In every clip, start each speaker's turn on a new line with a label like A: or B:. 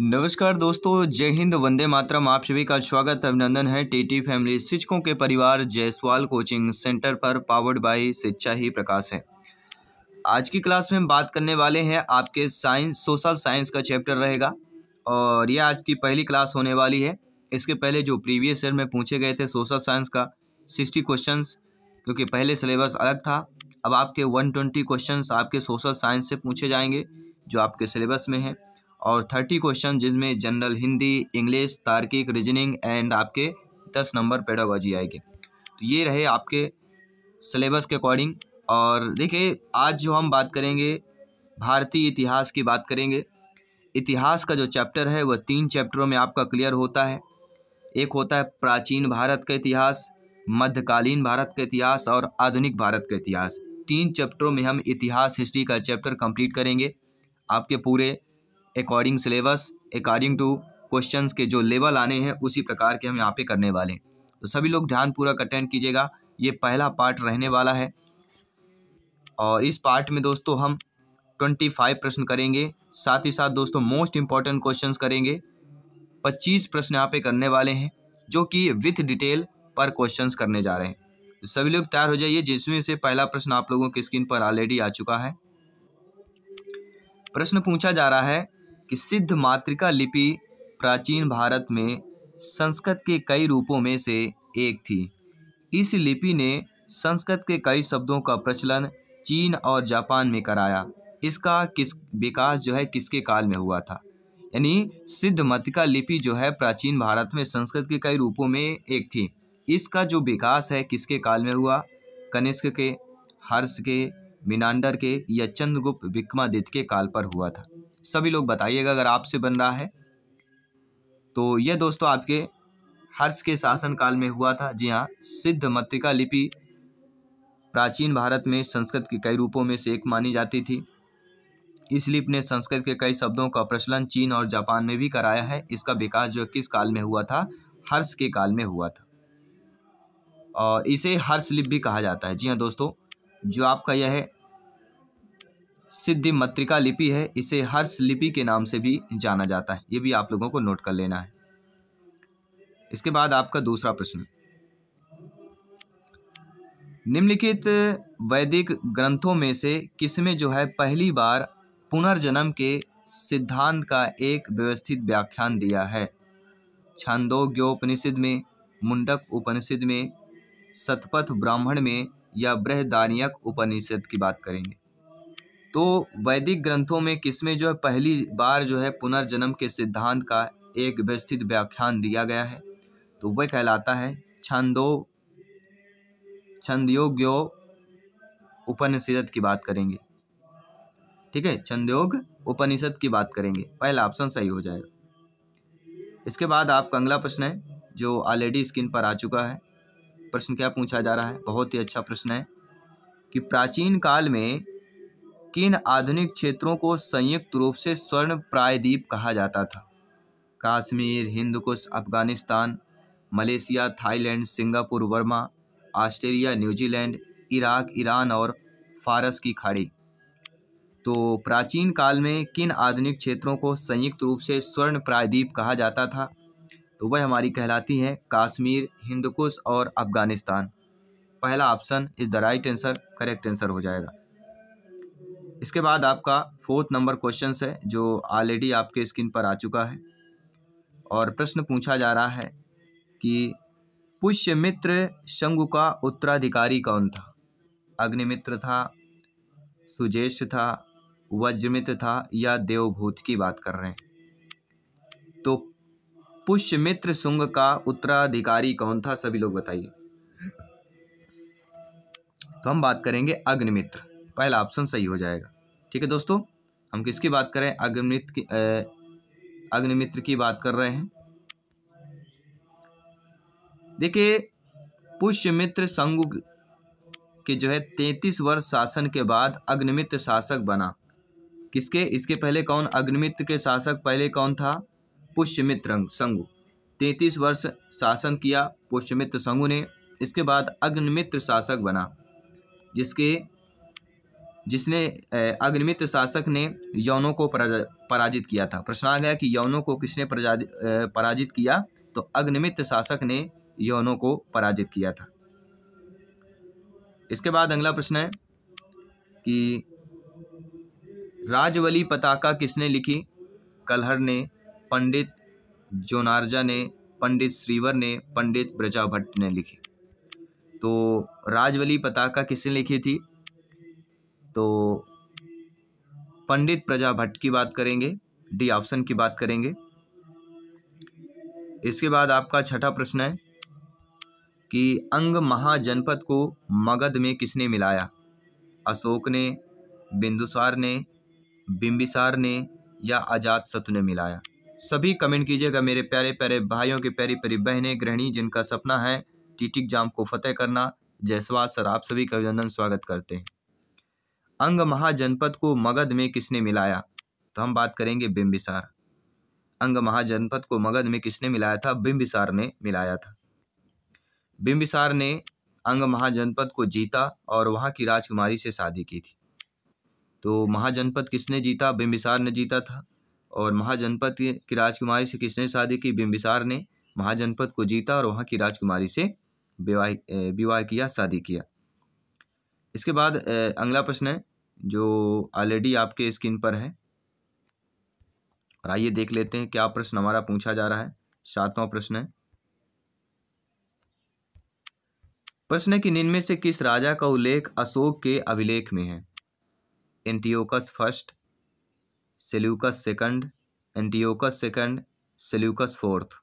A: नमस्कार दोस्तों जय हिंद वंदे मातरम आप सभी का स्वागत अभिनंदन है टीटी फैमिली शिक्षकों के परिवार जयसवाल कोचिंग सेंटर पर पावर्ड बाई शिक्षा ही प्रकाश है आज की क्लास में हम बात करने वाले हैं आपके साइंस सोशल साइंस का चैप्टर रहेगा और यह आज की पहली क्लास होने वाली है इसके पहले जो प्रीवियस ईयर में पूछे गए थे सोशल साइंस का सिक्सटी क्वेश्चन क्योंकि पहले सिलेबस अलग था अब आपके वन ट्वेंटी क्वेश्चन आपके सोशल साइंस से पूछे जाएंगे जो आपके सिलेबस में हैं और थर्टी क्वेश्चन जिसमें जनरल हिंदी इंग्लिश तार्किक रीजनिंग एंड आपके दस नंबर पेडागोजी आएंगे तो ये रहे आपके सिलेबस के अकॉर्डिंग और देखिए आज जो हम बात करेंगे भारतीय इतिहास की बात करेंगे इतिहास का जो चैप्टर है वह तीन चैप्टरों में आपका क्लियर होता है एक होता है प्राचीन भारत का इतिहास मध्यकालीन भारत का इतिहास और आधुनिक भारत का इतिहास तीन चैप्टरों में हम इतिहास हिस्ट्री का चैप्टर कंप्लीट करेंगे आपके पूरे according syllabus according to questions के जो लेवल आने हैं उसी प्रकार के हम यहाँ पे करने वाले हैं तो सभी लोग ध्यान पूरा अटेंड कीजिएगा ये पहला पार्ट रहने वाला है और इस पार्ट में दोस्तों हम ट्वेंटी फाइव प्रश्न करेंगे साथ ही साथ दोस्तों मोस्ट इम्पॉर्टेंट क्वेश्चन करेंगे पच्चीस प्रश्न यहाँ पे करने वाले हैं जो कि विथ डिटेल पर क्वेश्चन करने जा रहे हैं तो सभी लोग तैयार हो जाइए जिसमें से पहला प्रश्न आप लोगों की स्क्रीन पर ऑलरेडी आ चुका है प्रश्न पूछा जा रहा है कि सिद्ध मातृका लिपि प्राचीन भारत में संस्कृत के कई रूपों में से एक थी इस लिपि ने संस्कृत के कई शब्दों का प्रचलन चीन और जापान में कराया इसका किस विकास जो है किसके काल में हुआ था यानी सिद्ध मतिका लिपि जो है प्राचीन भारत में संस्कृत के कई रूपों में एक थी इसका जो विकास है किसके काल में हुआ कनिष्क के हर्ष के मिनांडर के या चंद्रगुप्त विक्रमादित्य के काल पर हुआ था सभी लोग बताइएगा अगर आपसे बन रहा है तो यह दोस्तों आपके हर्ष के शासनकाल में हुआ था जी हाँ सिद्ध मत्रिका लिपि प्राचीन भारत में संस्कृत के कई रूपों में से एक मानी जाती थी इस लिपि ने संस्कृत के कई शब्दों का प्रचलन चीन और जापान में भी कराया है इसका विकास जो किस काल में हुआ था हर्ष के काल में हुआ था और इसे हर्ष लिप भी कहा जाता है जी हाँ दोस्तों जो आपका यह है सिद्धि मत्रिका लिपि है इसे हर्ष लिपि के नाम से भी जाना जाता है ये भी आप लोगों को नोट कर लेना है इसके बाद आपका दूसरा प्रश्न निम्नलिखित वैदिक ग्रंथों में से किसमें जो है पहली बार पुनर्जन्म के सिद्धांत का एक व्यवस्थित व्याख्यान दिया है छंदोग्योपनिषद में मुंडक उपनिषद में सतपथ ब्राह्मण में या बृहदानियक उपनिषद की बात करेंगे तो वैदिक ग्रंथों में किसमें जो है पहली बार जो है पुनर्जन्म के सिद्धांत का एक व्यवस्थित व्याख्यान दिया गया है तो वह कहलाता है छंदो छंदयोग्यो उपनिषद की बात करेंगे ठीक है छंदयोग उपनिषद की बात करेंगे पहला ऑप्शन सही हो जाएगा इसके बाद आपका अगला प्रश्न है जो ऑलरेडी स्क्रीन पर आ चुका है प्रश्न क्या पूछा जा रहा है बहुत ही अच्छा प्रश्न है कि प्राचीन काल में किन आधुनिक क्षेत्रों को संयुक्त रूप से स्वर्ण प्रायद्वीप कहा जाता था Kashmir Hindukush Afghanistan Malaysia Thailand Singapore Burma Australia New Zealand Iraq Iran और फारस की खाड़ी तो प्राचीन काल में किन आधुनिक क्षेत्रों को संयुक्त रूप से स्वर्ण प्रायद्वीप कहा जाता था तो वह हमारी कहलाती है काश्मीर हिंदुकुश और अफगानिस्तान पहला option is the right answer correct answer हो जाएगा इसके बाद आपका फोर्थ नंबर क्वेश्चन है जो ऑलरेडी आपके स्क्रीन पर आ चुका है और प्रश्न पूछा जा रहा है कि पुष्यमित्र शंगु का उत्तराधिकारी कौन था अग्निमित्र था सुजेश था वज्रमित्र था या देवभूत की बात कर रहे हैं तो पुष्यमित्र शुंग का उत्तराधिकारी कौन था सभी लोग बताइए तो हम बात करेंगे अग्निमित्र पहला ऑप्शन सही हो जाएगा ठीक है दोस्तों हम किसकी बात करें अग्निमित्र की अग्निमित्र की बात कर रहे हैं देखिए पुष्यमित्र संघ के जो है तैंतीस वर्ष शासन के बाद अग्निमित्र शासक बना किसके इसके पहले कौन अग्निमित्र के शासक पहले कौन था पुष्यमित्र संघ तैंतीस वर्ष शासन किया पुष्यमित्र संघ ने इसके बाद अग्निमित्र शासक बना जिसके जिसने अग्निमित शासक ने यौनों को पराजित किया था प्रश्न आ गया कि यौनों को किसने पराजित किया तो अग्निमित शासक ने यौनों को पराजित किया था इसके बाद अगला प्रश्न है कि राजवली पताका किसने लिखी कलहर ने पंडित जोनार्जा ने पंडित श्रीवर ने पंडित ब्रजाभट्ट ने लिखी तो राजवली पताका किसने लिखी थी तो पंडित प्रजा भट्ट की बात करेंगे डी ऑप्शन की बात करेंगे इसके बाद आपका छठा प्रश्न है कि अंग महाजनपद को मगध में किसने मिलाया अशोक ने बिंदुसार ने बिंबिसार ने या आजाद सत्य ने मिलाया सभी कमेंट कीजिएगा मेरे प्यारे प्यारे भाइयों के प्यारी प्यारी बहनें गृहिणी जिनका सपना है टीटी एग्जाम को फतेह करना जयसवाल सर आप सभी का अभिनंदन स्वागत करते हैं अंग महाजनपद को मगध में किसने मिलाया तो हम बात करेंगे बिम्बिसार अंग महाजनपद को मगध में किसने मिलाया था बिम्बिसार ने मिलाया था बिम्बिसार ने अंग महाजनपद को जीता और वहाँ की राजकुमारी से शादी की थी तो महाजनपद किसने जीता बिम्बिसार ने जीता था और महाजनपद की राजकुमारी से किसने शादी की बिम्बिसार ने महाजनपद को जीता और वहाँ की राजकुमारी से विवाह विवाह किया शादी किया इसके बाद अगला प्रश्न है जो ऑलरेडी आपके स्क्रीन पर है और आइए देख लेते हैं क्या प्रश्न हमारा पूछा जा रहा है सातवां प्रश्न है प्रश्न कि निम्न से किस राजा का उल्लेख अशोक के अभिलेख में है Antiochus first Seleucus second Antiochus second Seleucus fourth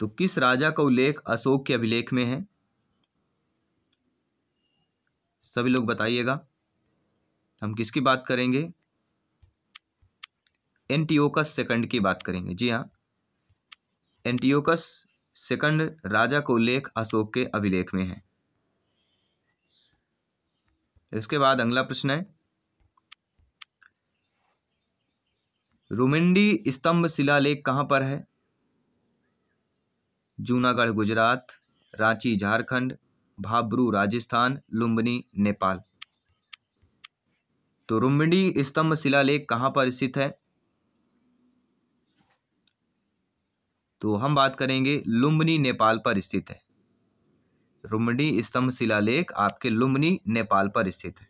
A: तो किस राजा का उल्लेख अशोक के अभिलेख में है सभी लोग बताइएगा हम किसकी बात करेंगे एंटीओकस सेकंड की बात करेंगे जी हाँ एंटीओकस सेकंड राजा को उल्लेख अशोक के अभिलेख में है इसके बाद अगला प्रश्न है रुमिंडी स्तंभ शिलालेख कहाँ पर है जूनागढ़ गुजरात रांची झारखंड भाब्रू राजस्थान लुम्बिनी नेपाल तो रुम्बिनी स्तंभ शिलालेख कहाँ पर स्थित है तो हम बात करेंगे लुम्बिनी नेपाल पर स्थित है रुम्बिनी स्तंभ शिलालेख आपके लुम्बिनी नेपाल पर स्थित है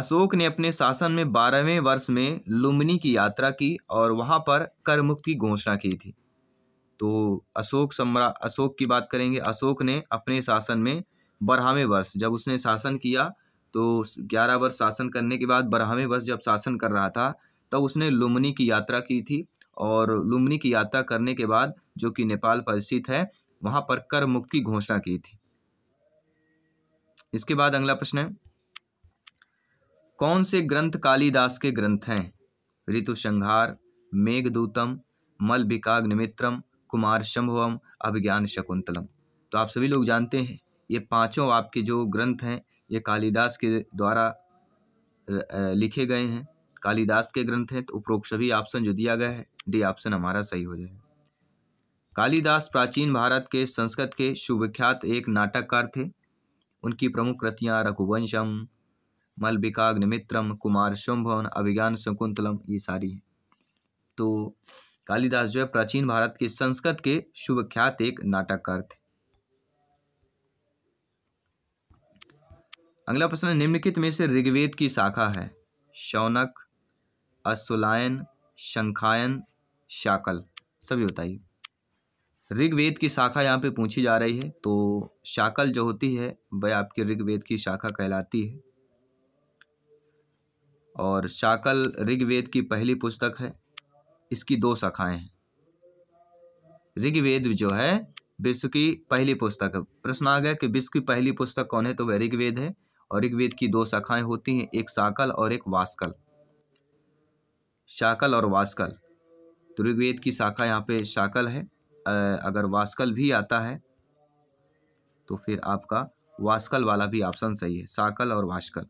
A: अशोक ने अपने शासन में बारहवें वर्ष में लुम्बिनी की यात्रा की और वहां पर कर मुक्ति घोषणा की थी तो अशोक सम्रा अशोक की बात करेंगे अशोक ने अपने शासन में बारहवें वर्ष जब उसने शासन किया तो ग्यारह वर्ष शासन करने के बाद बारहवें वर्ष जब शासन कर रहा था तब तो उसने लुम्बनी की यात्रा की थी और लुम्बनी की यात्रा करने के बाद जो कि नेपाल पर स्थित है वहाँ पर कर मुक्त की घोषणा की थी इसके बाद अगला प्रश्न है कौन से ग्रंथ कालिदास के ग्रंथ हैं ऋतुसंहार मेघदूतम मल विकाग्निमित्रम निमित्रम कुमार शंभवम अभिज्ञान शकुंतलम तो आप सभी लोग जानते हैं ये पांचों आपके जो ग्रंथ हैं ये कालिदास के द्वारा लिखे गए हैं कालिदास के ग्रंथ हैं तो उपरोक्त सभी ऑप्शन जो दिया गया है डी ऑप्शन हमारा सही हो जाएगा कालिदास प्राचीन भारत के संस्कृत के सुविख्यात एक नाटककार थे उनकी प्रमुख कृतियाँ रघुवंशम मलबिकाग्निमित्रम कुमार शुंभवन अभिज्ञान शकुंतलम ये सारी हैं तो कालिदास जो है प्राचीन भारत के संस्कृत के सुविख्यात एक नाटककार थे अगला प्रश्न निम्नलिखित में से ऋग्वेद की शाखा है शौनक अश्वलायन शंखायन शाकल सभी बताइए ऋग्वेद की शाखा यहाँ पे पूछी जा रही है तो शाकल जो होती है वह आपकी ऋग्वेद की शाखा कहलाती है और शाकल ऋग्वेद की पहली पुस्तक है इसकी दो शाखाएं हैं ऋग्वेद जो है विश्व की पहली पुस्तक प्रश्न आ गया कि विश्व की पहली पुस्तक कौन है तो वह ऋग्वेद है और ऋग्वेद की दो शाखाएं होती हैं एक साकल और एक वास्कल शाकल और वास्कल तो ऋग्वेद की शाखा यहाँ पे शाकल है अगर वास्कल भी आता है तो फिर आपका वास्कल वाला भी ऑप्शन सही है साकल और वास्कल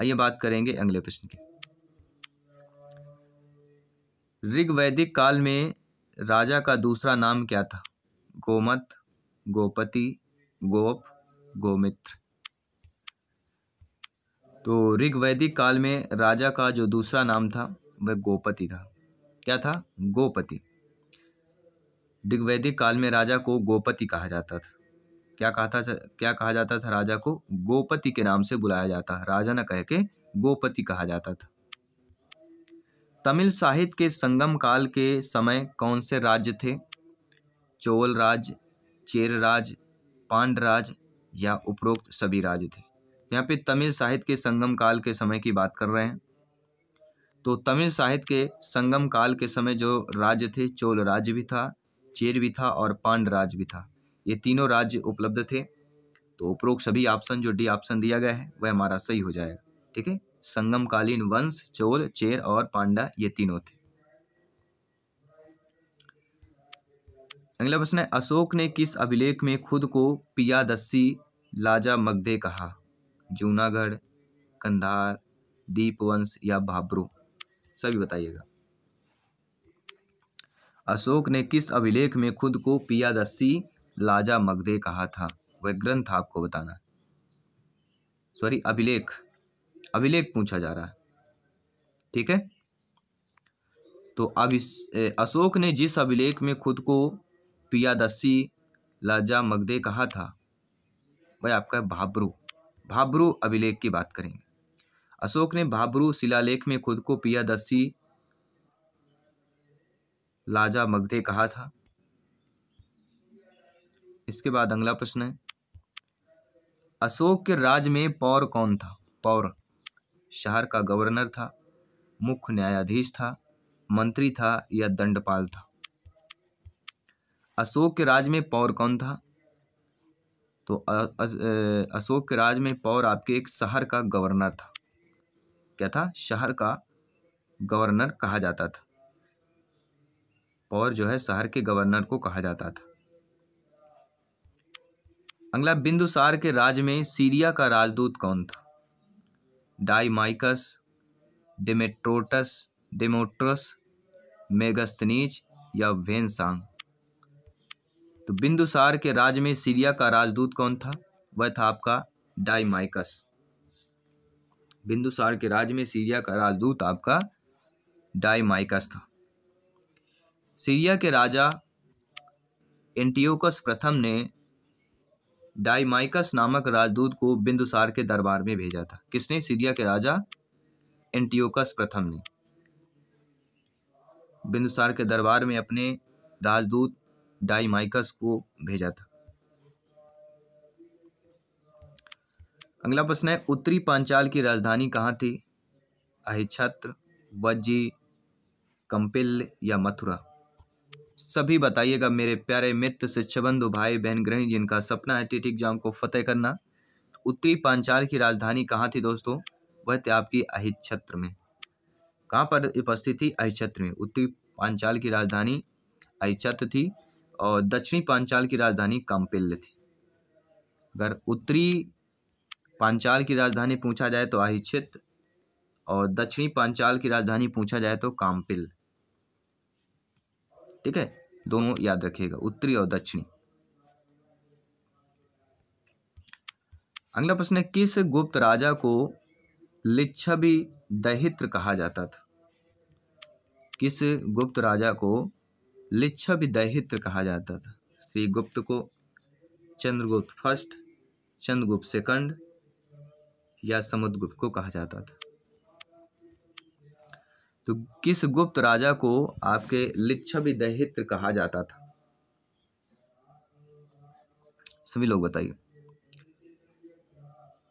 A: आइए बात करेंगे अगले प्रश्न की ऋग्वैदिक काल में राजा का दूसरा नाम क्या था गोमत गोपति गोप गोमित्र तो ऋग्वैदिक काल में राजा का जो दूसरा नाम था वह गोपति था क्या था गोपति ऋग्वैदिक काल में राजा को गोपति कहा जाता था क्या कहा था क्या कहा जाता था राजा को गोपति के नाम से बुलाया जाता राजा न कह के गोपति कहा जाता था तमिल साहित्य के संगम काल के समय कौन से राज्य थे चोल राज्य चेर राज पांड राज या उपरोक्त सभी राज्य थे यहाँ पे तमिल साहित्य के संगम काल के समय की बात कर रहे हैं तो तमिल साहित्य के संगम काल के समय जो राज्य थे चोल राज्य भी था चेर भी था और पांड राज भी था ये तीनों राज्य उपलब्ध थे तो उपरोक्त सभी ऑप्शन जो डी ऑप्शन दिया गया है वह हमारा सही हो जाएगा ठीक है संगमकालीन वंश चोल चेर और पांडा ये तीनों थे अगला प्रश्न है अशोक ने किस अभिलेख में खुद को पियादस्सी लाजा मगधे कहा जूनागढ़ कंधार दीपवंश या भाबरू सभी बताइएगा अशोक ने किस अभिलेख में खुद को पियादस्सी लाजा मगधे कहा था वह ग्रंथ आपको बताना सॉरी अभिलेख अभिलेख पूछा जा रहा है ठीक है तो अब इस अशोक ने जिस अभिलेख में खुद को पियादसी लाजा मगदे कहा था वह आपका भाबरू भाबरू अभिलेख की बात करेंगे अशोक ने भाबरू शिलालेख में खुद को पियादसी लाजा मगधे कहा था इसके बाद अगला प्रश्न है अशोक के राज में पौर कौन था पौर शहर का गवर्नर था मुख्य न्यायाधीश था मंत्री था या दंडपाल था अशोक के राज में पौर कौन था तो अशोक के राज में पौर आपके एक शहर का गवर्नर था क्या था शहर का गवर्नर कहा जाता था पौर जो है शहर के गवर्नर को कहा जाता था अगला बिंदुसार के राज में सीरिया का राजदूत कौन था डाइमाइकस डेमेट्रोटस डेमोट्रस मेगस्तनीज या वेनसांग तो बिंदुसार के राज में सीरिया का राजदूत कौन था वह था आपका डाइमाइकस बिंदुसार के राज में सीरिया का राजदूत आपका डाइमाइकस था सीरिया के राजा एंटियोकस प्रथम ने डाइमाइकस नामक राजदूत को बिंदुसार के दरबार में भेजा था किसने सीरिया के राजा एंटियोकस प्रथम ने बिंदुसार के दरबार में अपने राजदूत डाइमाइकस को भेजा था अगला प्रश्न है उत्तरी पांचाल की राजधानी कहाँ थी अहिछत्र वज्जी कंपिल या मथुरा सभी बताइएगा मेरे प्यारे मित्र शिक्षा बंधु भाई बहन ग्रह जिनका सपना है टीटी एग्जाम को फतेह करना तो उत्तरी पांचाल की राजधानी कहाँ थी दोस्तों वह थे आपकी अहिछत्र में कहाँ पर उपस्थित थी अहिछत्र में उत्तरी पांचाल की राजधानी अहिछत्र थी और दक्षिणी पांचाल की राजधानी काम्पिल्य थी अगर उत्तरी पांचाल की राजधानी पूछा जाए तो आहिक्षेत्र और दक्षिणी पांचाल की राजधानी पूछा जाए तो काम्पिल ठीक है दोनों याद रखिएगा उत्तरी और दक्षिणी अगला प्रश्न है किस गुप्त राजा को लिच्छवी दहित्र कहा जाता था किस गुप्त राजा को लिच्छवी दहित्र कहा जाता था श्री गुप्त को चंद्रगुप्त फर्स्ट चंद्रगुप्त सेकंड या समुद्रगुप्त को कहा जाता था तो किस गुप्त राजा को आपके लिच्छवी दहित्र कहा जाता था सभी लोग बताइए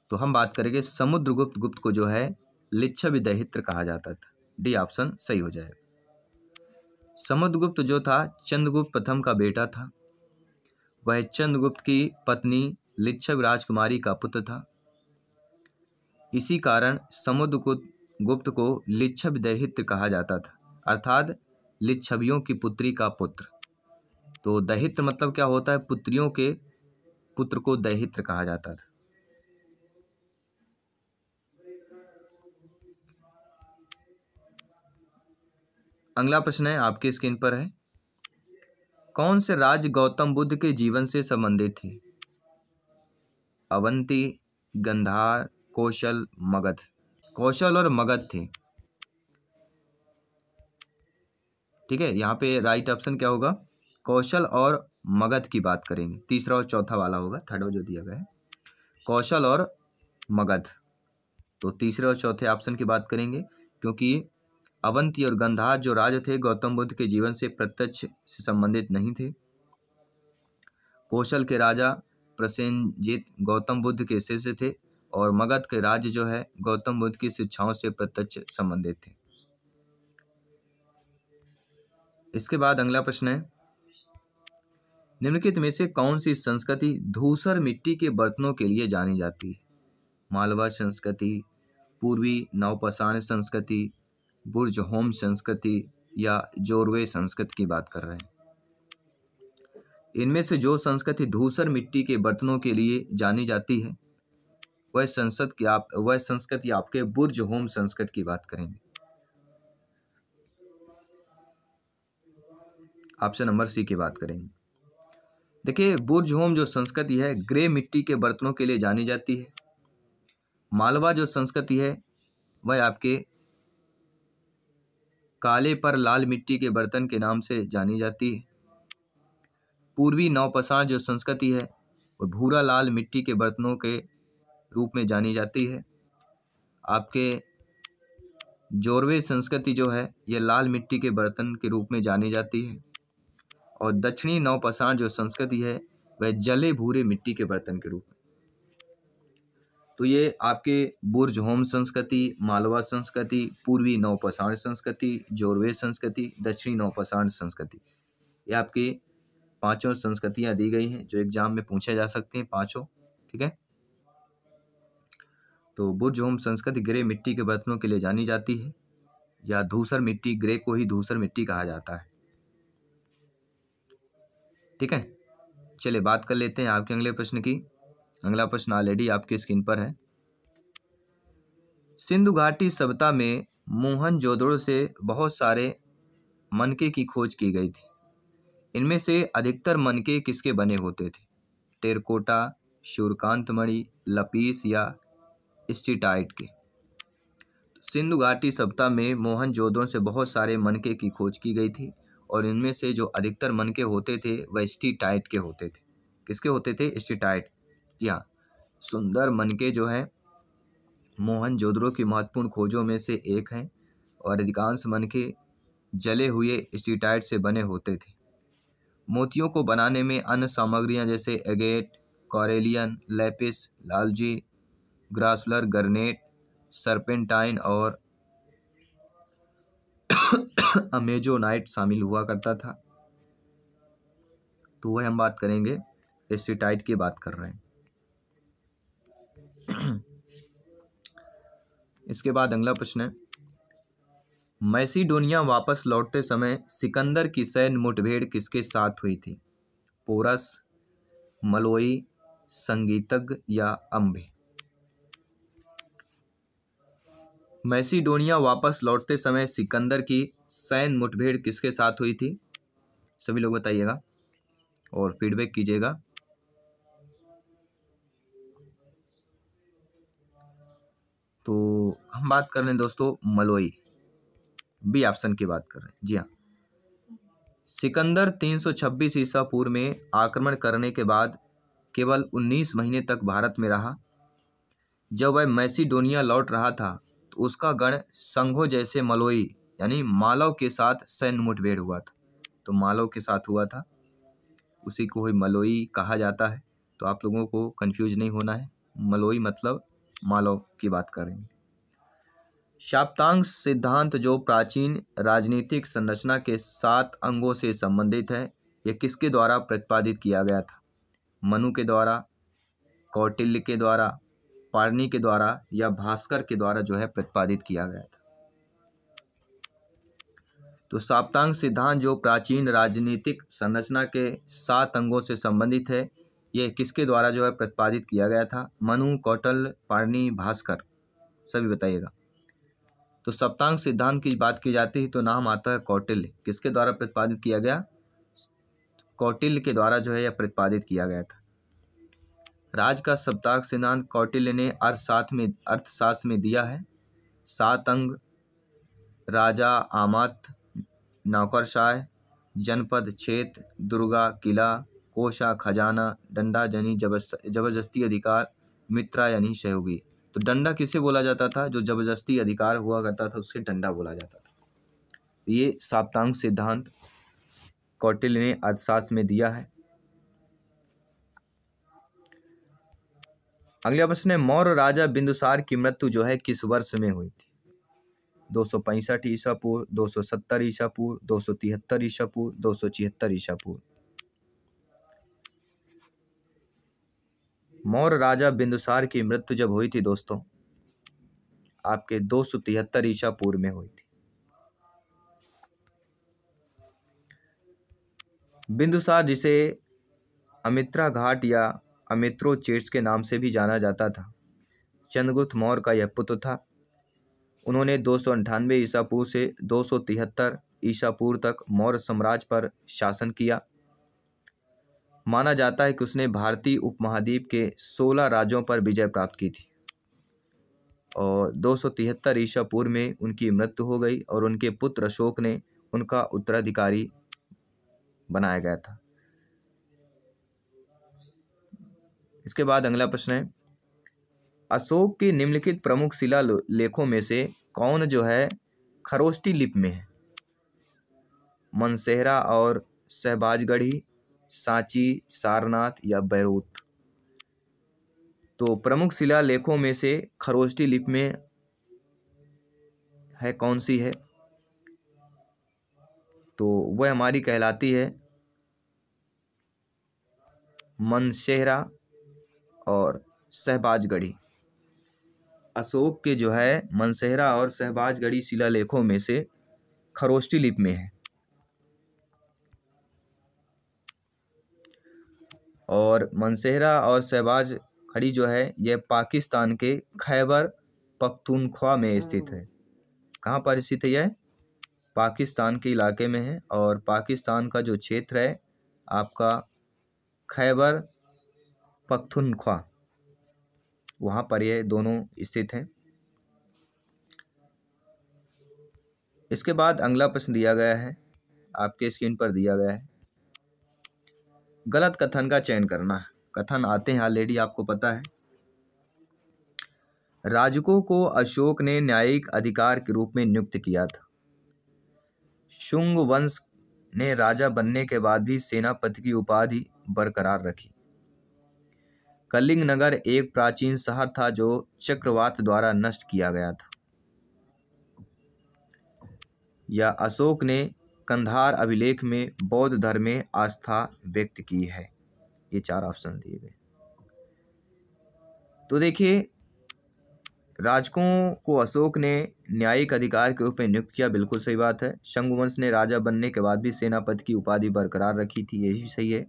A: तो हम बात करेंगे समुद्रगुप्त गुप्त को जो है लिच्छवी दहित्र कहा जाता था डी ऑप्शन सही हो जाएगा समुद्रगुप्त जो था चंद्रगुप्त प्रथम का बेटा था वह चंद्रगुप्त की पत्नी लिच्छव राजकुमारी का पुत्र था इसी कारण समुद्रगुप्त गुप्त को लिच्छब दहित कहा जाता था अर्थात लिच्छवियों की पुत्री का पुत्र तो दहित्र मतलब क्या होता है पुत्रियों के पुत्र को दहित कहा जाता था अगला प्रश्न है आपके स्क्रीन पर है कौन से राज्य गौतम बुद्ध के जीवन से संबंधित थे अवंती गंधार कौशल मगध कौशल और मगध थे ठीक है यहाँ पे राइट ऑप्शन क्या होगा कौशल और मगध की बात करेंगे तीसरा और चौथा वाला होगा थर्ड जो दिया गया है कौशल और मगध तो तीसरे और चौथे ऑप्शन की बात करेंगे क्योंकि अवंती और गंधार जो राज थे गौतम बुद्ध के जीवन से प्रत्यक्ष से संबंधित नहीं थे कौशल के राजा प्रसेंजित गौतम बुद्ध के शिष्य थे और मगध के राज्य जो है गौतम बुद्ध की शिक्षाओं से प्रत्यक्ष संबंधित थे इसके बाद अगला प्रश्न है निम्नलिखित में से कौन सी संस्कृति धूसर मिट्टी के बर्तनों के लिए जानी जाती है मालवा संस्कृति पूर्वी नवपषाण संस्कृति बुर्ज होम संस्कृति या जोरवे संस्कृति की बात कर रहे हैं इनमें से जो संस्कृति धूसर मिट्टी के बर्तनों के लिए जानी जाती है वह संस्कृत की आप वह संस्कृति आपके बुर्ज होम संस्कृत की बात करेंगे ऑप्शन नंबर सी की बात करेंगे देखिए बुर्ज होम जो संस्कृति है ग्रे मिट्टी के बर्तनों के लिए जानी जाती है मालवा जो संस्कृति है वह आपके काले पर लाल मिट्टी के बर्तन के नाम से जानी जाती है पूर्वी नौपसार जो संस्कृति है वह भूरा लाल मिट्टी के बर्तनों के रूप में जानी जाती है आपके जोरवे संस्कृति जो है यह लाल मिट्टी के बर्तन के रूप में जानी जाती है और दक्षिणी नौपसाण जो संस्कृति है वह जले भूरे मिट्टी के बर्तन के रूप में तो ये आपके बुर्ज होम संस्कृति मालवा संस्कृति पूर्वी नौपसाण संस्कृति जोरवे संस्कृति दक्षिणी नौपसाण संस्कृति ये आपकी पांचों संस्कृतियाँ दी गई हैं जो एग्ज़ाम में पूछे जा सकते हैं पाँचों ठीक है तो बुर्ज होम संस्कृति ग्रे मिट्टी के बर्तनों के लिए जानी जाती है या धूसर मिट्टी ग्रे को ही धूसर मिट्टी कहा जाता है ठीक है चलिए बात कर लेते हैं आपके अगले प्रश्न की अगला प्रश्न ऑलरेडी आपके स्क्रीन पर है सिंधु घाटी सभ्यता में मोहन जोदड़ो से बहुत सारे मनके की खोज की गई थी इनमें से अधिकतर मनके किसके बने होते थे टेरकोटा शूरकांत लपीस या स्टीटाइट के सिंधु घाटी सभ्यता में मोहन मोहनजोदड़ो से बहुत सारे मनके की खोज की गई थी और इनमें से जो अधिकतर मनके होते थे वह स्टीटाइट के होते थे किसके होते थे स्टीटाइट जी हाँ सुंदर मनके जो है मोहनजोदड़ो की महत्वपूर्ण खोजों में से एक हैं और अधिकांश मनके जले हुए स्टीटाइट से बने होते थे मोतियों को बनाने में अन्य सामग्रियां जैसे agate carnelian lapis lazuli grossular garnet serpentine और अमेजोनाइट शामिल हुआ करता था तो वह हम बात करेंगे एसिटाइट की बात कर रहे हैं इसके बाद अगला प्रश्न है मैसीडोनिया वापस लौटते समय सिकंदर की सैन्य मुठभेड़ किसके साथ हुई थी पोरस मलोई संगीतज्ञ या अम्बे मैसीडोनिया वापस लौटते समय सिकंदर की सैन मुठभेड़ किसके साथ हुई थी सभी लोग बताइएगा और फीडबैक कीजिएगा तो हम बात कर रहे हैं दोस्तों मलोई बी ऑप्शन की बात कर रहे हैं जी हाँ सिकंदर 326 ईसा पूर्व में आक्रमण करने के बाद केवल 19 महीने तक भारत में रहा जब वह मैसीडोनिया लौट रहा था उसका गण संघों जैसे मलोई यानी मालव के साथ सैन्य मुठभेड़ हुआ था तो मालव के साथ हुआ था उसी को ही मलोई कहा जाता है तो आप लोगों को कंफ्यूज नहीं होना है मलोई मतलब मालव की बात करेंगे शाप्तांग सिद्धांत जो प्राचीन राजनीतिक संरचना के सात अंगों से संबंधित है यह किसके द्वारा प्रतिपादित किया गया था मनु के द्वारा कौटिल्य के द्वारा पारनी के द्वारा या भास्कर के द्वारा जो है प्रतिपादित किया गया था तो साप्तांग सिद्धांत जो प्राचीन राजनीतिक संरचना के सात अंगों से संबंधित है यह किसके द्वारा जो है प्रतिपादित किया गया था मनु कौटल पारनी भास्कर सभी बताइएगा तो सप्तांग सिद्धांत की बात की जाती है तो नाम आता है कौटिल्य किसके द्वारा प्रतिपादित किया गया कौटिल्य के द्वारा जो है यह प्रतिपादित किया गया था राज का सप्ताह सिद्धांत कौटिल्य ने अर्थशास्त्र में अर्थशास्त्र में दिया है सात अंग राजा आमात नौकरशाह जनपद क्षेत्र दुर्गा किला कोशा खजाना डंडा यानी जबरदस्ती अधिकार मित्रा यानी सहयोगी तो डंडा किसे बोला जाता था जो जबरदस्ती अधिकार हुआ करता था उसे डंडा बोला जाता था ये साप्तांग सिद्धांत कौटिल्य ने अर्थशास्त्र में दिया है अगले प्रश्न है मौर्य राजा बिंदुसार की मृत्यु जो है किस वर्ष में हुई थी दो सौ पैंसठ ईसा पूर्व दो सौ सत्तर ईसा पूर्व दो सौ तिहत्तर ईसा पूर्व दो सौ छिहत्तर ईसा पूर्व मौर्य राजा बिंदुसार की मृत्यु जब हुई थी दोस्तों आपके दो सौ तिहत्तर ईसा पूर्व में हुई थी बिंदुसार जिसे अमित्रा घाट या अमित्रो चेट्स के नाम से भी जाना जाता था चंद्रगुप्त मौर्य का यह पुत्र था उन्होंने दो सौ अंठानवे ईसा पूर्व से दो सौ तिहत्तर ईसा पूर्व तक मौर्य साम्राज्य पर शासन किया माना जाता है कि उसने भारतीय उपमहाद्वीप के सोलह राज्यों पर विजय प्राप्त की थी और दो सौ तिहत्तर ईसा पूर्व में उनकी मृत्यु हो गई और उनके पुत्र अशोक ने उनका उत्तराधिकारी बनाया गया था इसके बाद अगला प्रश्न है अशोक के निम्नलिखित प्रमुख शिला लेखों में से कौन जो है खरोष्टी लिप में है मनसेहरा और सहबाजगढ़ी सांची सारनाथ या बैरूत तो प्रमुख शिला लेखों में से खरोष्टी लिप में है कौन सी है तो वह हमारी कहलाती है मनसेहरा और शहबाजगढ़ी अशोक के जो है मनसेहरा और शहबाजगढ़ी शिलालेखों में से खरोष्टी लिप में है और मनसेहरा और शहबाज खड़ी जो है यह पाकिस्तान के खैबर पख्तूनख्वा में स्थित है कहाँ पर स्थित है यह पाकिस्तान के इलाके में है और पाकिस्तान का जो क्षेत्र है आपका खैबर पख्तुनख्वा वहाँ पर ये दोनों स्थित हैं इसके बाद अगला प्रश्न दिया गया है आपके स्क्रीन पर दिया गया है गलत कथन का चयन करना कथन आते हैं ऑलरेडी आपको पता है राजकों को अशोक ने न्यायिक अधिकार के रूप में नियुक्त किया था शुंग वंश ने राजा बनने के बाद भी सेनापति की उपाधि बरकरार रखी कलिंग नगर एक प्राचीन शहर था जो चक्रवात द्वारा नष्ट किया गया था या अशोक ने कंधार अभिलेख में बौद्ध धर्म में आस्था व्यक्त की है ये चार ऑप्शन दिए गए तो देखिए राजकों को अशोक ने न्यायिक अधिकार के रूप में नियुक्त किया बिल्कुल सही बात है शंगवंश ने राजा बनने के बाद भी सेनापति की उपाधि बरकरार रखी थी यही सही है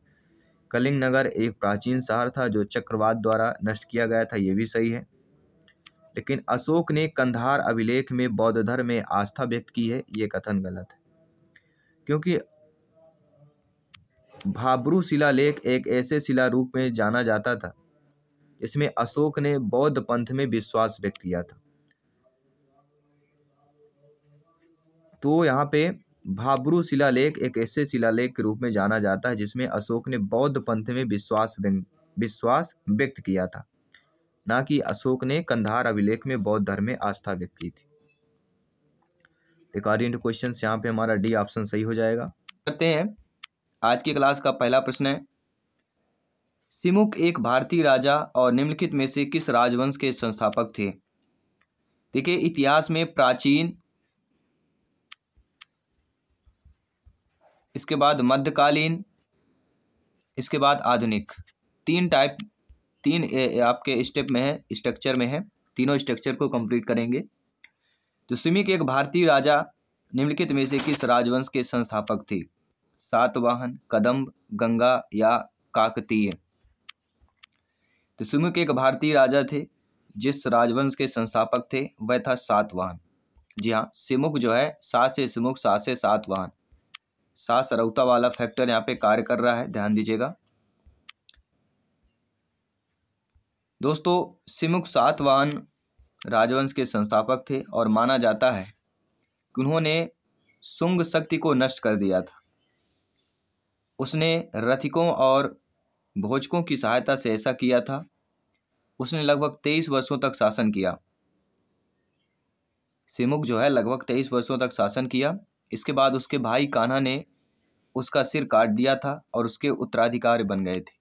A: कलिंग नगर एक प्राचीन शहर था जो चक्रवात द्वारा नष्ट किया गया था ये भी सही है लेकिन अशोक ने कंधार अभिलेख में बौद्ध धर्म में आस्था व्यक्त की है ये कथन गलत है क्योंकि शिला शिलालेख एक ऐसे शिला रूप में जाना जाता था इसमें अशोक ने बौद्ध पंथ में विश्वास व्यक्त किया था तो यहाँ पे भाब्रू शिलालेख एक ऐसे शिलालेख के रूप में जाना जाता है जिसमें अशोक ने बौद्ध पंथ में विश्वास विश्वास व्यक्त किया था ना कि अशोक ने कंधार अभिलेख में बौद्ध धर्म में आस्था व्यक्त की थी अकॉर्डिंग टू क्वेश्चन यहाँ पे हमारा डी ऑप्शन सही हो जाएगा करते हैं आज की क्लास का पहला प्रश्न है सिमुक एक भारतीय राजा और निम्नलिखित में से किस राजवंश के संस्थापक थे देखिए इतिहास में प्राचीन इसके बाद मध्यकालीन इसके बाद आधुनिक तीन टाइप तीन ए, आपके स्टेप में है स्ट्रक्चर में है तीनों स्ट्रक्चर को कंप्लीट करेंगे तो सिमिक एक भारतीय राजा निम्नलिखित में से किस राजवंश के संस्थापक थे सातवाहन कदम्ब गंगा या काकतीय तो सुमुख एक भारतीय राजा थे जिस राजवंश के संस्थापक थे वह था सातवाहन जी हाँ सिमुख जो है सात से सिमुख सात से सातवाहन सा सरौता वाला फैक्टर यहाँ पे कार्य कर रहा है ध्यान दीजिएगा दोस्तों सिमुख सातवान राजवंश के संस्थापक थे और माना जाता है कि उन्होंने सुंग शक्ति को नष्ट कर दिया था उसने रथिकों और भोजकों की सहायता से ऐसा किया था उसने लगभग तेईस वर्षों तक शासन किया सिमुख जो है लगभग तेईस वर्षों तक शासन किया इसके बाद उसके भाई कान्हा ने उसका सिर काट दिया था और उसके उत्तराधिकार बन गए थे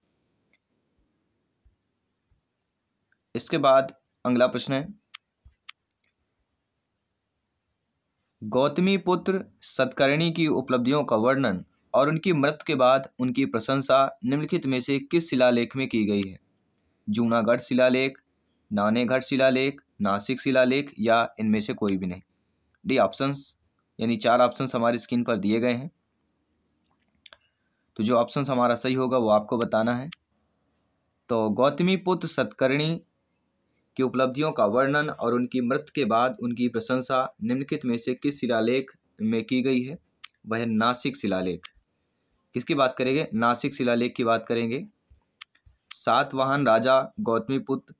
A: इसके बाद अगला प्रश्न है गौतमी पुत्र सत्कर्णी की उपलब्धियों का वर्णन और उनकी मृत्यु के बाद उनकी प्रशंसा निम्नलिखित में से किस शिलालेख में की गई है जूनागढ़ शिलालेख नानेगढ़ शिलालेख नासिक शिलालेख या इनमें से कोई भी नहीं डी ऑप्शंस यानी चार ऑप्शन हमारे स्क्रीन पर दिए गए हैं तो जो ऑप्शन हमारा सही होगा वो आपको बताना है तो गौतमी पुत्र सत्कर्णी की उपलब्धियों का वर्णन और उनकी मृत्यु के बाद उनकी प्रशंसा निम्नलिखित में से किस शिलालेख में की गई है वह नासिक शिलालेख किसकी बात करेंगे नासिक शिलालेख की बात करेंगे सातवाहन राजा गौतमी पुत्र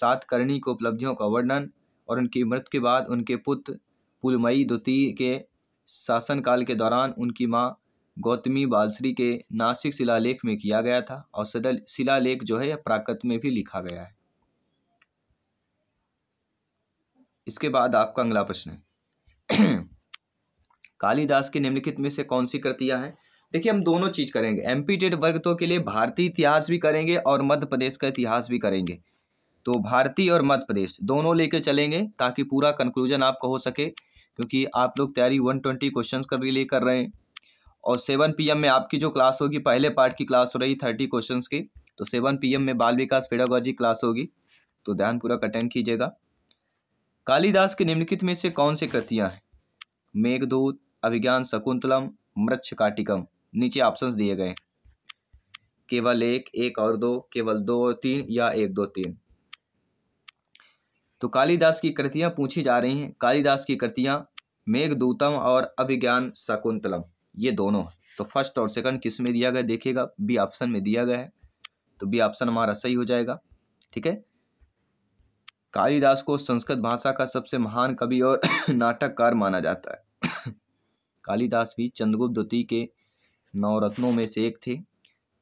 A: सातकर्णी को उपलब्धियों का वर्णन और उनकी मृत्यु के बाद उनके पुत्र पुलमई द्वितीय के शासनकाल के दौरान उनकी माँ गौतमी बालश्री के नासिक शिलालेख में किया गया था और शिला शिलालेख जो है यह प्राकृत में भी लिखा गया है इसके बाद आपका अगला प्रश्न है कालिदास के निम्नलिखित में से कौन सी कृतियां हैं देखिए हम दोनों चीज़ करेंगे एम्पीटेड वर्ग तो के लिए भारतीय इतिहास भी करेंगे और मध्य प्रदेश का इतिहास भी करेंगे तो भारतीय और मध्य प्रदेश दोनों लेके चलेंगे ताकि पूरा कंक्लूजन आपका हो सके क्योंकि आप लोग तैयारी वन ट्वेंटी क्वेश्चन के लिए कर रहे हैं और सेवन पीएम में आपकी जो क्लास होगी पहले पार्ट की क्लास हो रही थर्टी क्वेश्चन की तो सेवन पीएम में बाल विकास पेडागॉजी क्लास होगी तो ध्यानपूर्वक अटेंड कीजिएगा कालिदास के निम्नलिखित में से कौन से कृतियाँ हैं मेघदूत अभिज्ञान शकुंतलम मृक्ष काटिकम नीचे ऑप्शन दिए गए केवल एक एक और दो केवल दो और तीन या एक दो तीन तो कालिदास की कृतियाँ पूछी जा रही हैं कालिदास की कृतियाँ मेघदूतम और अभिज्ञान शकुंतलम ये दोनों है तो फर्स्ट और सेकंड किस में दिया गया देखिएगा बी ऑप्शन में दिया गया है तो बी ऑप्शन हमारा सही हो जाएगा ठीक है कालिदास को संस्कृत भाषा का सबसे महान कवि और नाटककार माना जाता है कालिदास भी चंद्रगुप्त द्वितीय के नवरत्नों में से एक थे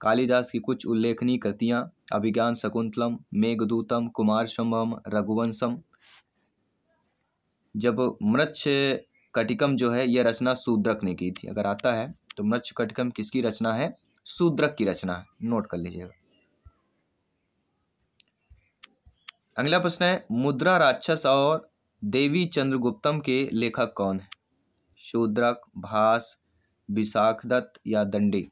A: कालिदास की कुछ उल्लेखनीय कृतियाँ अभिज्ञान शकुंतलम मेघदूतम कुमार शंभम रघुवंशम जब मृक्ष कटिकम जो है यह रचना शूद्रक ने की थी अगर आता है तो मृक्ष कटिकम किसकी रचना है शूद्रक की रचना है नोट कर लीजिएगा अगला प्रश्न है मुद्रा राक्षस और देवी चंद्रगुप्तम के लेखक कौन है शूद्रक भास विशाखदत्त या दंडी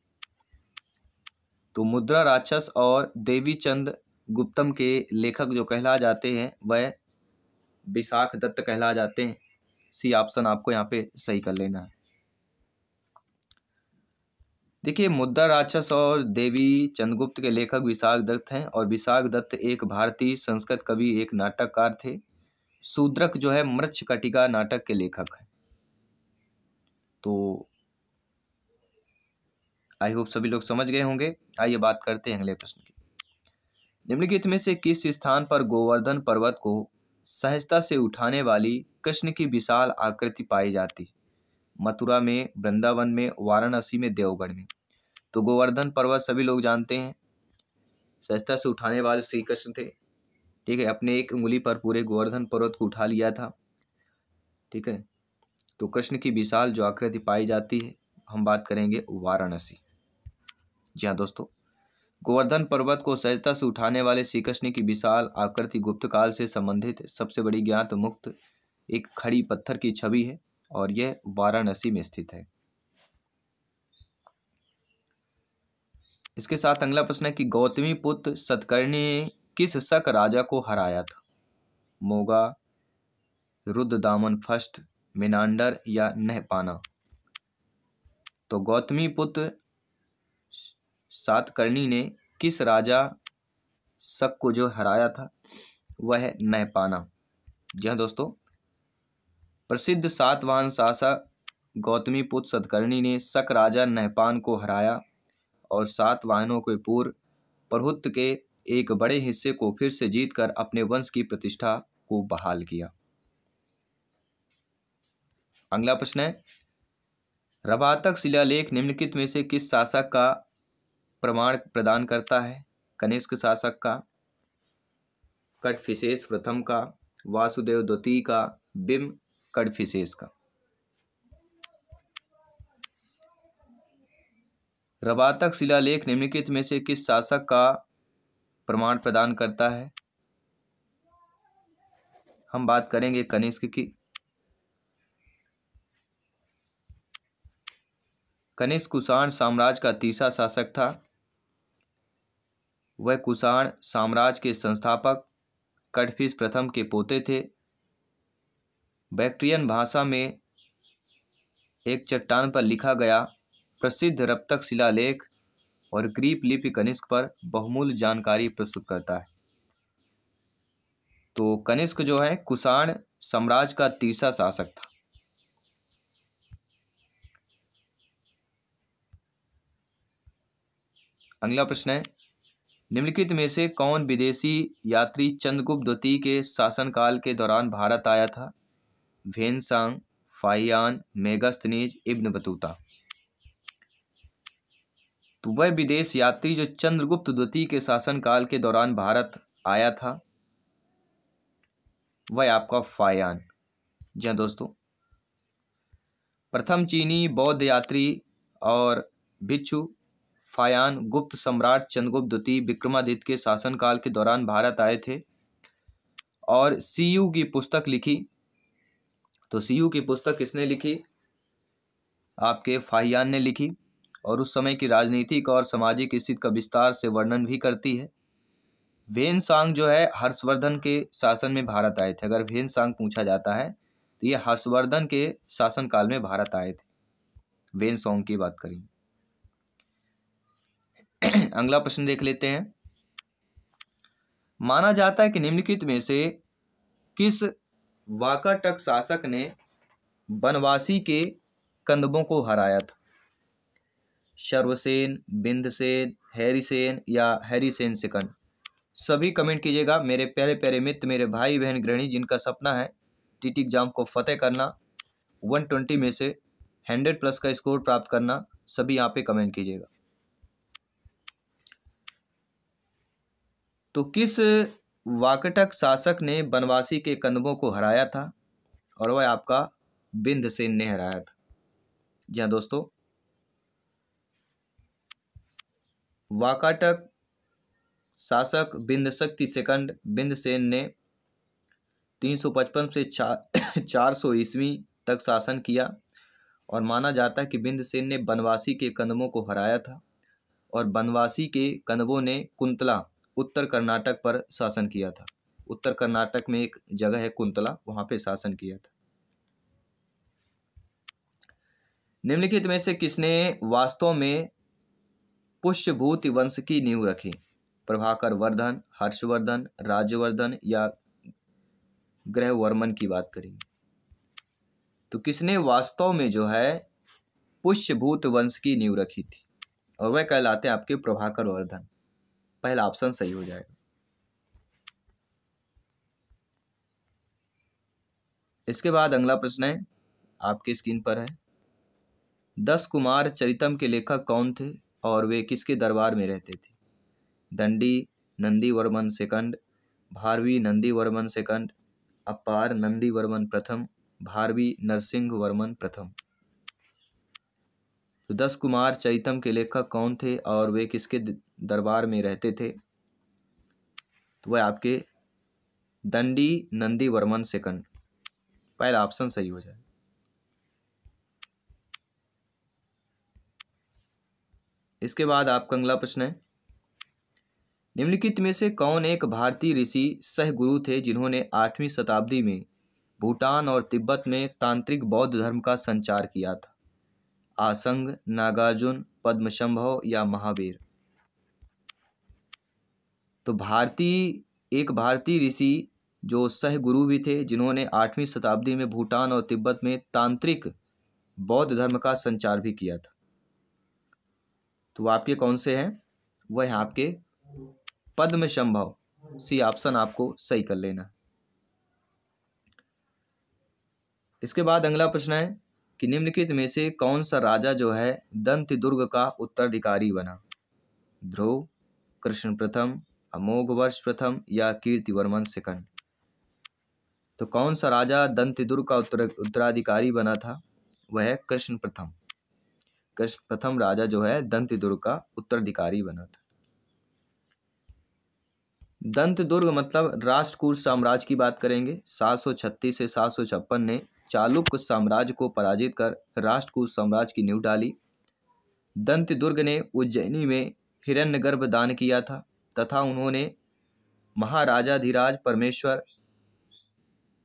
A: तो मुद्रा राक्षस और देवी चंद गुप्तम के लेखक जो कहला जाते हैं वह विशाख दत्त कहला जाते हैं सी ऑप्शन आपको यहाँ पे सही कर लेना है देखिए मुद्रा राक्षस और देवी चंद्रगुप्त के लेखक विशाख दत्त हैं और विशाख दत्त एक भारतीय संस्कृत कवि एक नाटककार थे शूद्रक जो है मृक्ष कटिका नाटक के लेखक हैं तो आई होप सभी लोग समझ गए होंगे आइए बात करते हैं अगले प्रश्न की निम्नलिखित में से किस स्थान पर गोवर्धन पर्वत को सहजता से उठाने वाली कृष्ण की विशाल आकृति पाई जाती मथुरा में वृंदावन में वाराणसी में देवगढ़ में तो गोवर्धन पर्वत सभी लोग जानते हैं सहजता से उठाने वाले श्री कृष्ण थे ठीक है अपने एक उंगली पर पूरे गोवर्धन पर्वत को उठा लिया था ठीक है तो कृष्ण की विशाल जो आकृति पाई जाती है हम बात करेंगे वाराणसी जी हाँ दोस्तों गोवर्धन पर्वत को सहजता से उठाने वाले श्री कृष्ण की विशाल आकृति गुप्त काल से संबंधित सबसे बड़ी ज्ञात मुक्त एक खड़ी पत्थर की छवि है और यह वाराणसी में स्थित है इसके साथ अगला प्रश्न है कि गौतमी पुत्र सतकर्णी ने किस शक राजा को हराया था मोगा रुद्र दामन फर्स्ट मिनांडर या नहपाना तो गौतमी पुत्र सातकर्णी ने किस राजा शक को जो हराया था वह है नहपाना जी हाँ दोस्तों प्रसिद्ध सातवाहन शासक गौतमी पुत्र सतकर्णी ने शक राजा नहपान को हराया और सात वाहनों के पूर्व प्रभुत्व के एक बड़े हिस्से को फिर से जीतकर अपने वंश की प्रतिष्ठा को बहाल किया अगला प्रश्न है रबातक शिलालेख निम्नलिखित में से किस शासक का प्रमाण प्रदान करता है कनिष्क शासक का कटफिशेष प्रथम का वासुदेव द्वितीय का बिम कटफिशेष का रबातक शिलालेख निम्नलिखित में से किस शासक का प्रमाण प्रदान करता है हम बात करेंगे कनिष्क की कनिष्क कुषाण साम्राज्य का तीसरा शासक था वह कुषाण साम्राज्य के संस्थापक कटफिस प्रथम के पोते थे बैक्ट्रियन भाषा में एक चट्टान पर लिखा गया प्रसिद्ध रप्तक शिलालेख और ग्रीप लिपि कनिष्क पर बहुमूल्य जानकारी प्रस्तुत करता है तो कनिष्क जो है कुषाण साम्राज्य का तीसरा शासक था अगला प्रश्न है निम्नलिखित में से कौन विदेशी यात्री चंद्रगुप्त द्वितीय के शासनकाल के दौरान भारत आया था भेनसांग फाइयान मेगास्तनीज इब्न बतूता तो वह विदेश यात्री जो चंद्रगुप्त द्वितीय के शासनकाल के दौरान भारत आया था वह आपका फायान जी हाँ दोस्तों प्रथम चीनी बौद्ध यात्री और भिक्षु फायान गुप्त सम्राट चंद्रगुप्त द्वितीय विक्रमादित्य के शासनकाल के दौरान भारत आए थे और सी यू की पुस्तक लिखी तो सी यू की पुस्तक किसने लिखी आपके फाहियान ने लिखी और उस समय की राजनीतिक और सामाजिक स्थिति का विस्तार से वर्णन भी करती है भेन सांग जो है हर्षवर्धन के शासन में भारत आए थे अगर भेन सांग पूछा जाता है तो ये हर्षवर्धन के शासनकाल में भारत आए थे वेन सॉन्ग की बात करें अगला प्रश्न देख लेते हैं माना जाता है कि निम्नलिखित में से किस वाकाटक शासक ने बनवासी के कंदबों को हराया था शर्वसेन बिंदसेन हैरीसेन या हैरीसेन सिकंड सभी कमेंट कीजिएगा मेरे प्यारे प्यारे मित्र मेरे भाई बहन गृहणी जिनका सपना है टीटी एग्जाम को फतेह करना वन ट्वेंटी में से हंड्रेड प्लस का स्कोर प्राप्त करना सभी यहाँ पे कमेंट कीजिएगा तो किस वाकटक शासक ने बनवासी के कंदमों को हराया था और वह आपका बिंद सेन ने हराया था जी हाँ दोस्तों वाकाटक शासक बिंद शक्ति सेकंड बिंद सेन ने 355 से चार सौ ईस्वी तक शासन किया और माना जाता है कि बिंद सेन ने बनवासी के कंदमों को हराया था और बनवासी के कंदमों ने कुंतला उत्तर कर्नाटक पर शासन किया था उत्तर कर्नाटक में एक जगह है कुंतला वहां पे शासन किया था निम्नलिखित में से किसने वास्तव में पुष्यभूत वंश की नींव रखी प्रभाकर वर्धन हर्षवर्धन राज्यवर्धन या ग्रहवर्मन की बात करेंगे तो किसने वास्तव में जो है पुष्यभूत वंश की नींव रखी थी और वह कहलाते हैं आपके प्रभाकर वर्धन पहला ऑप्शन सही हो जाएगा इसके बाद अगला प्रश्न है आपकी स्क्रीन पर है दस कुमार चरितम के लेखक कौन थे और वे किसके दरबार में रहते थे दंडी नंदी वर्मन सेकंड भारवी नंदी वर्मन सेकंड अपार नंदी वर्मन प्रथम भारवी नरसिंह वर्मन प्रथम तो दस कुमार चैतम के लेखक कौन थे और वे किसके दरबार में रहते थे तो वह आपके दंडी नंदी वर्मन सेकंड पहला ऑप्शन सही हो जाए इसके बाद आपका अगला प्रश्न है निम्नलिखित में से कौन एक भारतीय ऋषि सह गुरु थे जिन्होंने आठवीं शताब्दी में भूटान और तिब्बत में तांत्रिक बौद्ध धर्म का संचार किया था आसंग नागार्जुन पद्मशंभव या महावीर तो भारतीय एक भारतीय ऋषि जो सह गुरु भी थे जिन्होंने आठवीं शताब्दी में भूटान और तिब्बत में तांत्रिक बौद्ध धर्म का संचार भी किया था तो आपके कौन से हैं वह है आपके पद्म संभव सी ऑप्शन आपको सही कर लेना इसके बाद अगला प्रश्न है कि निम्नलिखित में से कौन सा राजा जो है दंत दुर्ग का उत्तराधिकारी बना ध्रुव कृष्ण प्रथम अमोघ वर्ष प्रथम या कीर्तिवर्मन सेकंड तो कौन सा राजा दंत दुर्ग का उत्तर उत्तराधिकारी बना था वह है कृष्ण प्रथम कृष्ण प्रथम राजा जो है दंत दुर्ग का उत्तराधिकारी बना था दंत दुर्ग मतलब राष्ट्रकूट साम्राज्य की बात करेंगे सात से सात ने चालुक्य साम्राज्य को पराजित कर राष्ट्रकूट साम्राज्य की नींव डाली दंत दुर्ग ने उज्जैनी में हिरण्य गर्भ दान किया था तथा उन्होंने महाराजाधिराज परमेश्वर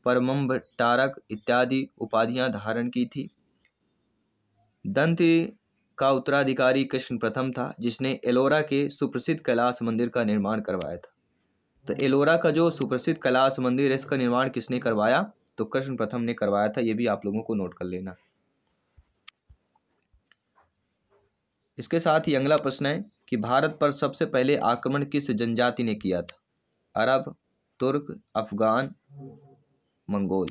A: परमम्भ इत्यादि उपाधियां धारण की थी दंत का उत्तराधिकारी कृष्ण प्रथम था जिसने एलोरा के सुप्रसिद्ध कैलाश मंदिर का निर्माण करवाया था तो एलोरा का जो सुप्रसिद्ध कैलाश मंदिर है इसका निर्माण किसने करवाया तो कृष्ण प्रथम ने करवाया था ये भी आप लोगों को नोट कर लेना इसके साथ ही अगला प्रश्न है कि भारत पर सबसे पहले आक्रमण किस जनजाति ने किया था अरब तुर्क अफगान मंगोल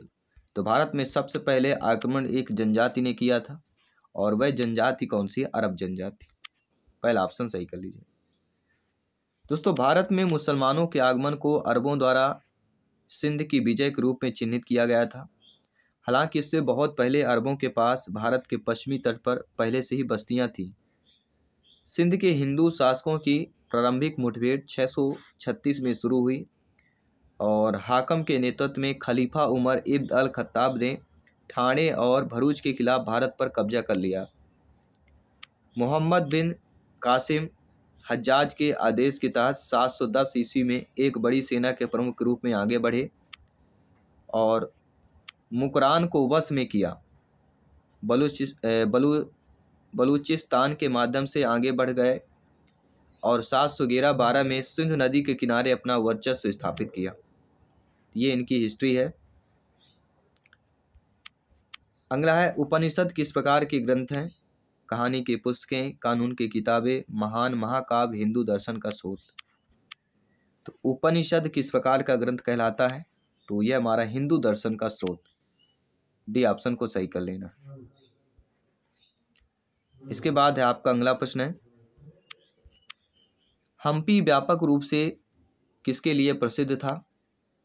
A: तो भारत में सबसे पहले आक्रमण एक जनजाति ने किया था और वह जनजाति कौन सी है अरब जनजाति पहला ऑप्शन सही कर लीजिए दोस्तों भारत में मुसलमानों के आगमन को अरबों द्वारा सिंध की विजय के रूप में चिन्हित किया गया था हालांकि इससे बहुत पहले अरबों के पास भारत के पश्चिमी तट पर पहले से ही बस्तियां थीं सिंध के हिंदू शासकों की प्रारंभिक मुठभेड़ 636 में शुरू हुई और हाकम के नेतृत्व में खलीफा उमर इब्द अल खत्ताब ने ठाणे और भरूच के खिलाफ भारत पर कब्जा कर लिया मोहम्मद बिन कासिम हज्जाज के आदेश के तहत 710 ईस्वी में एक बड़ी सेना के प्रमुख के रूप में आगे बढ़े और मुकरान को वश में किया बलूचि बलू बलूचिस्तान के माध्यम से आगे बढ़ गए और सात सौ ग्यारह बारह में सिंध नदी के किनारे अपना वर्चस्व स्थापित किया ये इनकी हिस्ट्री है अगला है उपनिषद किस प्रकार के ग्रंथ हैं कहानी की पुस्तकें कानून की किताबें महान महाकाव्य हिंदू दर्शन का स्रोत तो उपनिषद किस प्रकार का ग्रंथ कहलाता है तो यह हमारा हिंदू दर्शन का स्रोत डी ऑप्शन को सही कर लेना इसके बाद है आपका अगला प्रश्न है हम्पी व्यापक रूप से किसके लिए प्रसिद्ध था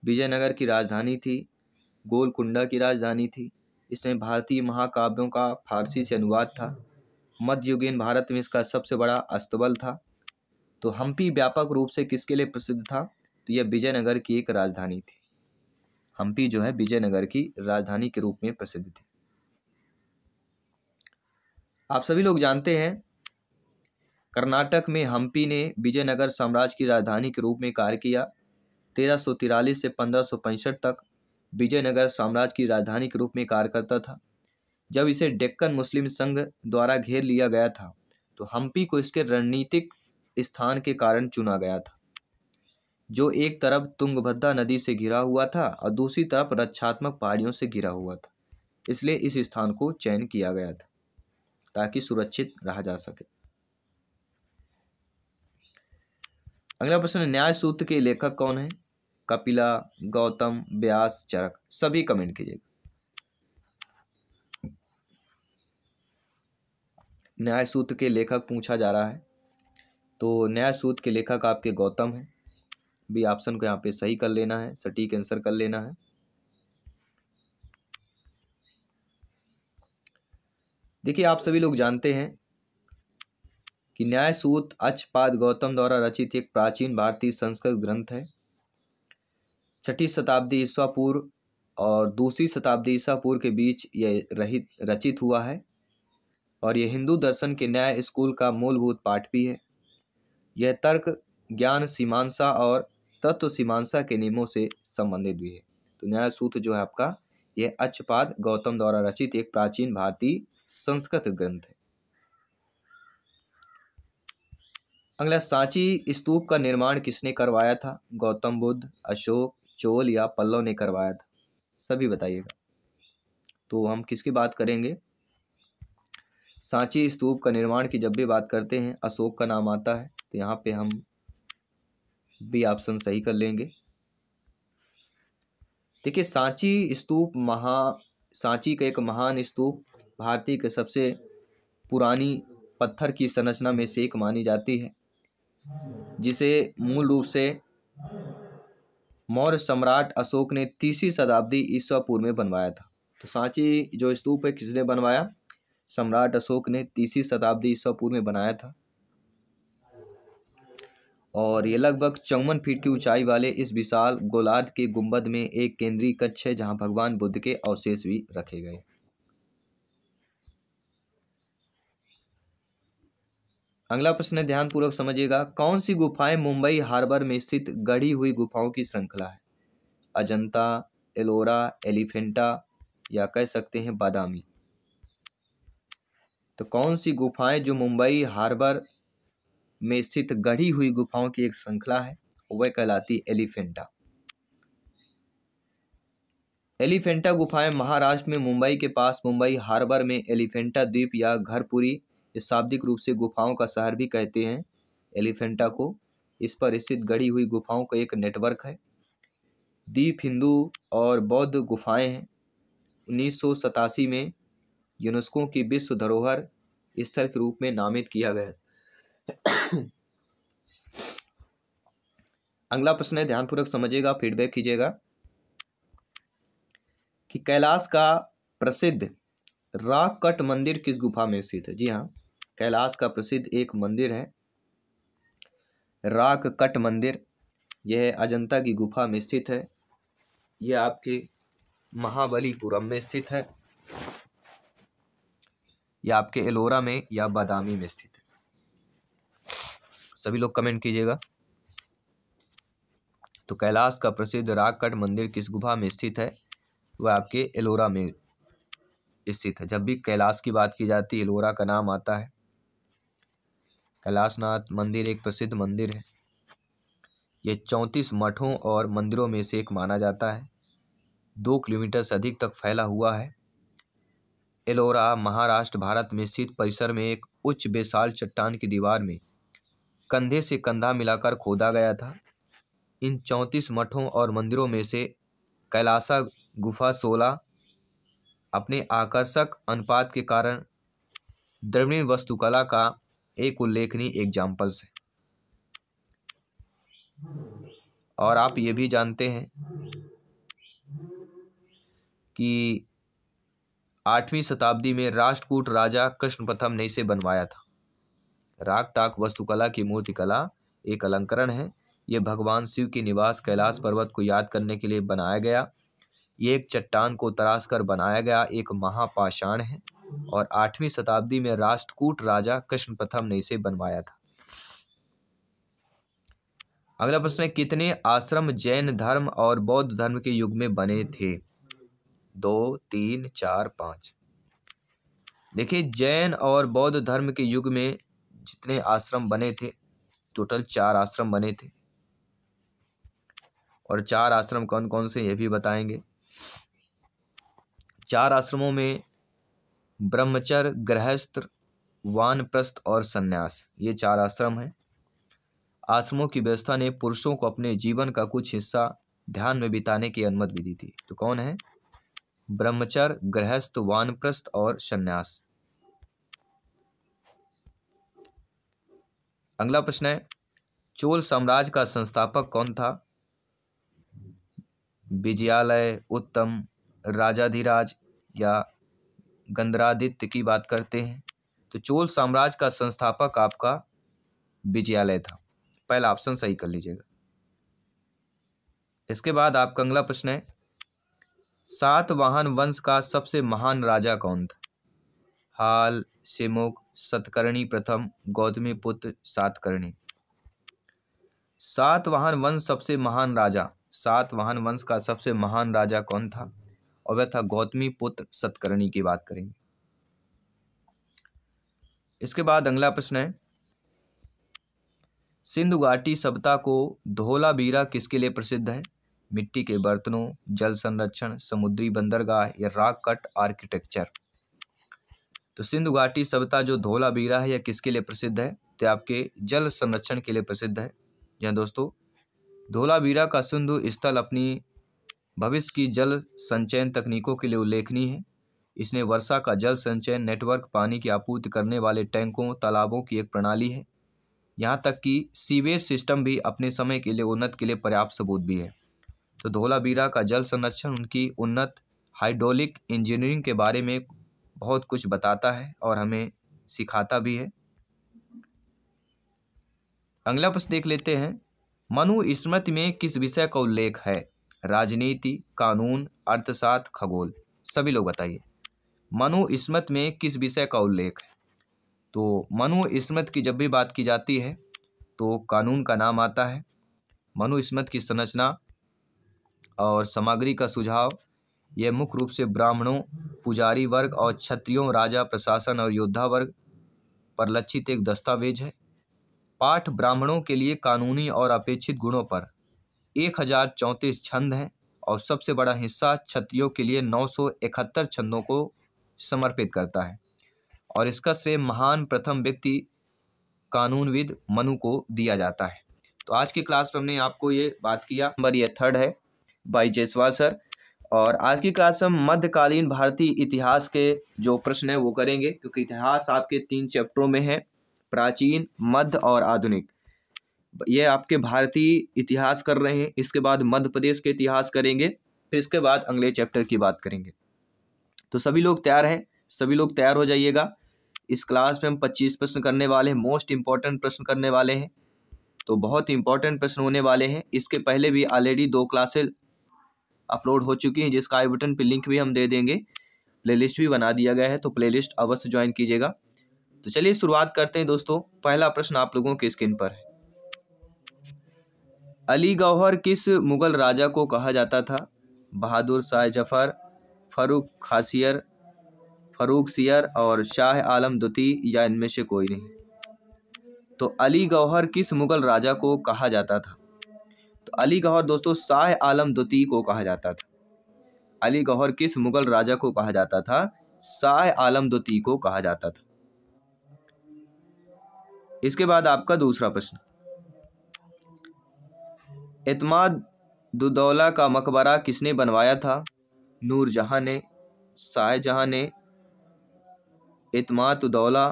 A: विजयनगर की राजधानी थी गोलकुंडा की राजधानी थी इसमें भारतीय महाकाव्यों का फारसी से अनुवाद था मध्ययुगीन भारत में इसका सबसे बड़ा अस्तबल था तो हम्पी व्यापक रूप से किसके लिए प्रसिद्ध था तो यह विजयनगर की एक राजधानी थी हम्पी जो है विजयनगर की राजधानी के रूप में प्रसिद्ध थी आप सभी लोग जानते हैं कर्नाटक में हम्पी ने विजयनगर साम्राज्य की राजधानी के रूप में कार्य किया तेरह से पंद्रह तक विजयनगर साम्राज्य की राजधानी के रूप में कार्य करता था जब इसे डेक्कन मुस्लिम संघ द्वारा घेर लिया गया था तो हम्पी को इसके रणनीतिक स्थान के कारण चुना गया था जो एक तरफ तुंगभद्रा नदी से घिरा हुआ था और दूसरी तरफ रक्षात्मक पहाड़ियों से घिरा हुआ था इसलिए इस स्थान को चयन किया गया था ताकि सुरक्षित रहा जा सके अगला प्रश्न न्याय सूत्र के लेखक कौन है कपिला गौतम व्यास चरक सभी कमेंट कीजिएगा न्याय सूत्र के लेखक पूछा जा रहा है तो न्याय सूत्र के लेखक आपके गौतम हैं बी ऑप्शन को यहाँ पे सही कर लेना है सटीक आंसर कर लेना है देखिए आप सभी लोग जानते हैं कि न्याय सूत्र पाद गौतम द्वारा रचित एक प्राचीन भारतीय संस्कृत ग्रंथ है छठी शताब्दी ईस्वा पूर्व और दूसरी शताब्दी ईसा पूर्व के बीच यह रहित रचित हुआ है और यह हिंदू दर्शन के न्याय स्कूल का मूलभूत पाठ भी है यह तर्क ज्ञान सीमांसा और तत्व सीमांसा के नियमों से संबंधित भी है तो न्याय सूत्र जो है आपका यह अच्छपाद गौतम द्वारा रचित एक प्राचीन भारतीय संस्कृत ग्रंथ है अगला सांची स्तूप का निर्माण किसने करवाया था गौतम बुद्ध अशोक चोल या पल्लव ने करवाया था सभी बताइएगा तो हम किसकी बात करेंगे सांची स्तूप का निर्माण की जब भी बात करते हैं अशोक का नाम आता है तो यहाँ पे हम बी ऑप्शन सही कर लेंगे देखिए सांची स्तूप महा सांची का एक महान स्तूप भारतीय के सबसे पुरानी पत्थर की संरचना में से एक मानी जाती है जिसे मूल रूप से मौर्य सम्राट अशोक ने तीसरी शताब्दी ईस्वा पूर्व में बनवाया था तो सांची जो स्तूप है किसने बनवाया सम्राट अशोक ने तीसरी शताब्दी ईसा पूर्व में बनाया था और ये लगभग चौवन फीट की ऊंचाई वाले इस विशाल गोलार्ध के गुंबद में एक केंद्रीय कक्ष है जहां भगवान बुद्ध के अवशेष भी रखे गए अगला प्रश्न ध्यानपूर्वक समझिएगा कौन सी गुफाएं मुंबई हार्बर में स्थित गढ़ी हुई गुफाओं की श्रृंखला है अजंता एलोरा एलिफेंटा या कह सकते हैं बादामी तो कौन सी गुफाएं जो मुंबई हार्बर में स्थित गढ़ी हुई गुफाओं की एक श्रृंखला है वह कहलाती एलिफेंटा एलिफेंटा गुफाएं महाराष्ट्र में मुंबई के पास मुंबई हार्बर में एलिफेंटा द्वीप या घरपुरी शाब्दिक रूप से गुफाओं का शहर भी कहते हैं एलिफेंटा को इस पर स्थित गढ़ी हुई गुफाओं का एक नेटवर्क है द्वीप हिंदू और बौद्ध गुफाएं हैं उन्नीस में यूनेस्को की विश्व धरोहर स्थल के रूप में नामित किया गया अगला प्रश्न है ध्यानपूर्वक समझिएगा फीडबैक कीजिएगा कि कैलाश का प्रसिद्ध राक कट मंदिर किस गुफा में स्थित है जी हाँ कैलाश का प्रसिद्ध एक मंदिर है राक कट मंदिर यह अजंता की गुफा में स्थित है यह आपके महाबलीपुरम में स्थित है ये आपके एलोरा में या बादामी में स्थित है सभी लोग कमेंट कीजिएगा तो कैलाश का प्रसिद्ध रागकट मंदिर किस गुफा में स्थित है वह आपके एलोरा में स्थित है जब भी कैलाश की बात की जाती है एलोरा का नाम आता है कैलाशनाथ मंदिर एक प्रसिद्ध मंदिर है यह चौंतीस मठों और मंदिरों में से एक माना जाता है दो किलोमीटर से अधिक तक फैला हुआ है एलोरा महाराष्ट्र भारत में स्थित परिसर में एक उच्च बेसाल चट्टान की दीवार में कंधे से कंधा मिलाकर खोदा गया था इन चौंतीस मठों और मंदिरों में से कैलासा गुफा सोलह अपने आकर्षक अनुपात के कारण द्रविड़ वस्तुकला का एक उल्लेखनीय एग्जाम्पल्स है और आप ये भी जानते हैं कि आठवीं शताब्दी में राष्ट्रकूट राजा कृष्ण प्रथम ने इसे बनवाया था राग टाक वस्तुकला की मूर्ति कला एक अलंकरण है ये भगवान शिव के निवास कैलाश पर्वत को याद करने के लिए बनाया गया ये एक चट्टान को तराश कर बनाया गया एक महापाषाण है और आठवीं शताब्दी में राष्ट्रकूट राजा कृष्ण प्रथम ने इसे बनवाया था अगला प्रश्न है कितने आश्रम जैन धर्म और बौद्ध धर्म के युग में बने थे दो तीन चार पाँच देखिए जैन और बौद्ध धर्म के युग में जितने आश्रम बने थे टोटल चार आश्रम बने थे और चार आश्रम कौन कौन से ये भी बताएंगे चार आश्रमों में ब्रह्मचर गृहस्थ वानप्रस्थ और सन्यास ये चार आश्रम हैं आश्रमों की व्यवस्था ने पुरुषों को अपने जीवन का कुछ हिस्सा ध्यान में बिताने की अनुमति भी दी थी तो कौन है ब्रह्मचर गृहस्थ वानप्रस्थ और संन्यास अगला प्रश्न है चोल साम्राज्य का संस्थापक कौन था विजयालय उत्तम राजाधिराज या गंधरादित्य की बात करते हैं तो चोल साम्राज्य का संस्थापक आपका विजयालय था पहला ऑप्शन सही कर लीजिएगा इसके बाद आपका अगला प्रश्न है सातवाहन वंश का सबसे महान राजा कौन था हाल सिमुक सतकर्णी प्रथम गौतमी पुत्र सातकर्णी सातवाहन वंश सबसे महान राजा सातवाहन वंश का सबसे महान राजा कौन था और वह था गौतमी पुत्र सतकर्णी की बात करेंगे इसके बाद अगला प्रश्न है सिंधु घाटी सभ्यता को बीरा किसके लिए प्रसिद्ध है मिट्टी के बर्तनों जल संरक्षण समुद्री बंदरगाह या राक कट आर्किटेक्चर तो सिंधु घाटी सभ्यता जो धोला बीरा है या किसके लिए प्रसिद्ध है तो आपके जल संरक्षण के लिए प्रसिद्ध है या दोस्तों धोला बीरा का सिंधु स्थल अपनी भविष्य की जल संचयन तकनीकों के लिए उल्लेखनीय है इसने वर्षा का जल संचयन नेटवर्क पानी की आपूर्ति करने वाले टैंकों तालाबों की एक प्रणाली है यहाँ तक कि सीवेज सिस्टम भी अपने समय के लिए उन्नत के लिए पर्याप्त सबूत भी है तो धोलाबीरा का जल संरक्षण उनकी उन्नत हाइड्रोलिक इंजीनियरिंग के बारे में बहुत कुछ बताता है और हमें सिखाता भी है अगला प्रश्न देख लेते हैं मनु स्मृति में किस विषय का उल्लेख है राजनीति कानून अर्थशास्त्र खगोल सभी लोग बताइए मनु स्मृति में किस विषय का उल्लेख है तो मनु स्मृति की जब भी बात की जाती है तो कानून का नाम आता है मनु स्मृति की संरचना और सामग्री का सुझाव यह मुख्य रूप से ब्राह्मणों पुजारी वर्ग और क्षत्रियों राजा प्रशासन और योद्धा वर्ग पर लक्षित एक दस्तावेज है पाठ ब्राह्मणों के लिए कानूनी और अपेक्षित गुणों पर एक हजार चौंतीस छंद हैं और सबसे बड़ा हिस्सा क्षत्रियों के लिए नौ सौ इकहत्तर छंदों को समर्पित करता है और इसका श्रेय महान प्रथम व्यक्ति कानूनविद मनु को दिया जाता है तो आज की क्लास में हमने आपको ये बात किया नंबर ये थर्ड है बाई जयसवाल सर और आज की क्लास हम मध्यकालीन भारतीय इतिहास के जो प्रश्न है वो करेंगे क्योंकि इतिहास आपके तीन चैप्टरों में है प्राचीन मध्य और आधुनिक ये आपके भारतीय इतिहास कर रहे हैं इसके बाद मध्य प्रदेश के इतिहास करेंगे फिर इसके बाद अगले चैप्टर की बात करेंगे तो सभी लोग तैयार हैं सभी लोग तैयार हो जाइएगा इस क्लास में हम पच्चीस प्रश्न करने वाले हैं मोस्ट इम्पॉर्टेंट प्रश्न करने वाले हैं तो बहुत इंपॉर्टेंट प्रश्न होने वाले हैं इसके पहले भी ऑलरेडी दो क्लासेस अपलोड हो चुकी हैं जिसका आई बटन पर लिंक भी हम दे देंगे प्लेलिस्ट भी बना दिया गया है तो प्लेलिस्ट अवश्य ज्वाइन कीजिएगा तो चलिए शुरुआत करते हैं दोस्तों पहला प्रश्न आप लोगों की स्क्रीन पर है अली गौहर किस मुग़ल राजा को कहा जाता था बहादुर शाह जफ़र फरूख खासियर फरूख सियर और शाह आलम द्वितीय या इनमें से कोई नहीं तो अली गौहर किस मुग़ल राजा को कहा जाता था तो अली गौहर दोस्तों शाह आलम द्वितीय को कहा जाता था अली गौहर किस मुगल राजा को कहा जाता था शाह आलम द्वितीय को कहा जाता था इसके बाद आपका दूसरा प्रश्न एतमाद दुदौला का मकबरा किसने बनवाया था नूरजहाँ ने शाहजहाँ ने इतमातुदौला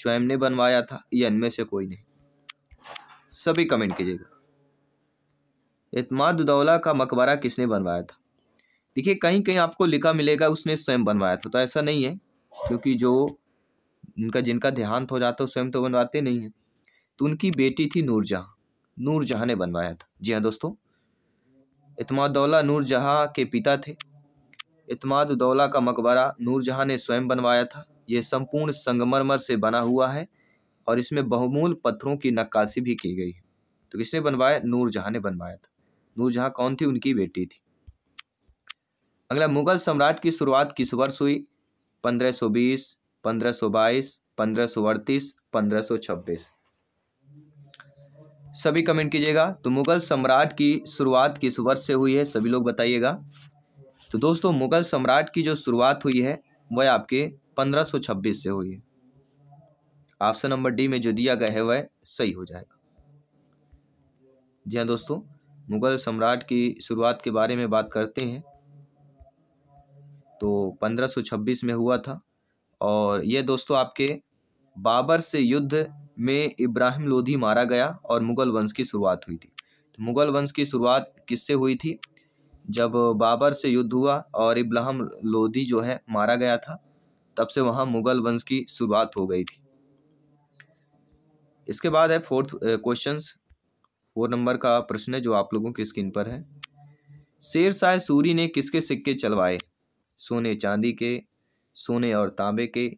A: स्वयं ने बनवाया था या इनमें से कोई नहीं सभी कमेंट कीजिएगा एतमादौला का मकबरा किसने बनवाया था देखिए कहीं कहीं आपको लिखा मिलेगा उसने स्वयं बनवाया था तो ऐसा नहीं है क्योंकि जो उनका जिनका देहांत हो जाता है स्वयं तो बनवाते नहीं हैं तो उनकी बेटी थी नूरजहाँ नूरजहाँ ने बनवाया था जी हाँ दोस्तों इतमादौला नूरजहाँ के पिता थे इतमादौला का मकबरा नूरजहाँ ने स्वयं बनवाया था ये संपूर्ण संगमरमर से बना हुआ है और इसमें बहुमूल पत्थरों की नक्काशी भी की गई है तो किसने बनवाया नूरजहाँ ने बनवाया था नूरजहाँ कौन थी उनकी बेटी थी अगला मुगल सम्राट की शुरुआत किस वर्ष हुई 1520, 1522, 1538, सभी कमेंट कीजिएगा तो मुगल सम्राट की शुरुआत किस वर्ष से हुई है सभी लोग बताइएगा तो दोस्तों मुगल सम्राट की जो शुरुआत हुई है वह आपके 1526 से हुई है ऑप्शन नंबर डी में जो दिया गया है वह सही हो जाएगा जी हाँ दोस्तों मुग़ल सम्राट की शुरुआत के बारे में बात करते हैं तो 1526 में हुआ था और ये दोस्तों आपके बाबर से युद्ध में इब्राहिम लोधी मारा गया और मुग़ल वंश की शुरुआत हुई थी तो मुग़ल वंश की शुरुआत किससे हुई थी जब बाबर से युद्ध हुआ और इब्राहिम लोधी जो है मारा गया था तब से वहाँ मुग़ल वंश की शुरुआत हो गई थी इसके बाद है फोर्थ क्वेश्चंस फोर नंबर का प्रश्न है जो आप लोगों की स्क्रीन पर है शेर शाह सूरी ने किसके सिक्के चलवाए सोने चांदी के सोने और तांबे के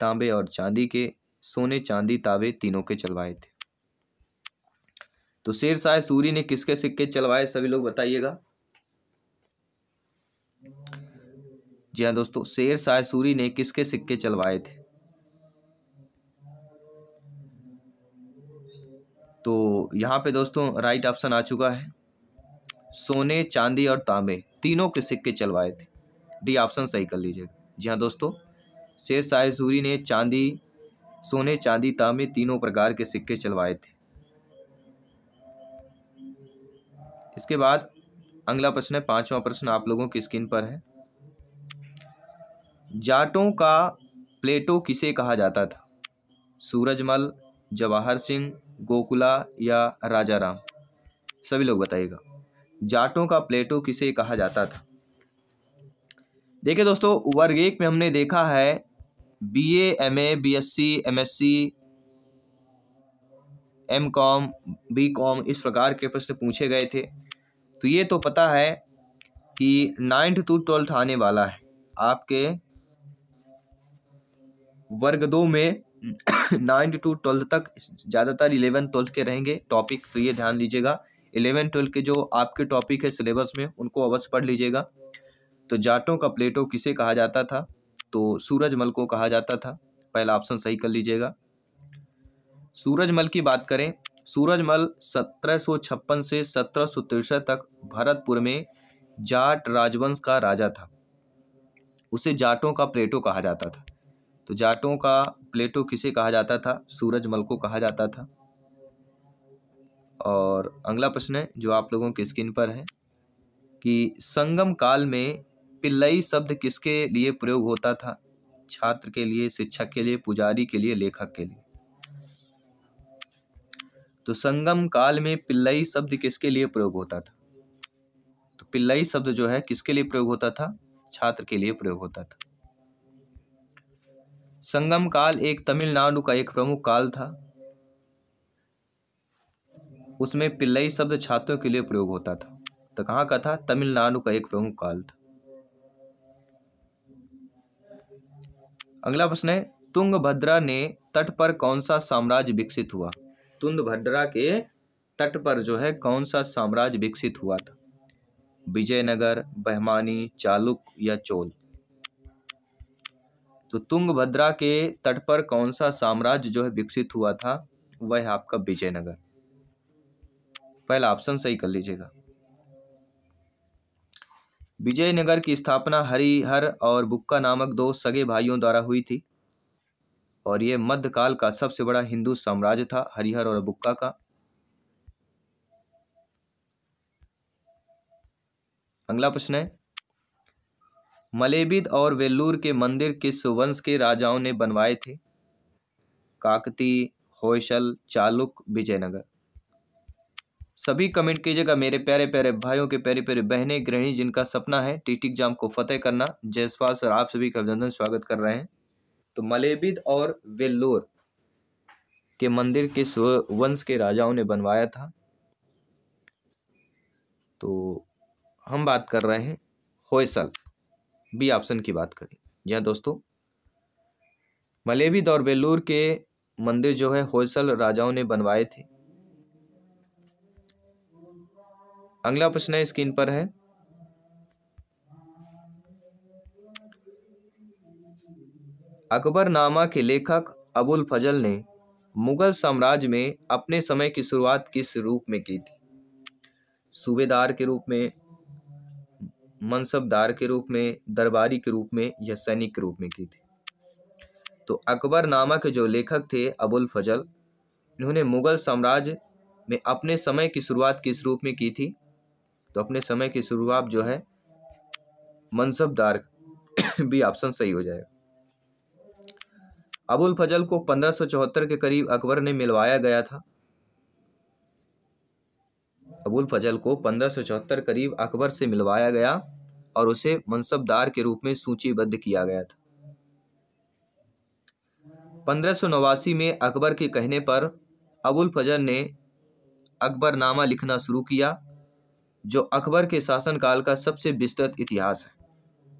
A: तांबे और चांदी के सोने चांदी तांबे तीनों के चलवाए थे तो शेर शाह सूरी ने किसके सिक्के चलवाए सभी लोग बताइएगा जी हाँ दोस्तों शेर शाह सूरी ने किसके सिक्के चलवाए थे तो यहाँ पे दोस्तों राइट ऑप्शन आ चुका है सोने चांदी और तांबे तीनों के सिक्के चलवाए थे डी ऑप्शन सही कर लीजिएगा जी हाँ दोस्तों शेर शाह सूरी ने चांदी सोने चांदी तांबे तीनों प्रकार के सिक्के चलवाए थे इसके बाद अगला प्रश्न है पांचवा प्रश्न आप लोगों की स्क्रीन पर है जाटों का प्लेटो किसे कहा जाता था सूरजमल जवाहर सिंह गोकुला या राजा राम सभी लोग बताइएगा जाटों का प्लेटो किसे कहा जाता था देखिए दोस्तों वर्ग एक में हमने देखा है B A M A B S C M S C M com B com इस प्रकार के प्रश्न पूछे गए थे तो ये तो पता है कि नाइन्थ टू ट्वेल्थ आने वाला है आपके वर्ग दो में नाइन टू ट्वेल्थ तक ज़्यादातर इलेवन ट्वेल्थ के रहेंगे टॉपिक तो ये ध्यान लीजिएगा इलेवन ट्वेल्थ के जो आपके टॉपिक है सिलेबस में उनको अवश्य पढ़ लीजिएगा तो जाटों का प्लेटो किसे कहा जाता था तो सूरजमल को कहा जाता था पहला ऑप्शन सही कर लीजिएगा सूरजमल की बात करें सूरजमल सत्रह से सत्रह तक भरतपुर में जाट राजवंश का राजा था उसे जाटों का प्लेटो कहा जाता था तो जाटों का प्लेटो किसे कहा जाता था सूरजमल को कहा जाता था और अगला प्रश्न है जो आप लोगों के स्क्रीन पर है कि संगम काल में पिल्लई शब्द किसके लिए प्रयोग होता था छात्र के लिए शिक्षक के लिए पुजारी के लिए लेखक के लिए तो संगम काल में पिल्लई शब्द किसके लिए प्रयोग होता था तो पिल्लई शब्द जो है किसके लिए प्रयोग होता था छात्र के लिए प्रयोग होता था संगम काल एक तमिलनाडु का एक प्रमुख काल था उसमें पिल्लई शब्द छात्रों के लिए प्रयोग होता था तो कहाँ का था तमिलनाडु का एक प्रमुख काल था अगला प्रश्न है तुंग भद्रा ने तट पर कौन सा साम्राज्य विकसित हुआ तुंग भद्रा के तट पर जो है कौन सा साम्राज्य विकसित हुआ था विजयनगर बहमानी चालुक या चोल तो तुंगभद्रा के तट पर कौन सा साम्राज्य जो है विकसित हुआ था वह है आपका विजयनगर पहला ऑप्शन सही कर लीजिएगा विजयनगर की स्थापना हरिहर और बुक्का नामक दो सगे भाइयों द्वारा हुई थी और यह मध्यकाल का सबसे बड़ा हिंदू साम्राज्य था हरिहर और बुक्का का अगला प्रश्न है मलेबिद और वेल्लूर के मंदिर किस वंश के राजाओं ने बनवाए थे काकती होयसल चालुक विजयनगर सभी कमेंट कीजिएगा मेरे प्यारे प्यारे भाइयों के प्यारे प्यारे बहनें गृहिणी जिनका सपना है टीटी एग्जाम को फतेह करना जयसवाल सर आप सभी का अभिनंदन स्वागत कर रहे हैं तो मलेबिद और वेल्लोर के मंदिर किस वंश के राजाओं ने बनवाया था तो हम बात कर रहे हैं होयसल बी ऑप्शन की बात करें जी हाँ दोस्तों मलेबी दौर बेलूर के मंदिर जो है होयसल राजाओं ने बनवाए थे अगला प्रश्न है स्क्रीन पर है अकबरनामा के लेखक अबुल फजल ने मुगल साम्राज्य में अपने समय की शुरुआत किस रूप में की थी सूबेदार के रूप में मनसबदार के रूप में दरबारी के रूप में या सैनिक के रूप में की थी तो अकबर नामक जो लेखक थे अबुल फजल इन्होंने मुग़ल साम्राज्य में अपने समय की शुरुआत किस रूप में की थी तो अपने समय की शुरुआत जो है मनसबदार भी ऑप्शन सही हो जाएगा अबुल फजल को पंद्रह के करीब अकबर ने मिलवाया गया था अबुल फजल को पंद्रह सौ चौहत्तर करीब अकबर से मिलवाया गया और उसे मनसबदार के रूप में सूचीबद्ध किया गया था पंद्रह सौ नवासी में अकबर के कहने पर अबुल फजल ने अकबरनामा लिखना शुरू किया जो अकबर के शासनकाल का सबसे विस्तृत इतिहास है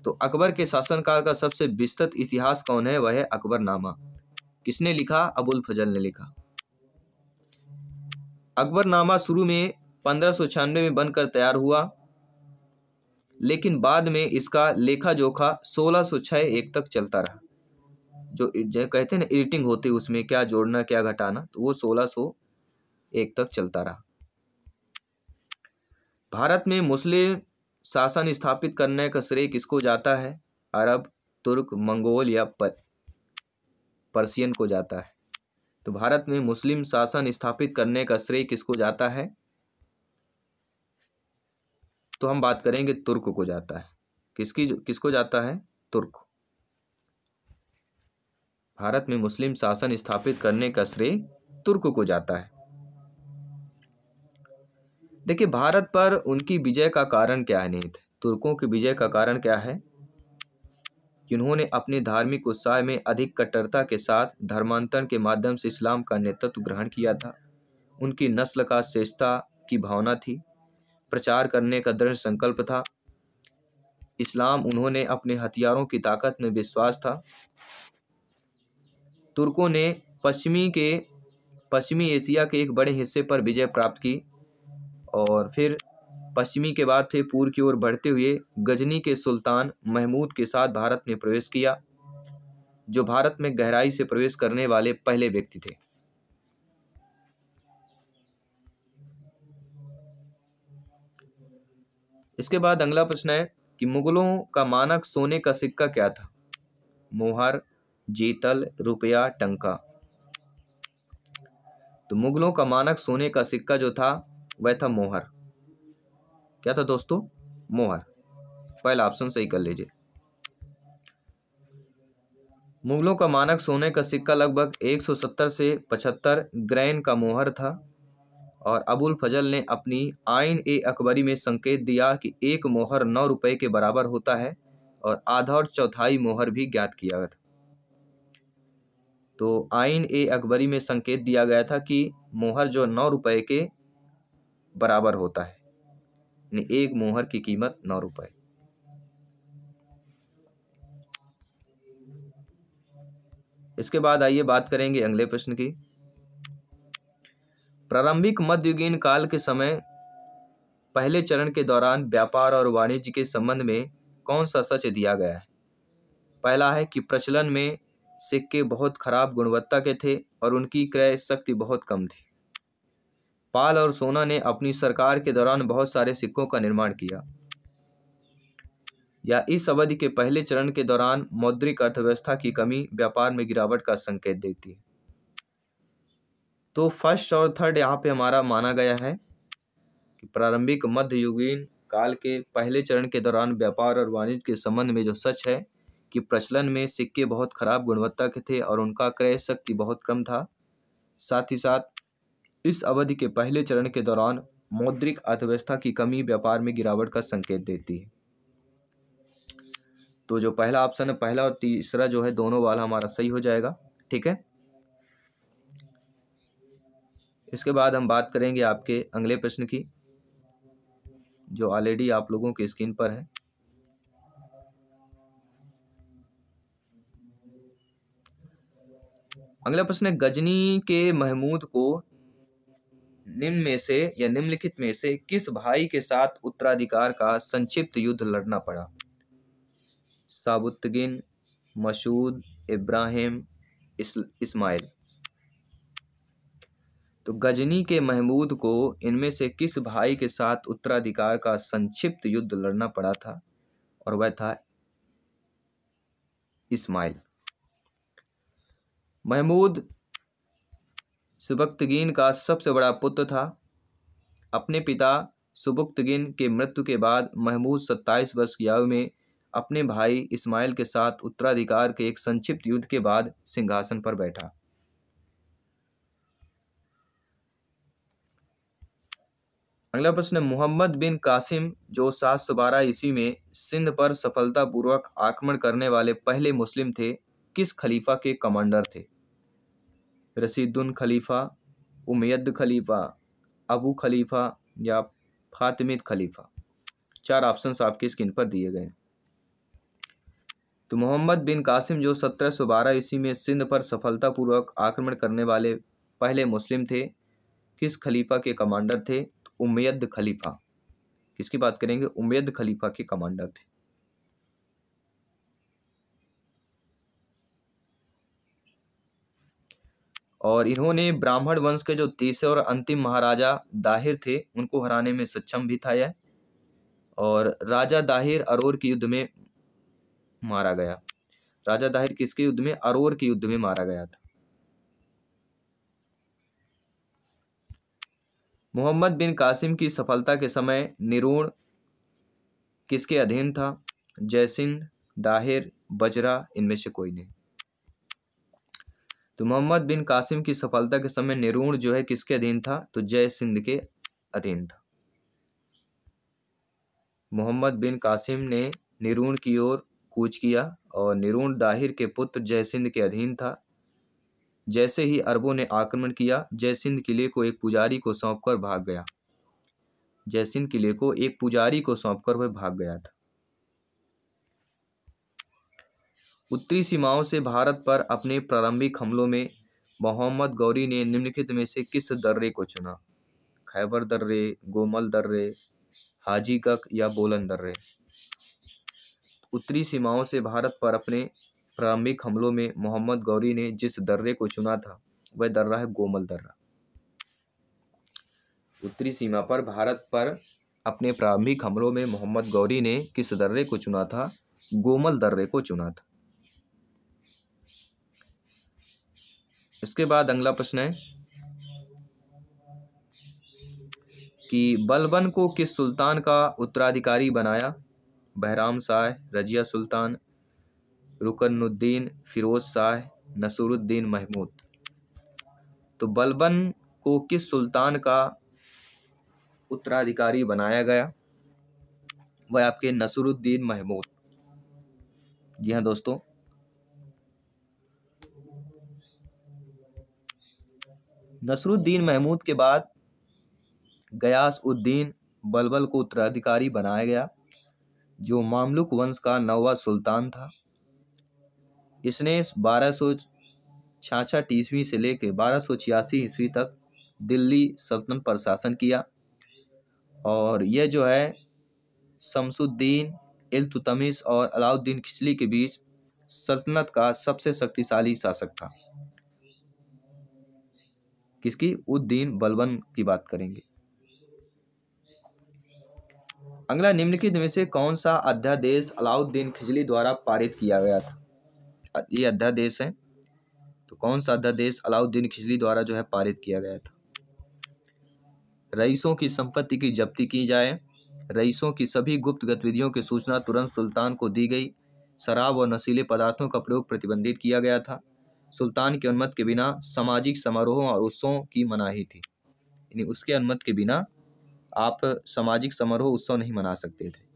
A: तो अकबर के शासनकाल का सबसे विस्तृत इतिहास कौन है वह है अकबरनामा किसने लिखा अबुल फजल ने लिखा अकबरनामा शुरू में पंद्रह में बनकर तैयार हुआ लेकिन बाद में इसका लेखा जोखा सोलह सौ छः एक तक चलता रहा जो कहते हैं ना एडिटिंग होती उसमें क्या जोड़ना क्या घटाना तो वो सोलह सौ एक तक चलता रहा भारत में मुस्लिम शासन स्थापित करने का श्रेय किसको जाता है अरब तुर्क मंगोल या पर, पर्सियन को जाता है तो भारत में मुस्लिम शासन स्थापित करने का श्रेय किसको जाता है तो हम बात करेंगे तुर्क को जाता है किसकी किसको जाता है तुर्क भारत में मुस्लिम शासन स्थापित करने का श्रेय तुर्क को जाता है देखिए भारत पर उनकी विजय का कारण क्या है नहीं तुर्कों की विजय का कारण क्या है कि उन्होंने अपने धार्मिक उत्साह में अधिक कट्टरता के साथ धर्मांतरण के माध्यम से इस्लाम का नेतृत्व ग्रहण किया था उनकी नस्ल का श्रेष्ठता की भावना थी प्रचार करने का दृढ़ संकल्प था इस्लाम उन्होंने अपने हथियारों की ताकत में विश्वास था तुर्कों ने पश्चिमी के पश्चिमी एशिया के एक बड़े हिस्से पर विजय प्राप्त की और फिर पश्चिमी के बाद फिर पूर्व की ओर बढ़ते हुए गजनी के सुल्तान महमूद के साथ भारत में प्रवेश किया जो भारत में गहराई से प्रवेश करने वाले पहले व्यक्ति थे इसके बाद अगला प्रश्न है कि मुगलों का मानक सोने का सिक्का क्या था मोहर जीतल रुपया टंका तो मुगलों का मानक सोने का सिक्का जो था वह था मोहर क्या था दोस्तों मोहर पहला ऑप्शन सही कर लीजिए मुगलों का मानक सोने का सिक्का लगभग 170 से 75 ग्रैन का मोहर था और अबुल फजल ने अपनी आइन ए अकबरी में संकेत दिया कि एक मोहर नौ रुपये के बराबर होता है और आधा और चौथाई मोहर भी ज्ञात किया गया था तो आयन ए अकबरी में संकेत दिया गया था कि मोहर जो नौ रुपये के बराबर होता है यानी एक मोहर की कीमत नौ रुपये इसके बाद आइए बात करेंगे अगले प्रश्न की प्रारंभिक मध्ययुगीन काल के समय पहले चरण के दौरान व्यापार और वाणिज्य के संबंध में कौन सा सच दिया गया है पहला है कि प्रचलन में सिक्के बहुत खराब गुणवत्ता के थे और उनकी क्रय शक्ति बहुत कम थी पाल और सोना ने अपनी सरकार के दौरान बहुत सारे सिक्कों का निर्माण किया या इस अवधि के पहले चरण के दौरान मौद्रिक अर्थव्यवस्था की कमी व्यापार में गिरावट का संकेत देती है तो फर्स्ट और थर्ड यहाँ पे हमारा माना गया है कि प्रारंभिक मध्ययुगीन काल के पहले चरण के दौरान व्यापार और वाणिज्य के संबंध में जो सच है कि प्रचलन में सिक्के बहुत खराब गुणवत्ता के थे और उनका क्रय शक्ति बहुत कम था साथ ही साथ इस अवधि के पहले चरण के दौरान मौद्रिक अर्थव्यवस्था की कमी व्यापार में गिरावट का संकेत देती है तो जो पहला ऑप्शन है पहला और तीसरा जो है दोनों वाला हमारा सही हो जाएगा ठीक है इसके बाद हम बात करेंगे आपके अगले प्रश्न की जो ऑलरेडी आप लोगों की स्क्रीन पर है अगला प्रश्न है गजनी के महमूद को निम्न में से या निम्नलिखित में से किस भाई के साथ उत्तराधिकार का संक्षिप्त युद्ध लड़ना पड़ा साबुतगिन मशूद इब्राहिम इस्माइल तो गजनी के महमूद को इनमें से किस भाई के साथ उत्तराधिकार का संक्षिप्त युद्ध लड़ना पड़ा था और वह था इस्माइल महमूद सुबक्तगीन का सबसे बड़ा पुत्र था अपने पिता सुबुक्तगिन के मृत्यु के बाद महमूद 27 वर्ष की आयु में अपने भाई इस्माइल के साथ उत्तराधिकार के एक संक्षिप्त युद्ध के बाद सिंहासन पर बैठा अगला प्रश्न है मोहम्मद बिन कासिम जो सात सौ बारह ईस्वी में सिंध पर सफलतापूर्वक आक्रमण करने वाले पहले मुस्लिम थे किस खलीफा के कमांडर थे रसीदुन खलीफा उमैद खलीफा अबू खलीफा या फातिमिद खलीफा चार ऑप्शन आपके स्क्रीन पर दिए गए तो मोहम्मद बिन कासिम जो सत्रह सौ बारह ईस्वी में सिंध पर सफलतापूर्वक आक्रमण करने वाले पहले मुस्लिम थे किस खलीफा के कमांडर थे उमैद खलीफा किसकी बात करेंगे उमैद खलीफा के कमांडर थे और इन्होंने ब्राह्मण वंश के जो तीसरे और अंतिम महाराजा दाहिर थे उनको हराने में सक्षम भी था यह और राजा दाहिर अरोर के युद्ध में मारा गया राजा दाहिर किसके युद्ध में अरोर के युद्ध में मारा गया था मोहम्मद बिन कासिम की सफलता के समय निरूण किसके अधीन था जयसिंह दाहिर बजरा इनमें से कोई नहीं तो मोहम्मद बिन कासिम की सफलता के समय निरूण जो है किसके अधीन था तो जय सिंध के अधीन था मोहम्मद बिन कासिम ने निरूण की ओर कूच किया और निरूण दाहिर के पुत्र जय सिंध के अधीन था जैसे ही अरबों ने आक्रमण किया जयसिंध किले को एक पुजारी को सौंपकर भाग गया जयसिंध किले को एक पुजारी को सौंपकर वह भाग गया था उत्तरी सीमाओं से भारत पर अपने प्रारंभिक हमलों में मोहम्मद गौरी ने निम्नलिखित में से किस दर्रे को चुना खैबर दर्रे गोमल दर्रे हाजी कक या बोलन दर्रे उत्तरी सीमाओं से भारत पर अपने प्रारंभिक हमलों में मोहम्मद गौरी ने जिस दर्रे को चुना था वह दर्रा है गोमल दर्रा उत्तरी सीमा पर भारत पर अपने प्रारंभिक हमलों में मोहम्मद गौरी ने किस दर्रे को चुना था गोमल दर्रे को चुना था इसके बाद अगला प्रश्न है कि बलबन को किस सुल्तान का उत्तराधिकारी बनाया बहराम शाह रजिया सुल्तान रुकनुद्दीन फिरोज शाह नसरुद्दीन महमूद तो बलबन को किस सुल्तान का उत्तराधिकारी बनाया गया वह आपके नसरुद्दीन महमूद जी हाँ दोस्तों नसरुद्दीन महमूद के बाद गयास उद्दीन बलबल को उत्तराधिकारी बनाया गया जो मामलुक वंश का नौवा सुल्तान था इसने बारह सौ छाछठ ईस्वी से लेकर बारह सौ छियासी ईस्वी तक दिल्ली सल्तनत पर शासन किया और यह जो है शमसुद्दीन इल्तुतमिस और अलाउद्दीन खिचली के बीच सल्तनत का सबसे शक्तिशाली शासक था किसकी उद्दीन बलबन की बात करेंगे अगला निम्नलिखित में से कौन सा अध्यादेश अलाउद्दीन खिजली द्वारा पारित किया गया था ये अध्यादेश है तो कौन सा अध्यादेश अलाउद्दीन खिचली द्वारा जो है पारित किया गया था रईसों की संपत्ति की जब्ती की जाए रईसों की सभी गुप्त गतिविधियों की सूचना तुरंत सुल्तान को दी गई शराब और नशीले पदार्थों का प्रयोग प्रतिबंधित किया गया था सुल्तान की अनुमति के बिना सामाजिक समारोहों और उत्सवों की मनाही थी यानी उसके अनुमति के बिना आप सामाजिक समारोह उत्सव नहीं मना सकते थे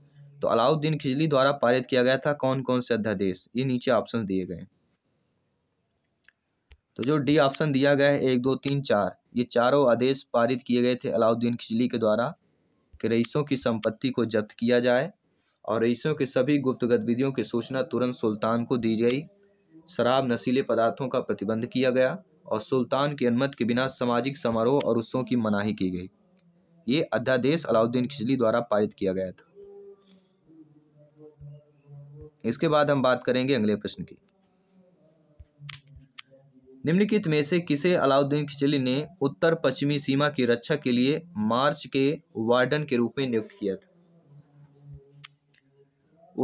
A: तो अलाउद्दीन खिजली द्वारा पारित किया गया था कौन कौन से अध्यादेश ये नीचे ऑप्शन दिए गए तो जो डी ऑप्शन दिया गया है एक दो तीन चार ये चारों आदेश पारित किए गए थे अलाउद्दीन खिजली के द्वारा कि रईसों की संपत्ति को जब्त किया जाए और रईसों के सभी गुप्त गतिविधियों की सूचना तुरंत सुल्तान को दी गई शराब नशीले पदार्थों का प्रतिबंध किया गया और सुल्तान की अनुमति के बिना सामाजिक समारोह और उत्सवों की मनाही की गई ये अध्यादेश अलाउद्दीन खिजली द्वारा पारित किया गया था इसके बाद हम बात करेंगे अगले प्रश्न की निम्नलिखित में से किसे अलाउद्दीन खिचली ने उत्तर पश्चिमी सीमा की रक्षा के लिए मार्च के वार्डन के रूप में नियुक्त किया था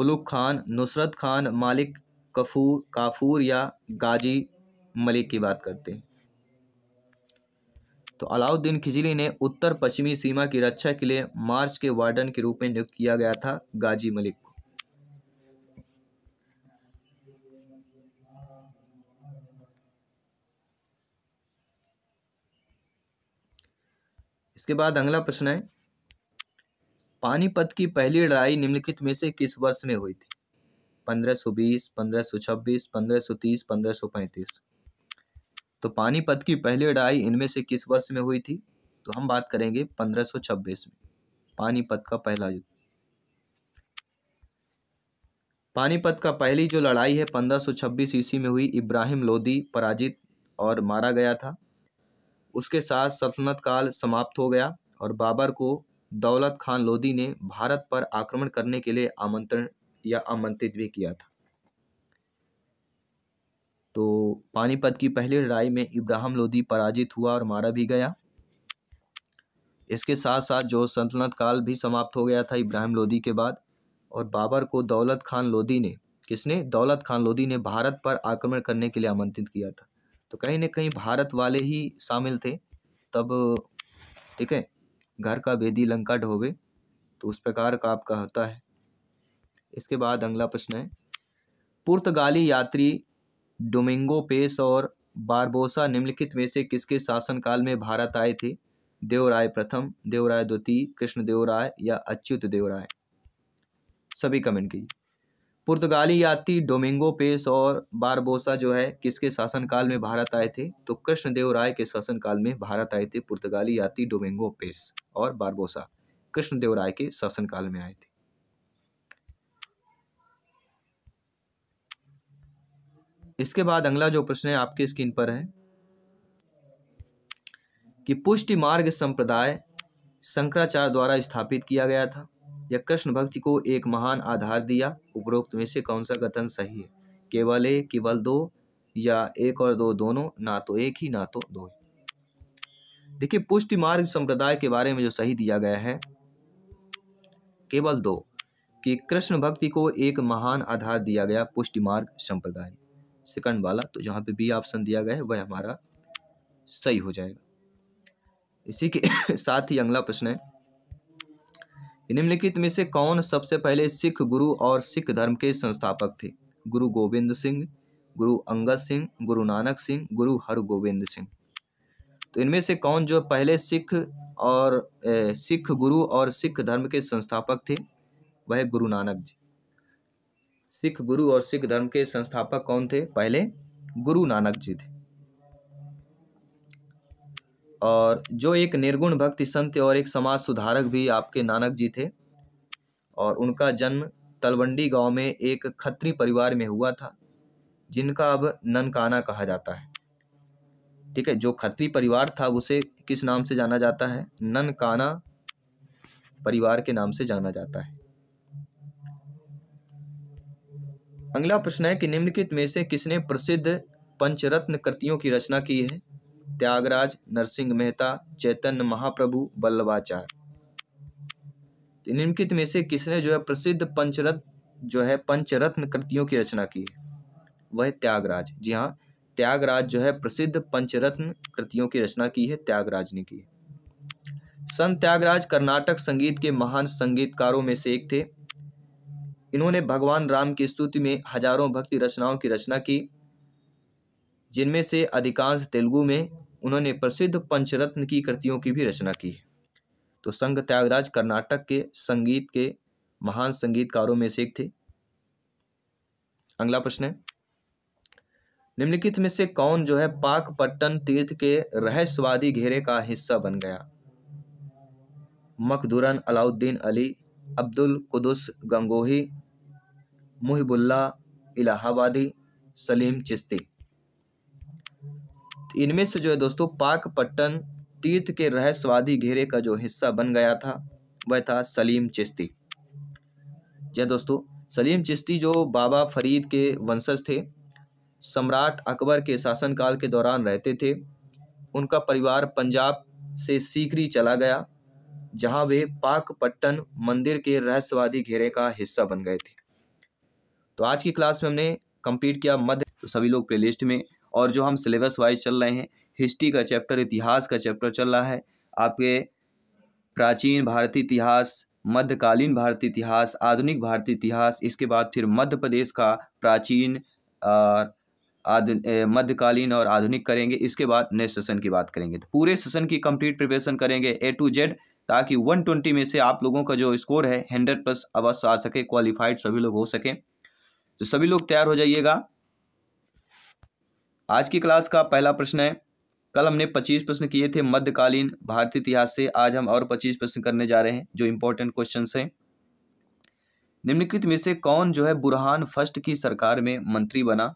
A: उलुक खान नुसरत खान मालिक कफूर काफूर या गाजी मलिक की बात करते हैं तो अलाउद्दीन खिजली ने उत्तर पश्चिमी सीमा की रक्षा के लिए मार्च के वार्डन के रूप में नियुक्त किया गया था गाजी मलिक को इसके बाद अगला प्रश्न है पानीपत की पहली लड़ाई निम्नलिखित में से किस वर्ष में हुई थी पंद्रह सौ बीस पंद्रह सौ छब्बीस पंद्रह सौ तीस पंद्रह सौ पैंतीस तो पानीपत की पहली लड़ाई इनमें से किस वर्ष में हुई थी तो हम बात करेंगे पंद्रह सौ छब्बीस में पानीपत का पहला युद्ध पानीपत का पहली जो लड़ाई है पंद्रह छब्बीस ईस्वी में हुई इब्राहिम लोदी पराजित और मारा गया था उसके साथ सल्तनत काल समाप्त हो गया और बाबर को दौलत खान लोधी ने भारत पर आक्रमण करने के लिए आमंत्रण या आमंत्रित भी किया था तो पानीपत की पहली लड़ाई में इब्राहिम लोधी पराजित हुआ और मारा भी गया इसके साथ साथ जो सल्तनत काल भी समाप्त हो गया था इब्राहिम लोधी के बाद और बाबर को दौलत खान लोधी ने किसने दौलत खान लोधी ने भारत पर आक्रमण करने के लिए आमंत्रित किया था तो कहीं ना कहीं भारत वाले ही शामिल थे तब ठीक है घर का बेदी लंका ढोबे तो उस प्रकार का आपका होता है इसके बाद अगला प्रश्न है पुर्तगाली यात्री डोमिंगो पेस और बारबोसा निम्नलिखित में से किसके शासनकाल में भारत आए थे देवराय प्रथम देवराय द्वितीय कृष्ण देवराय या अच्युत देवराय सभी कमेंट कीजिए पुर्तगाली यात्री डोमेंगो पेस और बारबोसा जो है किसके शासनकाल में भारत आए थे तो कृष्णदेव राय के शासनकाल में भारत आए थे पुर्तगाली यात्री डोमेंगो पेस और बारबोसा कृष्णदेव राय के शासनकाल में आए थे इसके बाद अगला जो प्रश्न है आपके स्क्रीन पर है कि पुष्टि मार्ग संप्रदाय शंकराचार्य द्वारा स्थापित किया गया था या कृष्ण भक्ति को एक महान आधार दिया उपरोक्त में से कौन सा कथन सही है केवल एक केवल दो या एक और दो दोनों ना तो एक ही ना तो दो देखिए पुष्टि मार्ग संप्रदाय के बारे में जो सही दिया गया है केवल दो कि कृष्ण भक्ति को एक महान आधार दिया गया पुष्टि मार्ग संप्रदाय सेकंड वाला तो जहाँ पे बी ऑप्शन दिया गया है वह हमारा सही हो जाएगा इसी के साथ ही अगला प्रश्न है निम्नलिखित में से कौन सबसे पहले सिख गुरु और सिख धर्म के संस्थापक थे गुरु गोविंद सिंह गुरु अंगद सिंह गुरु नानक सिंह गुरु हरगोविंद सिंह तो इनमें से कौन जो पहले सिख और ए, सिख गुरु और सिख धर्म के संस्थापक थे वह गुरु नानक जी सिख गुरु और सिख धर्म के संस्थापक कौन थे पहले गुरु नानक जी थे और जो एक निर्गुण भक्ति संत और एक समाज सुधारक भी आपके नानक जी थे और उनका जन्म तलवंडी गांव में एक खत्री परिवार में हुआ था जिनका अब ननकाना कहा जाता है ठीक है जो खत्री परिवार था उसे किस नाम से जाना जाता है ननकाना परिवार के नाम से जाना जाता है अगला प्रश्न है कि निम्नलिखित में से किसने प्रसिद्ध पंचरत्न कृतियों की रचना की है त्यागराज नरसिंह मेहता चैतन्य महाप्रभु बल्लवाचार्य तो निम्नलिखित में से किसने जो है प्रसिद्ध पंचरत्न जो है पंचरत्न कृतियों की रचना की वह त्यागराज जी हाँ त्यागराज जो है प्रसिद्ध पंचरत्न कृतियों की रचना की है त्यागराज ने की संत त्यागराज कर्नाटक संगीत के महान संगीतकारों में से एक थे इन्होंने भगवान राम की स्तुति में हजारों भक्ति रचनाओं की रचना की जिनमें से अधिकांश तेलुगु में उन्होंने प्रसिद्ध पंचरत्न की कृतियों की भी रचना की तो संघ त्यागराज कर्नाटक के संगीत के महान संगीतकारों में से एक थे अगला प्रश्न है निम्नलिखित में से कौन जो है पाकपट्टन तीर्थ के रहस्यवादी घेरे का हिस्सा बन गया मखदुरन अलाउद्दीन अली अब्दुल कुदुस गंगोही मुहिबुल्ला इलाहाबादी सलीम चिश्ती इनमें से जो है दोस्तों पाकपट्टन तीर्थ के रहस्यवादी घेरे का जो हिस्सा बन गया था वह था सलीम चिश्ती जय दोस्तों सलीम चिश्ती जो बाबा फरीद के वंशज थे सम्राट अकबर के शासनकाल के दौरान रहते थे उनका परिवार पंजाब से सीकरी चला गया जहां वे पाकपट्टन मंदिर के रहस्यवादी घेरे का हिस्सा बन गए थे तो आज की क्लास में हमने कंप्लीट किया मध्य तो सभी लोग प्ले में और जो हम सिलेबस वाइज चल रहे हैं हिस्ट्री का चैप्टर इतिहास का चैप्टर चल रहा है आपके प्राचीन भारतीय इतिहास मध्यकालीन भारतीय इतिहास आधुनिक भारतीय इतिहास इसके बाद फिर मध्य प्रदेश का प्राचीन मध्यकालीन और आधुनिक करेंगे इसके बाद नेक्स्ट सेशन की बात करेंगे तो पूरे सेशन की कंप्लीट प्रिपरेशन करेंगे ए टू जेड ताकि 120 में से आप लोगों का जो स्कोर है 100 प्लस अवश्य आ सके क्वालिफाइड सभी लोग हो सकें तो सभी लोग तैयार हो जाइएगा आज की क्लास का पहला प्रश्न है कल हमने 25 प्रश्न किए थे मध्यकालीन भारतीय इतिहास से आज हम और 25 प्रश्न करने जा रहे हैं जो इम्पोर्टेंट क्वेश्चन हैं निम्नलिखित में से कौन जो है बुरहान फर्स्ट की सरकार में मंत्री बना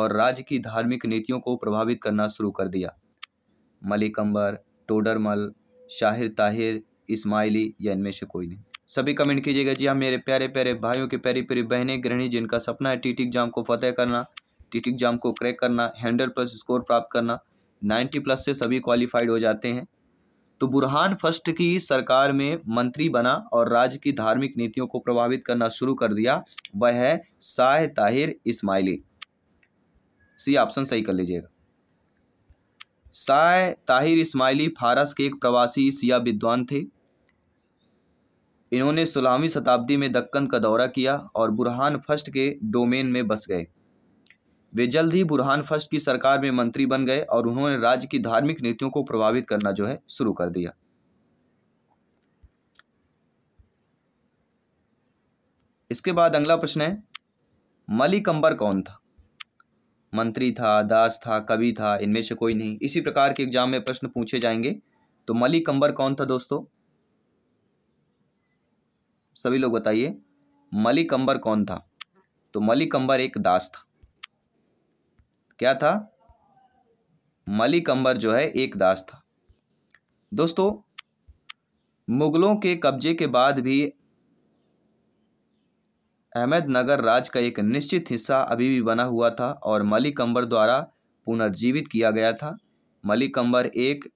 A: और राज्य की धार्मिक नीतियों को प्रभावित करना शुरू कर दिया मलिक अंबर टोडरमल शाहिर ताहिर इस्माइली या इनमें से कोई नहीं सभी कमेंट कीजिएगा जी हाँ मेरे प्यारे प्यारे भाइयों के प्यारी प्यारी बहनें गृहणी जिनका सपना है टीटी एग्जाम को फतेह करना टीट एग्जाम को क्रैक करना हंड्रेड प्लस स्कोर प्राप्त करना नाइन्टी प्लस से सभी क्वालिफाइड हो जाते हैं तो बुरहान फर्स्ट की सरकार में मंत्री बना और राज्य की धार्मिक नीतियों को प्रभावित करना शुरू कर दिया वह है शाह ताहिर इस्माइली सी ऑप्शन सही कर लीजिएगा शाह ताहिर इस्माइली फारस के एक प्रवासी सिया विद्वान थे इन्होंने सोलहवीं शताब्दी में दक्कन का दौरा किया और बुरहान फर्स्ट के डोमेन में बस गए वे जल्द ही बुरहान फर्स्ट की सरकार में मंत्री बन गए और उन्होंने राज्य की धार्मिक नीतियों को प्रभावित करना जो है शुरू कर दिया इसके बाद अगला प्रश्न है मलिक अंबर कौन था मंत्री था दास था कवि था इनमें से कोई नहीं इसी प्रकार के एग्जाम में प्रश्न पूछे जाएंगे तो मलिक अंबर कौन था दोस्तों सभी लोग बताइए मलिक अंबर कौन था तो मलिक अंबर एक दास था क्या था मलिक अंबर जो है एक दास था दोस्तों मुगलों के कब्जे के बाद भी अहमदनगर राज का एक निश्चित हिस्सा अभी भी बना हुआ था और मलिक अंबर द्वारा पुनर्जीवित किया गया था मलिक अंबर एक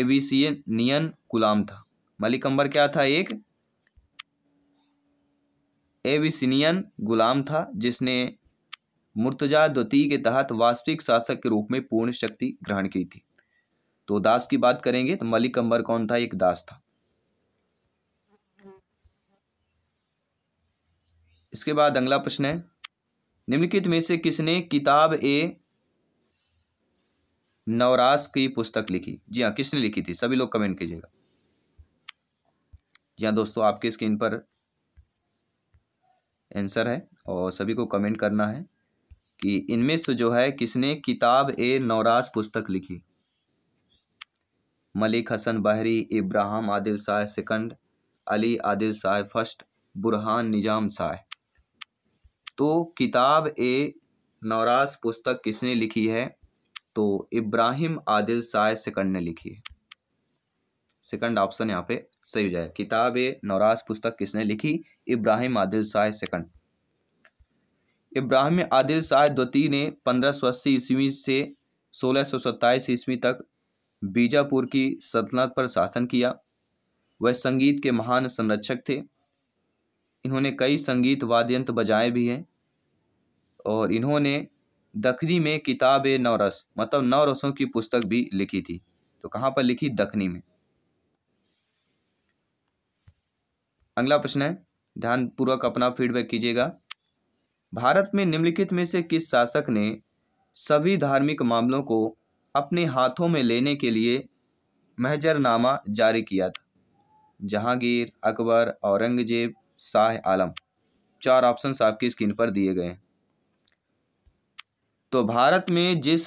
A: एविसियनियन गुलाम था मलिक अंबर क्या था एक एविसनियन गुलाम था जिसने मुर्तजा द्वितीय के तहत वास्तविक शासक के रूप में पूर्ण शक्ति ग्रहण की थी तो दास की बात करेंगे तो मलिक अंबर कौन था एक दास था इसके बाद अगला प्रश्न है निम्नलिखित में से किसने किताब ए नवरास की पुस्तक लिखी जी हाँ किसने लिखी थी सभी लोग कमेंट कीजिएगा जी हाँ दोस्तों आपके स्क्रीन पर आंसर है और सभी को कमेंट करना है कि इनमें से जो है किसने किताब ए नौराज पुस्तक लिखी मलिक हसन बहरी इब्राहिम आदिल शाह सेकंड अली आदिल शाह फर्स्ट बुरहान निजाम शाह तो किताब ए नौराज पुस्तक किसने लिखी है तो इब्राहिम आदिल शाह सेकंड ने लिखी है सेकंड ऑप्शन यहाँ पे सही हो जाएगा किताब ए नौराज पुस्तक किसने लिखी इब्राहिम आदिल शाह सेकंड इब्राहिम आदिल शाह द्वितीय ने पंद्रह सौ अस्सी ईस्वी से सोलह सौ सत्ताईस ईस्वी तक बीजापुर की सल्तनत पर शासन किया वह संगीत के महान संरक्षक थे इन्होंने कई संगीत वाद्यंत्र बजाए भी हैं और इन्होंने दखनी में किताब नौरस मतलब नौ रसों की पुस्तक भी लिखी थी तो कहाँ पर लिखी दखनी में अगला प्रश्न है ध्यानपूर्वक अपना फीडबैक कीजिएगा भारत में निम्नलिखित में से किस शासक ने सभी धार्मिक मामलों को अपने हाथों में लेने के लिए महजरनामा जारी किया था जहांगीर अकबर औरंगजेब शाह आलम चार ऑप्शन आपकी स्क्रीन पर दिए गए तो भारत में जिस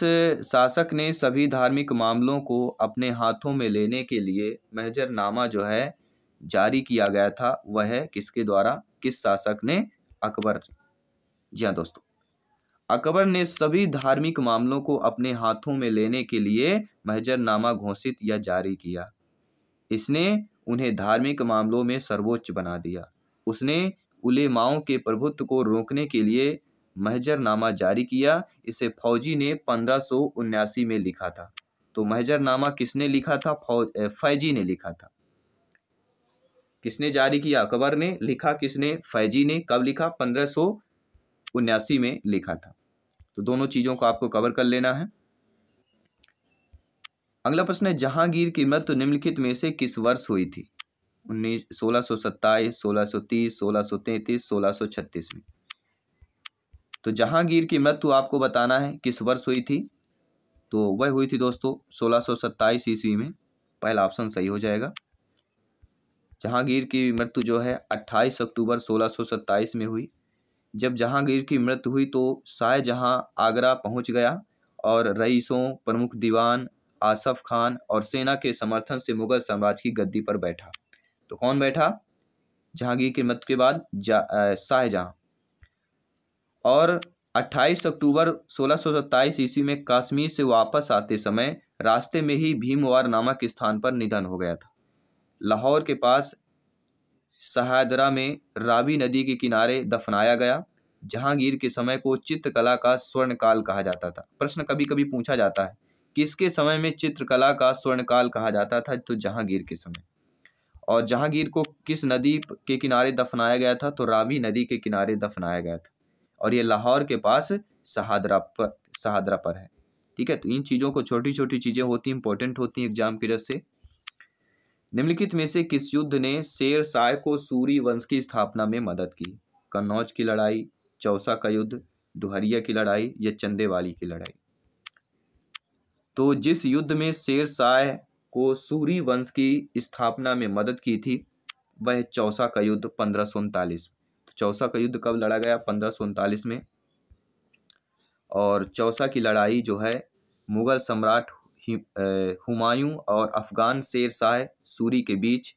A: शासक ने सभी धार्मिक मामलों को अपने हाथों में लेने के लिए महजरनामा जो है जारी किया गया था वह किसके द्वारा किस शासक ने अकबर जी हाँ दोस्तों अकबर ने सभी धार्मिक मामलों को अपने हाथों में लेने के लिए महजरनामा घोषित या जारी किया इसने उन्हें धार्मिक मामलों में सर्वोच्च बना दिया उसने उलेमाओं के प्रभुत्व को रोकने के लिए महजरनामा जारी किया इसे फौजी ने पंद्रह में लिखा था तो महजरनामा किसने लिखा था फौज फैजी ने लिखा था किसने जारी किया अकबर ने लिखा किसने फैजी ने कब लिखा पंद्रह उन्यासी में लिखा था तो दोनों चीज़ों को आपको कवर कर लेना है अगला प्रश्न है जहांगीर की मृत्यु निम्नलिखित में से किस वर्ष हुई थी उन्नीस सोलह सौ सत्ताईस सोलह सौ तीस सोलह सौ तैतीस सोलह सौ छत्तीस में तो जहांगीर की मृत्यु आपको बताना है किस वर्ष हुई थी तो वह हुई थी दोस्तों सोलह सौ सत्ताईस ईस्वी में पहला ऑप्शन सही हो जाएगा जहांगीर की मृत्यु जो है अट्ठाईस अक्टूबर सोलह सौ सत्ताईस में हुई जब जहांगीर की मृत्यु हुई तो शाहजहाँ आगरा पहुंच गया और रईसों प्रमुख दीवान आसफ खान और सेना के समर्थन से मुगल साम्राज्य की गद्दी पर बैठा तो कौन बैठा जहांगीर की मृत्यु के बाद शाहजहाँ और 28 अक्टूबर सोलह ईस्वी में कश्मीर से वापस आते समय रास्ते में ही भीमवार नामक स्थान पर निधन हो गया था लाहौर के पास सहायदरा में रावी नदी के किनारे दफनाया गया जहांगीर के समय को चित्रकला का स्वर्णकाल कहा जाता था प्रश्न कभी कभी पूछा जाता है किसके समय में चित्रकला का स्वर्णकाल कहा जाता था तो जहांगीर के समय और जहांगीर को किस नदी के किनारे दफनाया गया था तो रावी नदी के किनारे दफनाया गया था और ये लाहौर के पास सहादरा पर सहादरा पर है ठीक है तो इन चीज़ों को छोटी छोटी चीज़ें होती इंपॉर्टेंट होती हैं एग्जाम की वजह से निम्नलिखित में से किस युद्ध ने शेर शाह को सूरी वंश की स्थापना में मदद की कन्नौज की लड़ाई चौसा का युद्ध दुहरिया की लड़ाई या चंदेवाली की लड़ाई तो जिस युद्ध में शेर शाह को सूरी वंश की स्थापना में मदद की थी वह चौसा का युद्ध पंद्रह उनतालीस तो चौसा का युद्ध कब लड़ा गया पंद्रह उनतालीस में और चौसा की लड़ाई जो है मुगल सम्राट हुमायूं और अफ़गान शेर शाह सूरी के बीच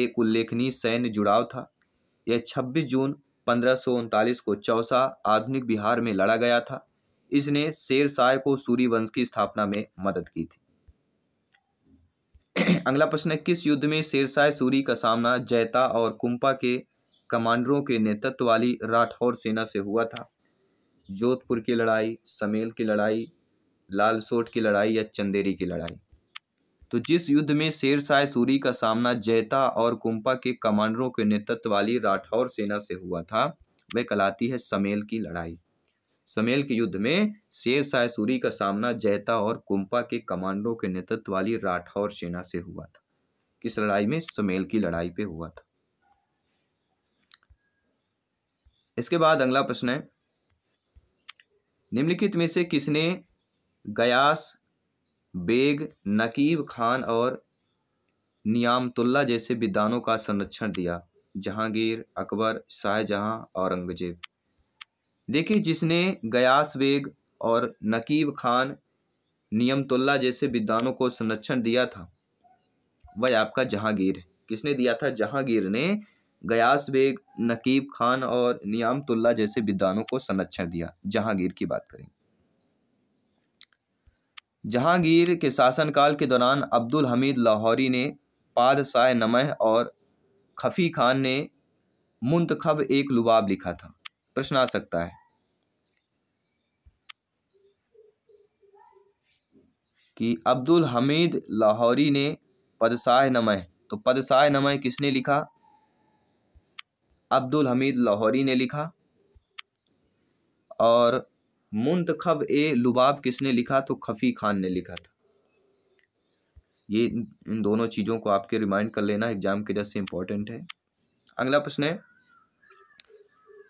A: एक उल्लेखनीय सैन्य जुड़ाव था यह 26 जून पंद्रह को चौसा आधुनिक बिहार में लड़ा गया था इसने शेर शाह को सूरी वंश की स्थापना में मदद की थी अगला प्रश्न है किस युद्ध में शेरशाह सूरी का सामना जैता और कुंपा के कमांडरों के नेतृत्व वाली राठौर सेना से हुआ था जोधपुर की लड़ाई समेल की लड़ाई लालसोट की लड़ाई या चंदेरी की लड़ाई तो जिस युद्ध में शेर शाह सूरी का सामना जैता और कुंपा के कमांडरों के नेतृत्व वाली राठौर सेना से हुआ था वह कहलाती है समेल की लड़ाई समेल के युद्ध में शेर शाह सूरी का सामना जैता और कुंपा के कमांडरों के नेतृत्व वाली राठौर सेना से हुआ था किस लड़ाई में समेल की लड़ाई पे हुआ था इसके बाद अगला प्रश्न है निम्नलिखित में से किसने गयास बेग नकीब खान और नियामतुल्ला जैसे विद्वानों का संरक्षण दिया जहांगीर अकबर शाहजहां औरंगजेब देखिए जिसने गयास बेग और नकीब खान नियमतुल्ला जैसे विद्वानों को संरक्षण दिया था वह आपका जहांगीर किसने दिया था जहांगीर ने गयास बेग नकीब खान और नियामतुल्ला जैसे विद्वानों को संरक्षण दिया जहांगीर की बात करेंगे जहांगीर के शासनकाल के दौरान अब्दुल हमीद लाहौरी ने पादशाह नमह और खफ़ी खान ने मुंतखब एक लुबाब लिखा था प्रश्न आ सकता है कि अब्दुल हमीद लाहौरी ने पदशाह नमय तो पदशाह नमय किसने लिखा अब्दुल हमीद लाहौरी ने लिखा और मुंतखब ए लुबाब किसने लिखा तो खफ़ी खान ने लिखा था ये इन दोनों चीज़ों को आपके रिमाइंड कर लेना एग्जाम के जैसे इम्पोर्टेंट है अगला प्रश्न है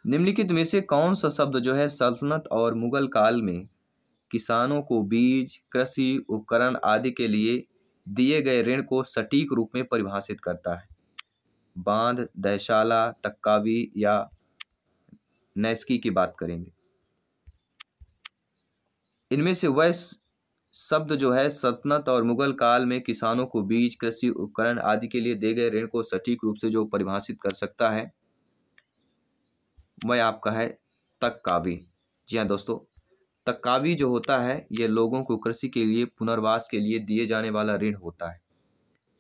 A: निम्नलिखित में से कौन सा शब्द जो है सल्तनत और मुगल काल में किसानों को बीज कृषि उपकरण आदि के लिए दिए गए ऋण को सटीक रूप में परिभाषित करता है बांध दहशाला तक्कावी या नैस्की की बात करेंगे इनमें से वह शब्द जो है सतनत और मुगल काल में किसानों को बीज कृषि उपकरण आदि के लिए दिए गए ऋण को सटीक रूप से जो परिभाषित कर सकता है वह आपका है तक्कावी जी हाँ दोस्तों तक्कावी जो होता है ये लोगों को कृषि के लिए पुनर्वास के लिए दिए जाने वाला ऋण होता है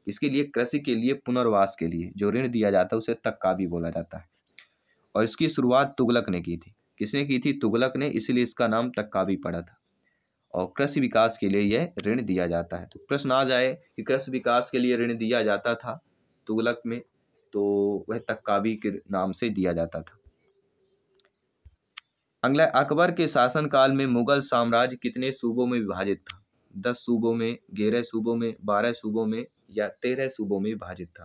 A: इसके लिए कृषि के लिए पुनर्वास के लिए जो ऋण दिया जाता है उसे तक्कावी बोला जाता है और इसकी शुरुआत तुगलक ने की थी किसने की थी तुगलक ने इसलिए इसका नाम तक्कावी पड़ा था और कृषि विकास के लिए यह ऋण दिया जाता है तो प्रश्न आ जाए कि कृषि विकास के लिए ऋण दिया जाता था तुगलक में तो वह तक्काबी के नाम से दिया जाता था अगला अकबर के शासनकाल में मुगल साम्राज्य कितने सूबों में विभाजित था दस सूबों में ग्यारह सूबों में बारह सूबों में या तेरह सूबों में विभाजित था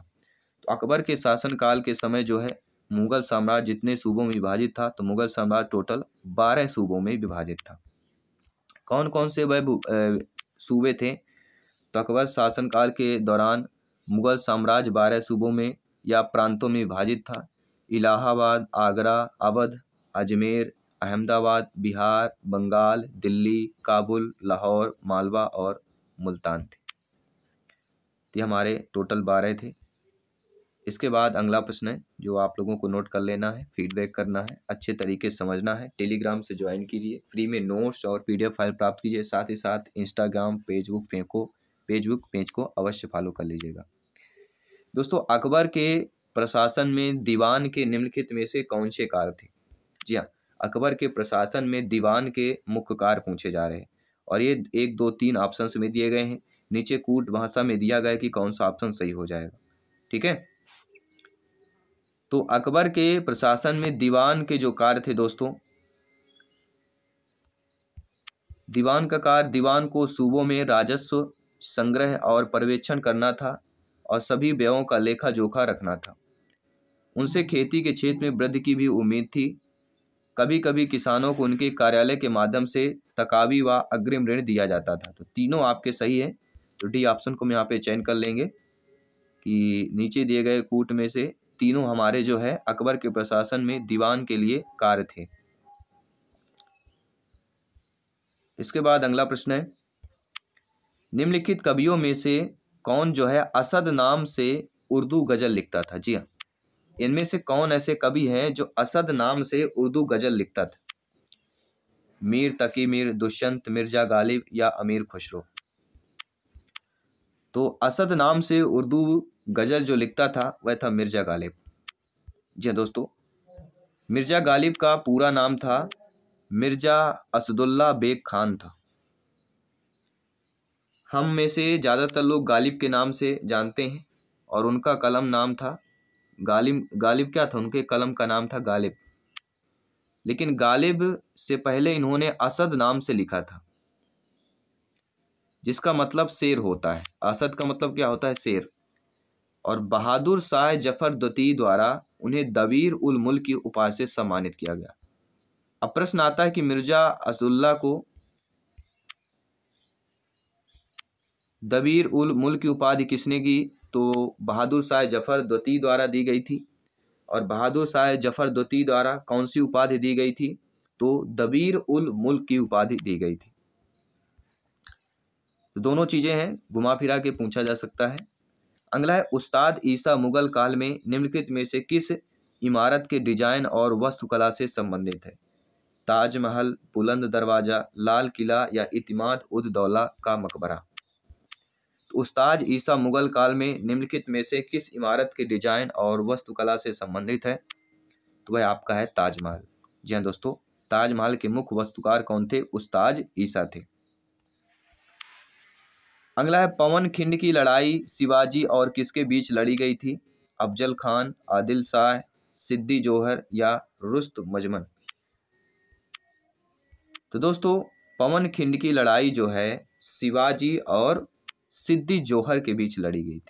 A: तो अकबर के शासनकाल के समय जो है मुगल साम्राज्य जितने सूबों में विभाजित था तो मुगल साम्राज्य टोटल बारह सूबों में विभाजित था कौन कौन से वह सूबे थे तो अकबर शासनकाल के दौरान मुगल साम्राज्य बारह सूबों में या प्रांतों में विभाजित था इलाहाबाद आगरा अवध अजमेर अहमदाबाद बिहार बंगाल दिल्ली काबुल लाहौर मालवा और मुल्तान थे ये हमारे टोटल बारह थे इसके बाद अगला प्रश्न है जो आप लोगों को नोट कर लेना है फीडबैक करना है अच्छे तरीके से समझना है टेलीग्राम से ज्वाइन कीजिए फ्री में नोट्स और पीडीएफ फाइल प्राप्त कीजिए साथ ही साथ इंस्टाग्राम फेसबुक फेंको फेसबुक पेज को अवश्य फॉलो कर लीजिएगा दोस्तों अकबर के प्रशासन में दीवान के निम्नलिखित में से कौन से कार थे जी हाँ अकबर के प्रशासन में दीवान के मुख्य कार पूछे जा रहे हैं और ये एक दो तीन ऑप्शन में दिए गए हैं नीचे कूट भाषा में दिया गया कि कौन सा ऑप्शन सही हो जाएगा ठीक है तो अकबर के प्रशासन में दीवान के जो कार्य थे दोस्तों दीवान का कार्य दीवान को सूबों में राजस्व संग्रह और पर्यवेक्षण करना था और सभी व्ययों का लेखा जोखा रखना था उनसे खेती के क्षेत्र में वृद्धि की भी उम्मीद थी कभी कभी किसानों को उनके कार्यालय के माध्यम से तकावी व अग्रिम ऋण दिया जाता था तो तीनों आपके सही है तो डी ऑप्शन को हम यहाँ पे चयन कर लेंगे कि नीचे दिए गए कूट में से तीनों हमारे जो है अकबर के प्रशासन में दीवान के लिए कार्य थे इसके बाद अगला प्रश्न है निम्नलिखित कवियों में से कौन जो है असद नाम से उर्दू गज़ल लिखता था जी हाँ इनमें से कौन ऐसे कवि हैं जो असद नाम से उर्दू गज़ल लिखता था मीर तकी मीर दुष्यंत मिर्जा गालिब या अमीर खुशरू तो असद नाम से उर्दू गज़ल जो लिखता था वह था मिर्ज़ा गालिब जी हाँ दोस्तों मिर्ज़ा गालिब का पूरा नाम था मिर्ज़ा असदुल्ला बेग खान था हम में से ज़्यादातर लोग गालिब के नाम से जानते हैं और उनका कलम नाम था गालिब गालिब क्या था उनके कलम का नाम था गालिब लेकिन गालिब से पहले इन्होंने असद नाम से लिखा था जिसका मतलब शेर होता है असद का मतलब क्या होता है शेर और बहादुर शाह जफर द्वती द्वारा उन्हें दबीर उल मुल्क की उपाधि से सम्मानित किया गया अब प्रश्न आता है कि मिर्जा असदुल्ला को दबीर उल मुल्क की उपाधि किसने की तो बहादुर शाह जफर द्वती द्वारा दी गई थी और बहादुर शाह जफर द्वती द्वारा कौन सी उपाधि दी गई थी तो दबीर उल मुल्क की उपाधि दी गई थी तो दोनों चीज़ें हैं घुमा फिरा के पूछा जा सकता है अगला है उस्ताद ईसा मुगल काल में निम्नलिखित में से किस इमारत के डिजाइन और वस्तुकला से संबंधित है ताजमहल बुलंद दरवाज़ा लाल किला या इतमाद उद दौला का मकबरा तो उस्ताद ईसा मुगल काल में निम्नलिखित में से किस इमारत के डिजाइन और वस्तुकला से संबंधित है तो वह आपका है ताजमहल जी हाँ दोस्तों ताजमहल के मुख्य वस्तुकार कौन थे उस्ताद ईसा थे अगला है पवन खिंड की लड़ाई शिवाजी और किसके बीच लड़ी गई थी अफजल खान आदिल शाह सिद्दी जौहर या रुस्त मजमन तो दोस्तों पवन खिंड की लड़ाई जो है शिवाजी और सिद्दी जौहर के बीच लड़ी गई थी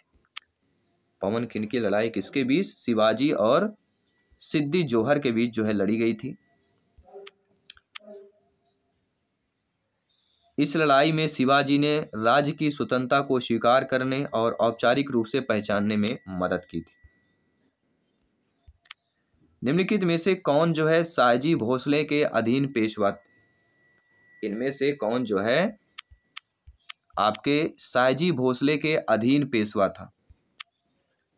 A: पवन खिंड की लड़ाई किसके बीच शिवाजी और सिद्दी जौहर के बीच जो है लड़ी गई थी इस लड़ाई में शिवाजी ने राज्य की स्वतंत्रता को स्वीकार करने और औपचारिक रूप से पहचानने में मदद की थी निम्नलिखित में से कौन जो है शाहजी भोसले के अधीन पेशवा थे इनमें से कौन जो है आपके शाहजी भोसले के अधीन पेशवा था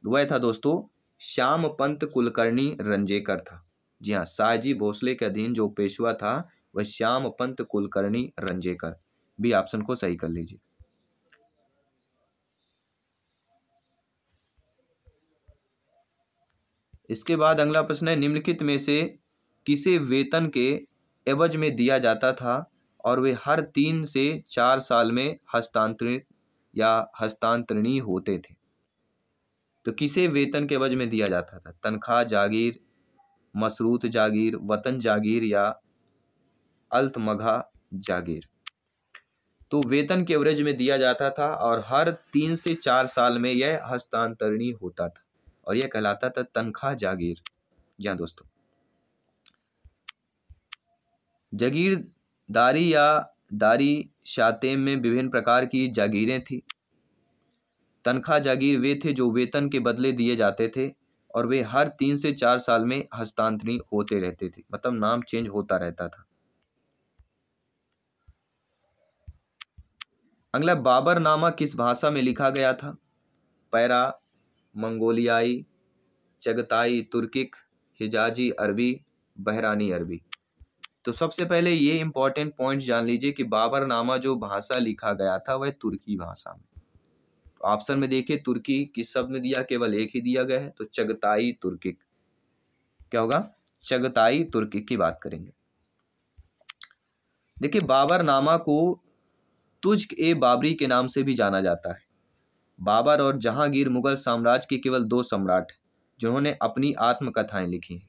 A: वह था दोस्तों श्याम पंत कुलकर्णी रंजेकर था जी हाँ शाहजी भोसले के अधीन जो पेशवा था वह श्याम पंत कुलकर्णी रंजेकर बी ऑप्शन को सही कर लीजिए इसके बाद अगला प्रश्न है निम्नलिखित में से किसे वेतन के एवज में दिया जाता था और वे हर तीन से चार साल में हस्तांतरित या हस्तांतरणीय होते थे तो किसे वेतन के एवज में दिया जाता था तनख्वाह जागीर मसरूत जागीर वतन जागीर या अल्तमघा जागीर तो वेतन के एवरेज में दिया जाता था और हर तीन से चार साल में यह हस्तांतरणी होता था और यह कहलाता था तनख्वाह जागीर जी हाँ दोस्तों जागीरदारी या दारी शातेम में विभिन्न प्रकार की जागीरें थी तनख्वाह जागीर वे थे जो वेतन के बदले दिए जाते थे और वे हर तीन से चार साल में हस्तांतरित होते रहते थे मतलब नाम चेंज होता रहता था अगला बाबरनामा किस भाषा में लिखा गया था पैरा मंगोलियाई चगताई तुर्किक हिजाजी अरबी बहरानी अरबी तो सबसे पहले ये इम्पॉर्टेंट पॉइंट जान लीजिए कि बाबरनामा जो भाषा लिखा गया था वह तुर्की भाषा में ऑप्शन तो में देखिए तुर्की किस शब्द में दिया केवल एक ही दिया गया है तो चगताई तुर्किक क्या होगा चगताई तुर्किक की बात करेंगे देखिए बाबरनामा को तुझक ए बाबरी के नाम से भी जाना जाता है बाबर और जहांगीर मुगल साम्राज्य के केवल दो सम्राट हैं जिन्होंने अपनी आत्मकथाएं लिखी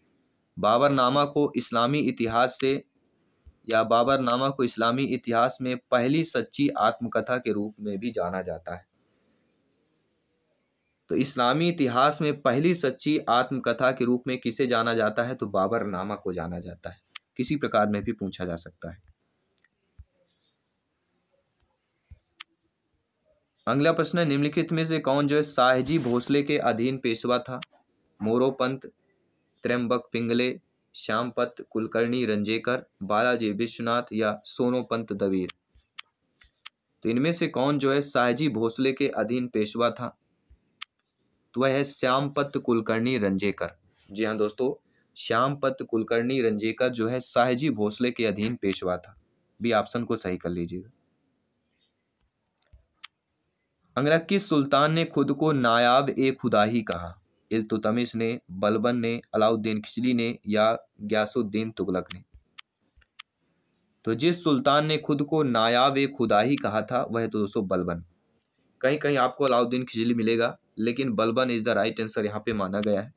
A: बाबरनामा को इस्लामी इतिहास से या बाबरनामा को इस्लामी इतिहास में पहली सच्ची आत्मकथा के रूप में भी जाना जाता है तो इस्लामी इतिहास में पहली सच्ची आत्मकथा के रूप में किसे जाना जाता है तो बाबरनामा को जाना जाता है किसी प्रकार में भी पूछा जा सकता है अगला प्रश्न है निम्नलिखित में से कौन जो है शाहजी भोसले के अधीन पेशवा था मोरोपंत त्र्यंबक पिंगले श्यामपत कुलकर्णी रंजेकर बालाजी विश्वनाथ या सोनोपंत दबीर तो इनमें से कौन जो है शाहजी भोसले के अधीन पेशवा था तो वह है श्यामपत कुलकर्णी रंजेकर जी हाँ दोस्तों श्यामपत कुलकर्णी रंजेकर जो है शाहजी भोसले के अधीन पेशवा था भी ऑप्शन को सही कर लीजिएगा अंग्रब की सुल्तान ने खुद को नायाब ए खुदा ही कहा इल्तुतमिश ने बलबन ने अलाउद्दीन खिचली ने या ग्यासुद्दीन तुगलक ने तो जिस सुल्तान ने खुद को नायाब ए खुदा ही कहा था वह तो दोस्तों बलबन कहीं कहीं आपको अलाउद्दीन खिचली मिलेगा लेकिन Balban is the right answer यहाँ पे माना गया है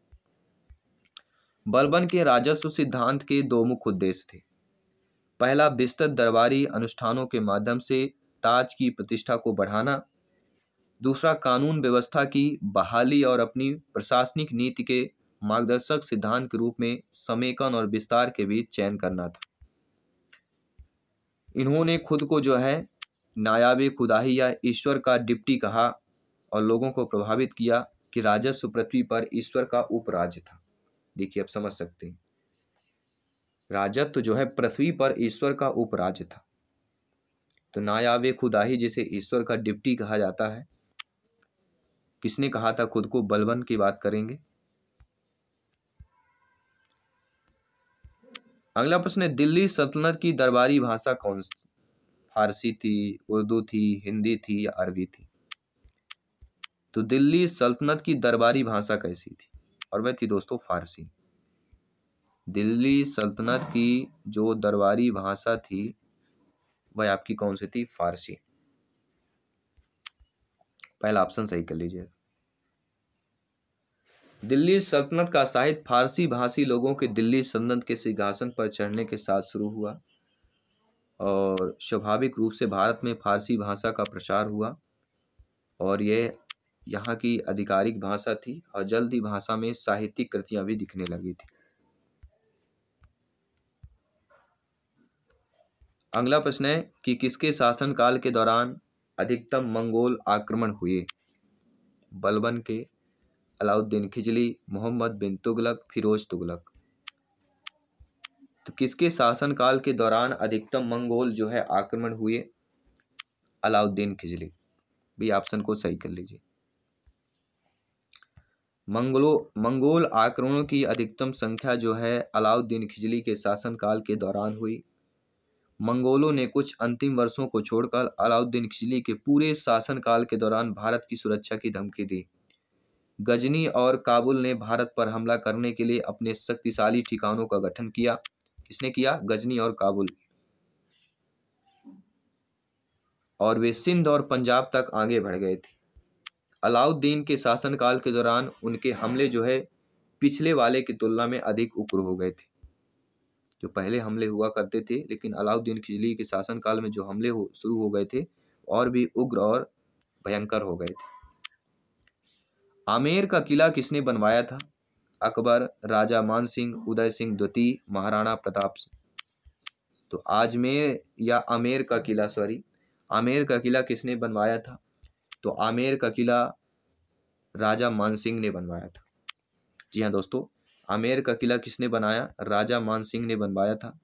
A: बलबन के राजस्व सिद्धांत के दो मुख्य उद्देश्य थे पहला विस्तृत दरबारी अनुष्ठानों के माध्यम से ताज की प्रतिष्ठा को बढ़ाना दूसरा कानून व्यवस्था की बहाली और अपनी प्रशासनिक नीति के मार्गदर्शक सिद्धांत के रूप में समेकन और विस्तार के बीच चयन करना था इन्होंने खुद को जो है नायाब खुदाही या ईश्वर का डिप्टी कहा और लोगों को प्रभावित किया कि राजस्व पृथ्वी पर ईश्वर का उपराज्य था देखिए आप समझ सकते हैं राजत्व तो जो है पृथ्वी पर ईश्वर का उपराज्य था तो नायाब खुदाही जिसे ईश्वर का डिप्टी कहा जाता है किसने कहा था खुद को बलवन की बात करेंगे अगला प्रश्न है दिल्ली सल्तनत की दरबारी भाषा कौन सी फारसी थी उर्दू थी हिंदी थी या अरबी थी तो दिल्ली सल्तनत की दरबारी भाषा कैसी थी और वह थी दोस्तों फारसी दिल्ली सल्तनत की जो दरबारी भाषा थी वह आपकी कौन सी थी फारसी पहला ऑप्शन सही कर लीजिए दिल्ली सल्तनत का साहित्य फारसी भाषी लोगों के दिल्ली सल्तनत के सिंहासन पर चढ़ने के साथ शुरू हुआ और स्वाभाविक रूप से भारत में फारसी भाषा का प्रचार हुआ और यह यहाँ की आधिकारिक भाषा थी और जल्द ही भाषा में साहित्यिक कृतियां भी दिखने लगी थी अगला प्रश्न है कि किसके शासनकाल के दौरान अधिकतम मंगोल आक्रमण हुए बलबन के अलाउद्दीन खिजली मोहम्मद बिन तुगलक फिरोज तुगलक तो किसके शासनकाल के दौरान अधिकतम मंगोल जो है आक्रमण हुए अलाउद्दीन खिजली भी ऑप्शन को सही कर लीजिए मंगलो मंगोल आक्रमणों की अधिकतम संख्या जो है अलाउद्दीन खिजली के शासनकाल के दौरान हुई मंगोलों ने कुछ अंतिम वर्षों को छोड़कर अलाउद्दीन खिलजी के पूरे शासनकाल के दौरान भारत की सुरक्षा की धमकी दी गजनी और काबुल ने भारत पर हमला करने के लिए अपने शक्तिशाली ठिकानों का गठन किया किसने किया गजनी और काबुल और वे सिंध और पंजाब तक आगे बढ़ गए थे अलाउद्दीन के शासनकाल के दौरान उनके हमले जो है पिछले वाले की तुलना में अधिक उग्र हो गए थे जो पहले हमले हुआ करते थे लेकिन अलाउद्दीन खिजली के शासनकाल में जो हमले हो शुरू हो गए थे और भी उग्र और भयंकर हो गए थे आमेर का किला किसने बनवाया था अकबर राजा मान सिंह उदय सिंह द्वितीय महाराणा प्रताप सिंह तो आजमेर या आमेर का किला सॉरी आमेर का किला किसने बनवाया था तो आमेर का किला राजा मानसिंह ने बनवाया था जी हाँ दोस्तों आमेर का किला किसने बनाया राजा मान सिंह ने बनवाया था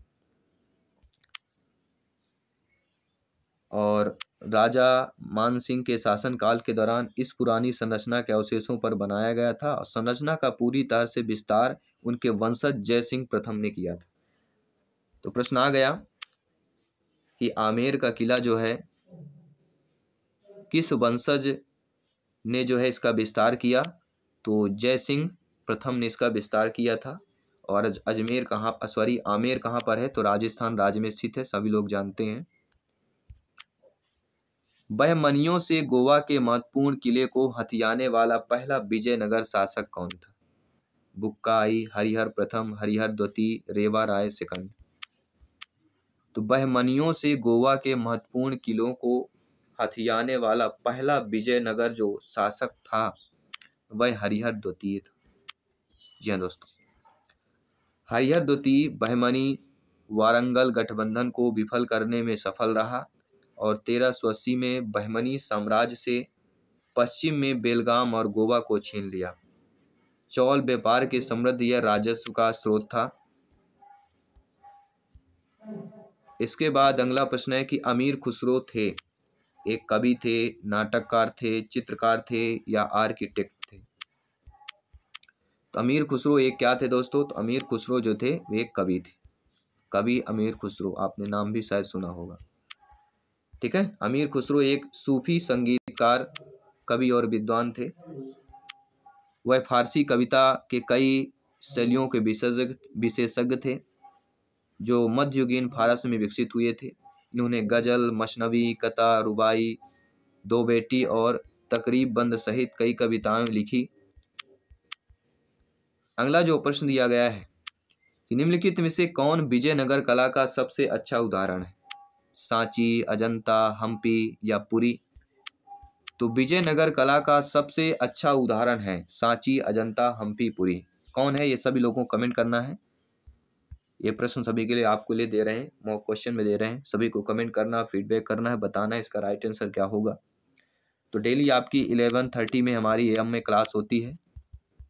A: और राजा मानसिंह के शासनकाल के दौरान इस पुरानी संरचना के अवशेषों पर बनाया गया था और संरचना का पूरी तरह से विस्तार उनके वंशज जय सिंह प्रथम ने किया था तो प्रश्न आ गया कि आमेर का किला जो है किस वंशज ने जो है इसका विस्तार किया तो जय सिंह प्रथम ने इसका विस्तार किया था और अजमेर कहाँ सॉरी आमेर कहाँ पर है तो राजस्थान राज्य में स्थित है सभी लोग जानते हैं वह मनियों से गोवा के महत्वपूर्ण किले को हथियाने वाला पहला विजयनगर शासक कौन था बुक्काई हरिहर प्रथम हरिहर द्वितीय रेवा राय सेकंड तो बहमनियों से गोवा के महत्वपूर्ण किलों को हथियाने वाला पहला विजयनगर जो शासक था वह हरिहर द्वितीय था जी हाँ दोस्तों हरिहर द्वितीय बहमनी वारंगल गठबंधन को विफल करने में सफल रहा और तेरह सौ अस्सी में बहमनी साम्राज्य से पश्चिम में बेलगाम और गोवा को छीन लिया चौल व्यापार के समृद्ध यह राजस्व का स्रोत था इसके बाद अगला प्रश्न है कि अमीर खुसरो थे एक कवि थे नाटककार थे चित्रकार थे या आर्किटेक्ट थे तो अमीर खुसरो एक क्या थे दोस्तों तो अमीर खुसरो जो थे वे एक कवि थे कवि अमीर खुसरो आपने नाम भी शायद सुना होगा ठीक है अमीर खुसरो एक सूफी संगीतकार कवि और विद्वान थे वह फारसी कविता के कई शैलियों के विशेषज्ञ विशेषज्ञ थे जो मध्ययुगीन फारस में विकसित हुए थे इन्होंने गज़ल मशनवी कथा रुबाई दो बेटी और तकरीब बंद सहित कई कविताएं लिखी अगला जो प्रश्न दिया गया है कि निम्नलिखित में से कौन विजयनगर कला का सबसे अच्छा उदाहरण है सांची अजंता हम्पी या पुरी तो विजयनगर कला का सबसे अच्छा उदाहरण है सांची अजंता हम्पी पुरी कौन है ये सभी लोगों को कमेंट करना है ये प्रश्न सभी के लिए आपको लिए दे रहे हैं मॉक क्वेश्चन में दे रहे हैं सभी को कमेंट करना फीडबैक करना है बताना है इसका राइट आंसर क्या होगा तो डेली आपकी इलेवन थर्टी में हमारी एम में क्लास होती है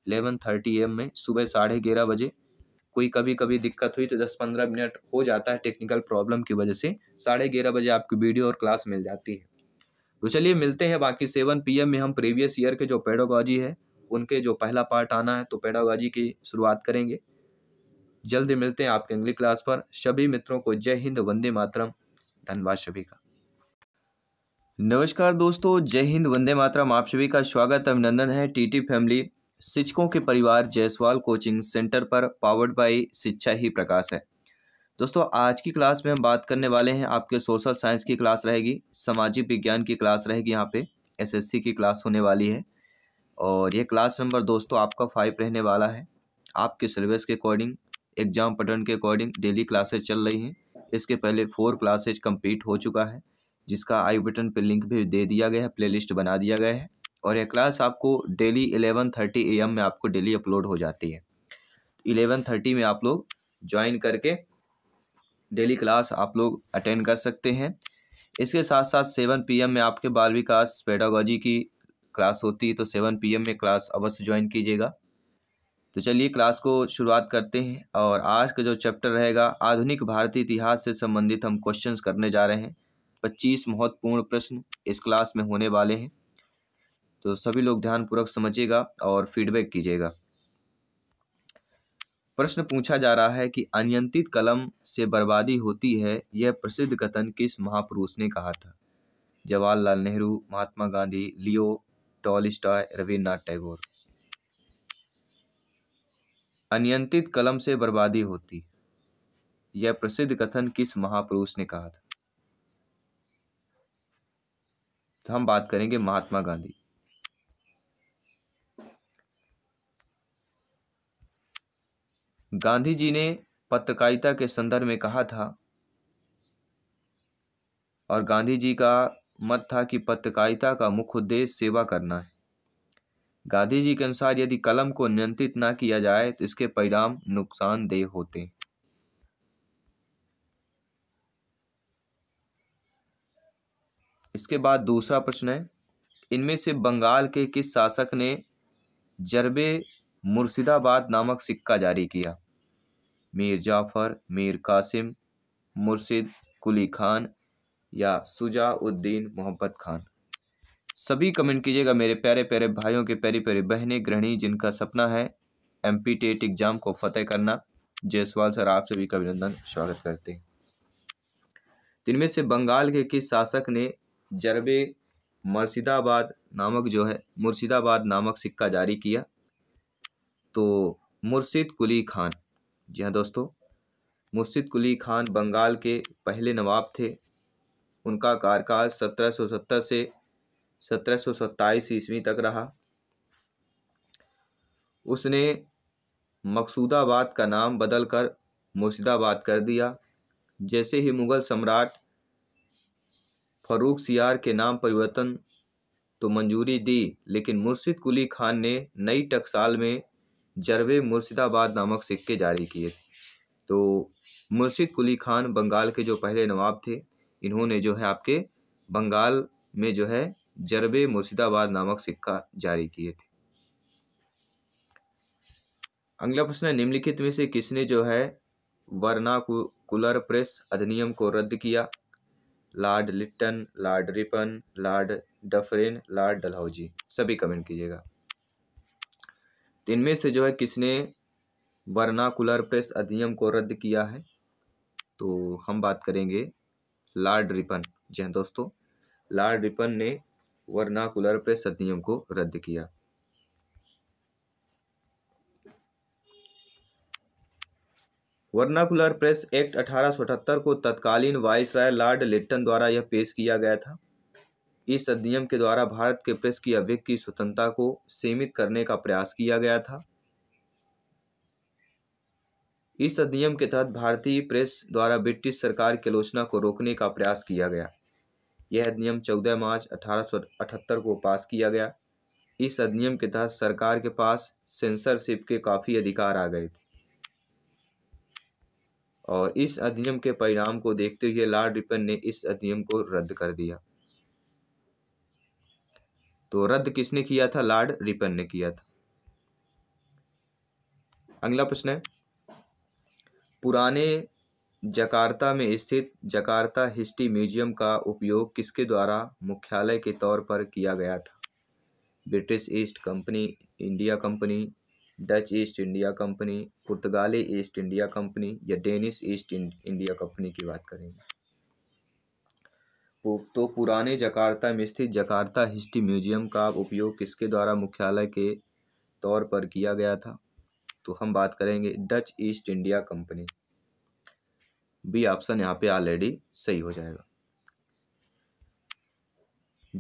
A: एलेवन थर्टी एम में सुबह साढ़े ग्यारह बजे कोई कभी कभी दिक्कत हुई तो दस पंद्रह मिनट हो जाता है टेक्निकल प्रॉब्लम की वजह से साढ़े ग्यारह बजे आपकी वीडियो और क्लास मिल जाती है तो चलिए मिलते हैं बाकी सेवन पीएम में हम प्रीवियस ईयर के जो पेडोगॉजी है उनके जो पहला पार्ट आना है तो पेडोगॉजी की शुरुआत करेंगे जल्दी मिलते हैं आपके अगली क्लास पर सभी मित्रों को जय हिंद वंदे मातरम धन्यवाद सभी का नमस्कार दोस्तों जय हिंद वंदे मातरम आप सभी का स्वागत अभिनंदन है टीटी फैमिली शिक्षकों के परिवार जयसवाल कोचिंग सेंटर पर पावर्ड बाई शिक्षा ही प्रकाश है दोस्तों आज की क्लास में हम बात करने वाले हैं आपके सोशल साइंस की क्लास रहेगी सामाजिक विज्ञान की क्लास रहेगी यहाँ पे एसएससी की क्लास होने वाली है और ये क्लास नंबर दोस्तों आपका फाइव रहने वाला है आपके सिलेबस के अकॉर्डिंग एग्जाम पैटर्न के अकॉर्डिंग डेली क्लासेज चल रही हैं इसके पहले फोर क्लासेज कंप्लीट हो चुका है जिसका आई बटन पर लिंक भी दे दिया गया है प्ले बना दिया गया है और यह क्लास आपको daily eleven thirty A M में आपको डेली अपलोड हो जाती है एलेवन थर्टी में आप लोग ज्वाइन करके डेली क्लास आप लोग अटेंड कर सकते हैं इसके साथ साथ सेवन पी एम में आपके बाल विकास पेडागोजी की क्लास होती है तो सेवन पी एम में क्लास अवश्य ज्वाइन कीजिएगा तो चलिए क्लास को शुरुआत करते हैं और आज का जो चैप्टर रहेगा आधुनिक भारतीय इतिहास से संबंधित हम क्वेश्चंस करने जा रहे हैं पच्चीस महत्वपूर्ण प्रश्न इस क्लास में होने वाले हैं तो सभी लोग ध्यानपूर्वक समझिएगा और फीडबैक कीजिएगा प्रश्न पूछा जा रहा है कि अनियंत्रित कलम से बर्बादी होती है यह प्रसिद्ध कथन किस महापुरुष ने कहा था जवाहरलाल नेहरू महात्मा गांधी लियो टॉलिस्टॉय रविन्द्रनाथ टैगोर अनियंत्रित कलम से बर्बादी होती यह प्रसिद्ध कथन किस महापुरुष ने कहा था तो हम बात करेंगे महात्मा गांधी गांधी जी ने पत्रकारिता के संदर्भ में कहा था और गांधी जी का मत था कि पत्रकारिता का मुख्य उद्देश्य सेवा करना है गांधी जी के अनुसार यदि कलम को नियंत्रित ना किया जाए तो इसके परिणाम नुकसानदेह होते इसके बाद दूसरा प्रश्न है इनमें से बंगाल के किस शासक ने जरबे मुर्शिदाबाद नामक सिक्का जारी किया मीर जाफ़र मीर कासिम मुर्शिद कुली खान या सुजाउद्दीन मोहब्बत खान सभी कमेंट कीजिएगा मेरे प्यारे प्यारे भाइयों के प्यारी प्यारी बहनें गृहणी जिनका सपना है एम पी टेट एग्ज़ाम को फतेह करना जयसवाल सर आप सभी का अभिनंदन स्वागत करते हैं जिनमें से बंगाल के किस शासक ने जरबे मुर्शिदाबाद नामक जो है मुर्शिदाबाद नामक सिक्का जारी किया तो मुर्शिद कुली खान जी हाँ दोस्तों मुर्शिद कुली खान बंगाल के पहले नवाब थे उनका कार्यकाल 1770 से सत्रह सौ ईस्वी तक रहा उसने मकसूदाबाद का नाम बदलकर मुर्शिदाबाद कर दिया जैसे ही मुग़ल सम्राट फरूख सियार के नाम परिवर्तन तो मंजूरी दी लेकिन मुर्शिद कुली खान ने नई टकसाल में जरवे मुर्शिदाबाद नामक सिक्के जारी किए तो मुर्शिद कुली खान बंगाल के जो पहले नवाब थे इन्होंने जो है आपके बंगाल में जो है जरबे मुर्शिदाबाद नामक सिक्का जारी किए थे अगला प्रश्न है निम्नलिखित में से किसने जो है वर्ना कुलर प्रेस अधिनियम को रद्द किया Lord Lytton Lord Ripon Lord Dufferin Lord Dalhousie सभी कमेंट कीजिएगा तो इनमें से जो है किसने वर्नाकुलर प्रेस अधिनियम को रद्द किया है तो हम बात करेंगे लॉर्ड रिपन जी हाँ दोस्तों लॉर्ड रिपन ने वर्नाकुलर प्रेस अधिनियम को रद्द किया वर्नाकुलर प्रेस एक्ट अठारह को तत्कालीन वाइस राय लॉर्ड लिट्टन द्वारा यह पेश किया गया था इस अधिनियम के द्वारा भारत के प्रेस की अभिव्यक्ति की स्वतंत्रता को सीमित करने का प्रयास किया गया था इस अधिनियम के तहत भारतीय प्रेस द्वारा ब्रिटिश सरकार की आलोचना को रोकने का प्रयास किया गया यह अधिनियम 14 मार्च 1878 को पास किया गया इस अधिनियम के तहत सरकार के पास सेंसरशिप के काफ़ी अधिकार आ गए थे और इस अधिनियम के परिणाम को देखते हुए लॉर्ड रिपन ने इस अधिनियम को रद्द कर दिया तो रद्द किसने किया था लॉर्ड रिपन ने किया था अगला प्रश्न है पुराने जकार्ता में स्थित जकार्ता हिस्ट्री म्यूजियम का उपयोग किसके द्वारा मुख्यालय के तौर पर किया गया था British East Company India Company Dutch East India Company पुर्तगाली ईस्ट इंडिया कंपनी या डेनिश ईस्ट इंडिया कंपनी की बात करेंगे तो पुराने जकार्ता में स्थित जकार्ता हिस्ट्री म्यूजियम का उपयोग किसके द्वारा मुख्यालय के तौर पर किया गया था तो हम बात करेंगे Dutch East India Company B option यहाँ पे ऑलरेडी सही हो जाएगा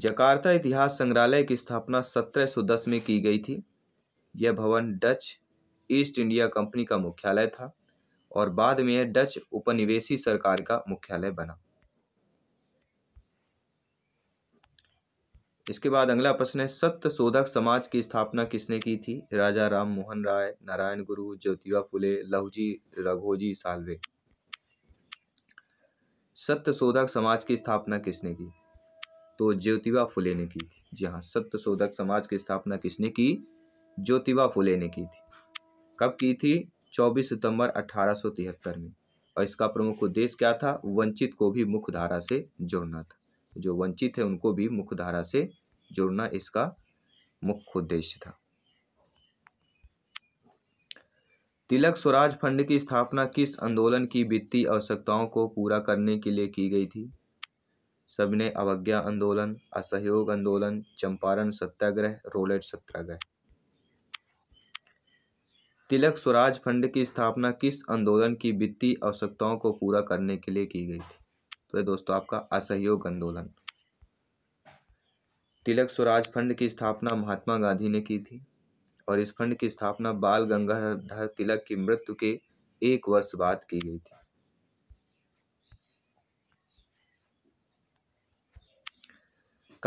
A: जकार्ता इतिहास संग्रहालय की स्थापना 1710 में की गई थी यह भवन डच ईस्ट इंडिया कंपनी का मुख्यालय था और बाद में यह डच उपनिवेशी सरकार का मुख्यालय बना इसके बाद अगला प्रश्न है सत्य शोधक समाज की स्थापना किसने की थी राजा राम मोहन राय नारायण गुरु ज्योतिबा फुले लहुजी रघोजी सालवे सत्य शोधक समाज की स्थापना किसने की तो ज्योतिबा फुले ने की थी जी हाँ सत्य शोधक समाज की स्थापना किसने की ज्योतिबा फुले ने की थी कब की थी 24 सितंबर 1873 में और इसका प्रमुख उद्देश्य क्या था वंचित को भी मुख्य धारा से जोड़ना था जो वंचित है उनको भी मुख्यधारा से जोड़ना इसका मुख्य उद्देश्य था तिलक स्वराज फंड की स्थापना किस आंदोलन की वित्तीय आवश्यकताओं को पूरा करने के लिए की गई थी सबने अवज्ञा आंदोलन असहयोग आंदोलन चंपारण सत्याग्रह रोलेट सत्याग्रह तिलक स्वराज फंड की स्थापना किस आंदोलन की वित्तीय आवश्यकताओं को पूरा करने के लिए की गई थी तो दोस्तों आपका असहयोग आंदोलन तिलक स्वराज फंड की स्थापना महात्मा गांधी ने की थी और इस फंड की स्थापना बाल गंगाधर तिलक की मृत्यु के एक वर्ष बाद की गई थी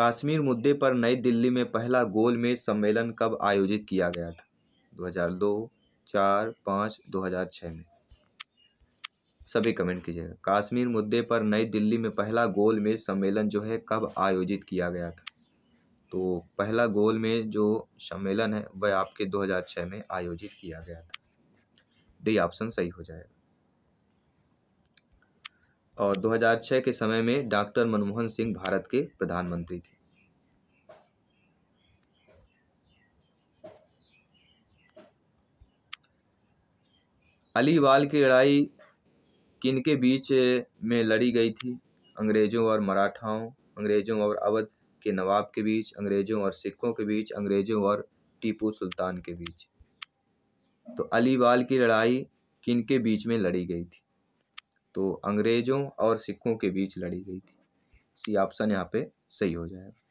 A: कश्मीर मुद्दे पर नई दिल्ली में पहला गोलमेज सम्मेलन कब आयोजित किया गया था 2002, 4, 5, 2006 में सभी कमेंट कीजिएगा कश्मीर मुद्दे पर नई दिल्ली में पहला गोल में सम्मेलन जो है कब आयोजित किया गया था तो पहला गोल में जो सम्मेलन है वह आपके 2006 में आयोजित किया गया था डी ऑप्शन सही हो जाएगा और 2006 के समय में डॉक्टर मनमोहन सिंह भारत के प्रधानमंत्री थे अलीवाल की लड़ाई किन के बीच में लड़ी गई थी अंग्रेज़ों और मराठाओं अंग्रेज़ों और अवध के नवाब के बीच अंग्रेज़ों और सिखों के बीच अंग्रेज़ों और टीपू सुल्तान के बीच तो अलीवाल की लड़ाई किन के बीच में लड़ी गई थी तो अंग्रेज़ों और सिखों के बीच लड़ी गई थी सी ऑप्शन यहाँ पे सही हो जाएगा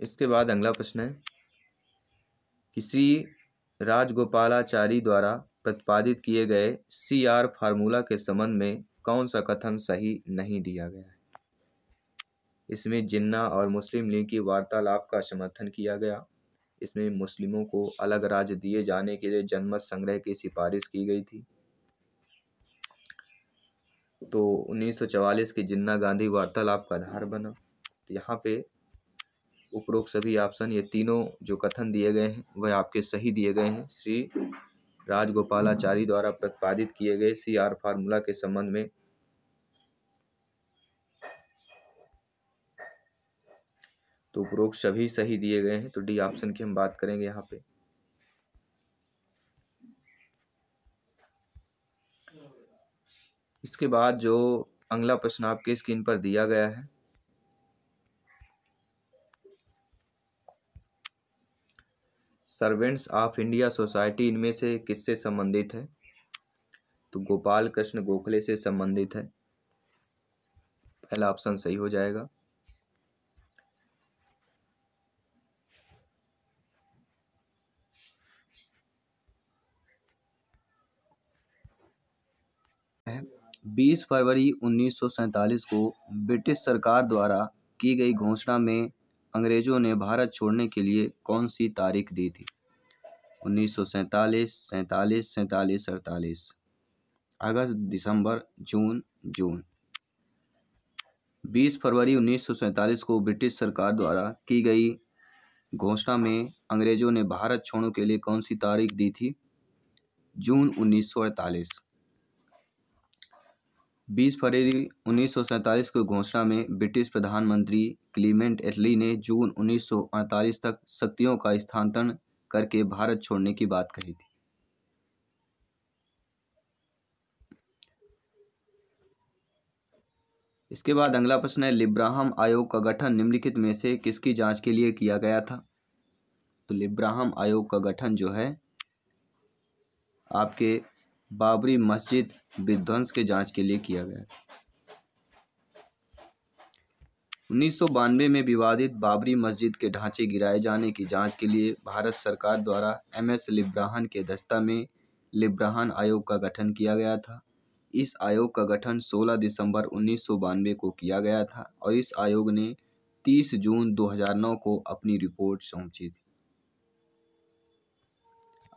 A: इसके बाद अगला प्रश्न है श्री राजगोपालाचारी द्वारा प्रतिपादित किए गए सी आर फार्मूला के संबंध में कौन सा कथन सही नहीं दिया गया है इसमें जिन्ना और मुस्लिम लीग की वार्तालाप का समर्थन किया गया इसमें मुस्लिमों को अलग राज्य दिए जाने के लिए जनमत संग्रह की सिफारिश की गई थी तो 1944 के जिन्ना गांधी वार्तालाप का आधार बना तो यहाँ पे उपरोक्त सभी ऑप्शन ये तीनों जो कथन दिए गए हैं वह आपके सही दिए गए हैं श्री राजगोपालाचारी द्वारा प्रतिपादित किए गए सी आर फार्मूला के संबंध में तो उपरोक्त सभी सही दिए गए हैं तो डी ऑप्शन की हम बात करेंगे यहाँ पे इसके बाद जो अगला प्रश्न आपके स्क्रीन पर दिया गया है सर्वेंट्स ऑफ इंडिया सोसाइटी इनमें से किससे संबंधित है तो गोपाल कृष्ण गोखले से संबंधित है पहला ऑप्शन सही हो जाएगा बीस फरवरी उन्नीस को ब्रिटिश सरकार द्वारा की गई घोषणा में अंग्रेज़ों ने भारत छोड़ने के लिए कौन सी तारीख दी थी उन्नीस सौ सैंतालीस सैंतालीस सैंतालीस अड़तालीस अगस्त दिसंबर जून जून 20 फरवरी 1947 को ब्रिटिश सरकार द्वारा की गई घोषणा में अंग्रेज़ों ने भारत छोड़ने के लिए कौन सी तारीख दी थी जून अड़तालीस 20 फरवरी उन्नीस को घोषणा में ब्रिटिश प्रधानमंत्री क्लीमेंट एटली ने जून उन्नीस तक शक्तियों का स्थानांतरण करके भारत छोड़ने की बात कही थी इसके बाद अगला प्रश्न है लिब्राहम आयोग का गठन निम्नलिखित में से किसकी जांच के लिए किया गया था तो लिब्राहम आयोग का गठन जो है आपके बाबरी मस्जिद विध्वंस के जांच के लिए किया गया उन्नीस में विवादित बाबरी मस्जिद के ढांचे गिराए जाने की जांच के लिए भारत सरकार द्वारा एम एस लिब्राहन के दस्ता में लिब्राहन आयोग का गठन किया गया था इस आयोग का गठन 16 दिसंबर उन्नीस को किया गया था और इस आयोग ने 30 जून 2009 को अपनी रिपोर्ट सौंपी थी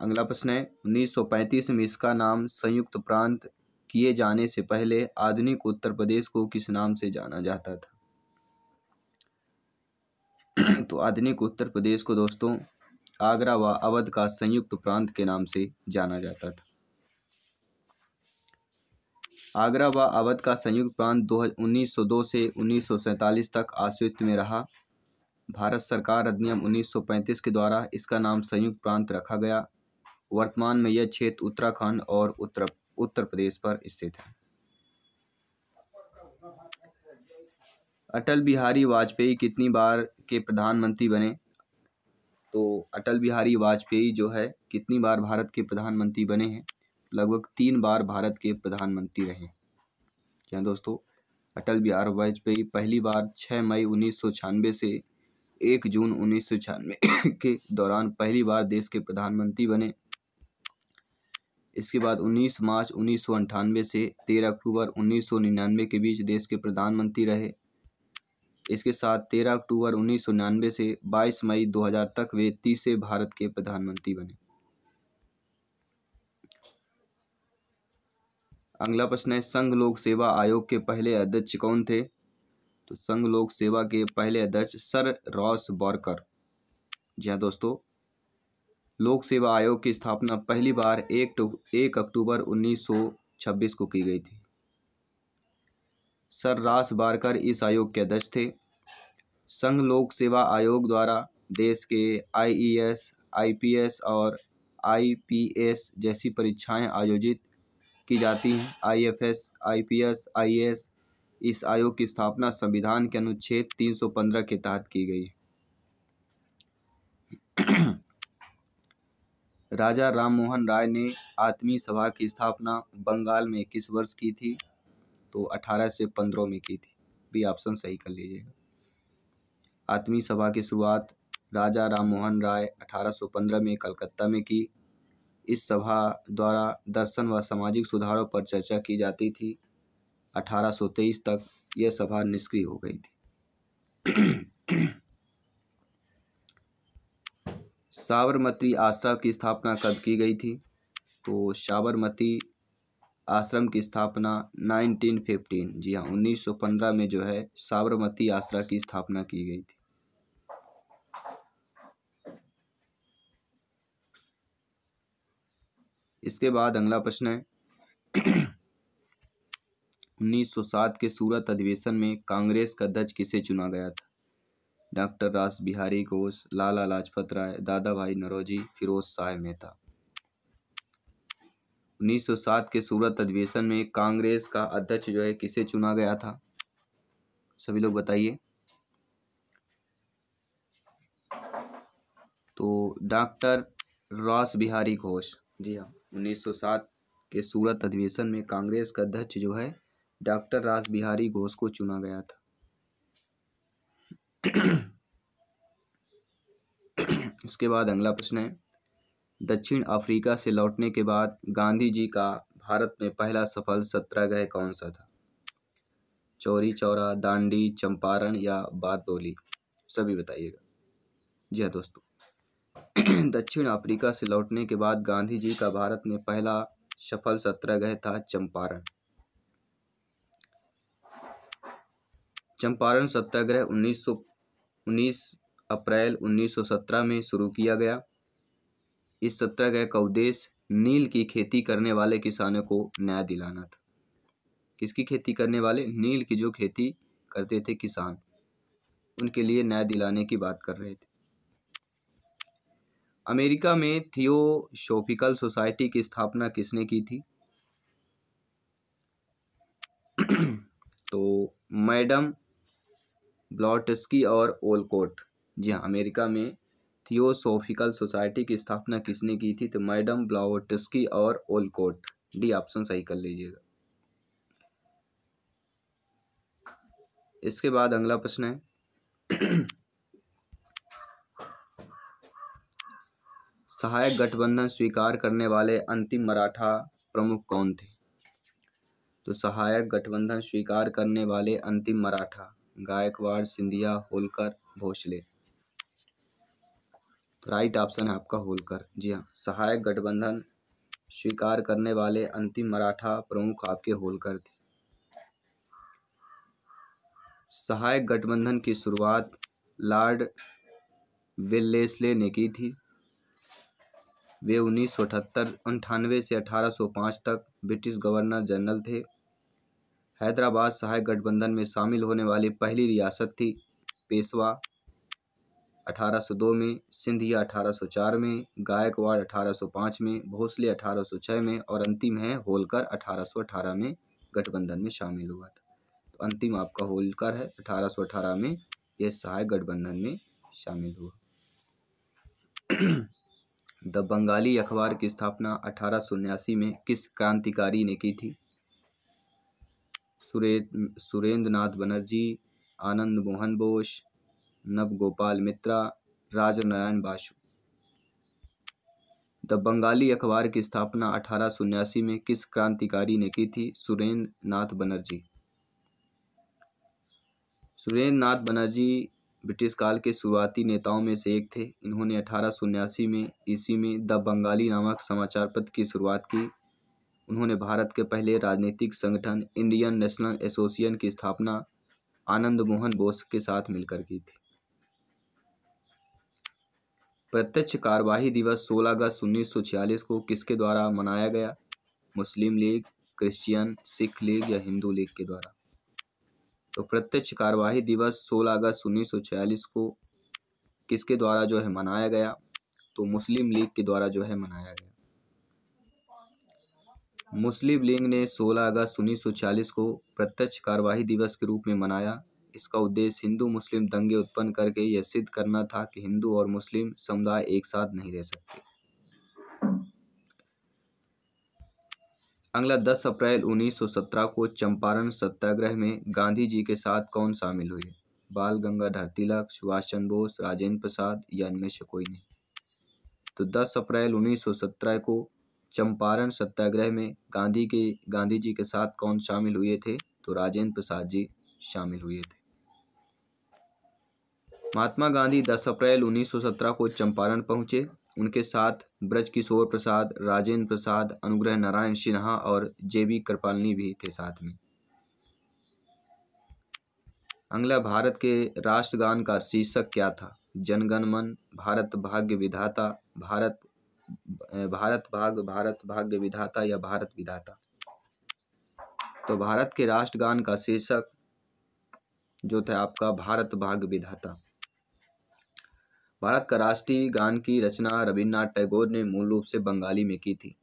A: अगला प्रश्न है 1935 में इसका नाम संयुक्त प्रांत किए जाने से पहले आधुनिक उत्तर प्रदेश को किस नाम से जाना जाता था तो आधुनिक उत्तर प्रदेश को दोस्तों आगरा व अवध का संयुक्त प्रांत के नाम से जाना जाता था आगरा व अवध का संयुक्त प्रांत दो 1902 से उन्नीस तक आश्रित में रहा भारत सरकार अधिनियम 1935 के द्वारा इसका नाम संयुक्त प्रांत रखा गया वर्तमान में यह क्षेत्र उत्तराखंड और उत्तर उत्तर प्रदेश पर स्थित है अटल बिहारी वाजपेयी कितनी बार के प्रधानमंत्री बने तो अटल बिहारी वाजपेयी जो है कितनी बार भारत के प्रधानमंत्री बने हैं लगभग तीन बार भारत के प्रधानमंत्री रहे क्या दोस्तों अटल बिहार वाजपेयी पहली बार 6 मई उन्नीस से 1 जून उन्नीस के दौरान पहली बार देश के प्रधानमंत्री बने इसके बाद 19 मार्च उन्नीस से 13 अक्टूबर उन्नीस के बीच देश के प्रधानमंत्री रहे इसके साथ 13 अक्टूबर उन्नीस से 22 मई 2000 तक वे तीसरे भारत के प्रधानमंत्री बने अगला प्रश्न है संघ लोक सेवा आयोग के पहले अध्यक्ष कौन थे तो संघ लोक सेवा के पहले अध्यक्ष सर रॉस बॉर्कर जी हाँ दोस्तों लोक सेवा आयोग की स्थापना पहली बार एक तो, एक अक्टूबर 1926 को की गई थी सर रास बारकर इस आयोग के अध्यक्ष थे संघ लोक सेवा आयोग द्वारा देश के आईईएस, आईपीएस और आईपीएस जैसी परीक्षाएं आयोजित की जाती हैं आईएफएस, आईपीएस, आईएएस इस आयोग की स्थापना संविधान के अनुच्छेद 315 के तहत की गई है राजा राममोहन राय ने आत्मी सभा की स्थापना बंगाल में किस वर्ष की थी तो 18 से 15 में की थी भी ऑप्शन सही कर लीजिएगा आत्मी सभा की शुरुआत राजा राममोहन राय 1815 में कलकत्ता में की इस सभा द्वारा दर्शन व सामाजिक सुधारों पर चर्चा की जाती थी 1823 तक यह सभा निष्क्रिय हो गई थी साबरमती आश्रम की स्थापना कब की गई थी तो साबरमती आश्रम की स्थापना 1915 जी हाँ 1915 में जो है साबरमती आश्रम की स्थापना की गई थी इसके बाद अगला प्रश्न है 1907 के सूरत अधिवेशन में कांग्रेस का अध्यक्ष किसे चुना गया था डॉक्टर रास बिहारी घोष लाला लाजपत राय दादा भाई नरोजी फिरोज शाह मेहता 1907 के सूरत अधिवेशन में कांग्रेस का अध्यक्ष जो है किसे चुना गया था सभी लोग बताइए तो डॉक्टर रास बिहारी घोष जी हाँ 1907 के सूरत अधिवेशन में कांग्रेस का अध्यक्ष जो है डॉक्टर रास बिहारी घोष को चुना गया था इसके बाद अगला प्रश्न है दक्षिण अफ्रीका से लौटने के बाद गांधी जी का भारत में पहला सफल सत्याग्रह कौन सा था चौरी चौरा दांडी चंपारण या बारदोली सभी बताइएगा जी हाँ दोस्तों दक्षिण अफ्रीका से लौटने के बाद गांधी जी का भारत में पहला सफल सत्याग्रह था चंपारण चंपारण सत्याग्रह उन्नीस उन्नीस अप्रैल 1917 में शुरू किया गया इस सत्याग्रह का उद्देश्य नील की खेती करने वाले किसानों को न्याय दिलाना था किसकी खेती करने वाले नील की जो खेती करते थे किसान उनके लिए न्याय दिलाने की बात कर रहे थे अमेरिका में थियोसोफिकल सोसाइटी की स्थापना किसने की थी तो मैडम ब्लॉटस्की और ओलकोट जी हाँ अमेरिका में थियोसोफिकल सोसाइटी की स्थापना किसने की थी तो मैडम ब्लावटस्की और ओलकोट डी ऑप्शन सही कर लीजिएगा इसके बाद अगला प्रश्न है सहायक गठबंधन स्वीकार करने वाले अंतिम मराठा प्रमुख कौन थे तो सहायक गठबंधन स्वीकार करने वाले अंतिम मराठा गायकवाड़ सिंधिया होलकर भोसले तो राइट ऑप्शन है आपका होलकर जी हाँ सहायक गठबंधन स्वीकार करने वाले अंतिम मराठा प्रमुख आपके होलकर थे सहायक गठबंधन की शुरुआत लॉर्ड वेल्लेसले ने की थी वे उन्नीस सौ अठहत्तर अंठानवे से 1805 तक ब्रिटिश गवर्नर जनरल थे हैदराबाद सहायक गठबंधन में शामिल होने वाली पहली रियासत थी पेशवा 1802 में सिंधिया 1804 में गायकवाड़ 1805 में भोसले 1806 में और अंतिम है होलकर 1818 में गठबंधन में शामिल हुआ था तो अंतिम आपका होलकर है 1818 में यह सहायक गठबंधन में शामिल हुआ द बंगाली अखबार की स्थापना अठारह में किस क्रांतिकारी ने की थी सुरे सुरेंद्र नाथ बनर्जी आनंद मोहन बोस नवगोपाल मित्रा राज नारायण बासु द बंगाली अखबार की स्थापना अठारह में किस क्रांतिकारी ने की थी सुरेंद्र नाथ बनर्जी सुरेंद्र नाथ बनर्जी ब्रिटिश काल के शुरुआती नेताओं में से एक थे इन्होंने अठारह में ईस्वी में द बंगाली नामक समाचार पत्र की शुरुआत की उन्होंने भारत के पहले राजनीतिक संगठन इंडियन नेशनल एसोसिएशन की स्थापना आनंद मोहन बोस के साथ मिलकर की थी प्रत्यक्ष कार्यवाही दिवस 16 अगस्त 1946 को किसके द्वारा मनाया गया Muslim League Christian Sikh League या हिंदू लीग के द्वारा तो प्रत्यक्ष कार्यवाही दिवस 16 अगस्त 1946 को किसके द्वारा जो है मनाया गया तो मुस्लिम लीग के द्वारा जो है मनाया गया मुस्लिम लीग ने 16 अगस्त 1940 को प्रत्यक्ष कार्यवाही दिवस के रूप में मनाया इसका उद्देश्य हिंदू मुस्लिम दंगे उत्पन्न करके यह सिद्ध करना था कि हिंदू और मुस्लिम समुदाय एक साथ नहीं रह सकते अगला 10 अप्रैल 1917 को चंपारण सत्याग्रह में गांधी जी के साथ कौन शामिल हुए बाल गंगाधर तिलक सुभाष चंद्र बोस राजेंद्र प्रसाद या अन्य से कोई नहीं तो 10 अप्रैल 1917 को चंपारण सत्याग्रह में गांधी के गांधी जी के साथ कौन शामिल हुए थे तो राजेंद्र प्रसाद जी शामिल हुए थे महात्मा गांधी 10 अप्रैल 1917 को चंपारण पहुंचे उनके साथ ब्रज किशोर प्रसाद राजेंद्र प्रसाद अनुग्रह नारायण सिन्हा और जे बी कृपालनी भी थे साथ में अगला भारत के राष्ट्रगान का शीर्षक क्या था जनगणमन भारत भाग्य विधाता भारत भारत भाग भारत भाग्य विधाता या भारत विधाता तो भारत के राष्ट्रगान का शीर्षक जो था आपका भारत भाग्य विधाता भारत का राष्ट्रीय गान की रचना रविन्द्रनाथ टैगोर ने मूल रूप से बंगाली में की थी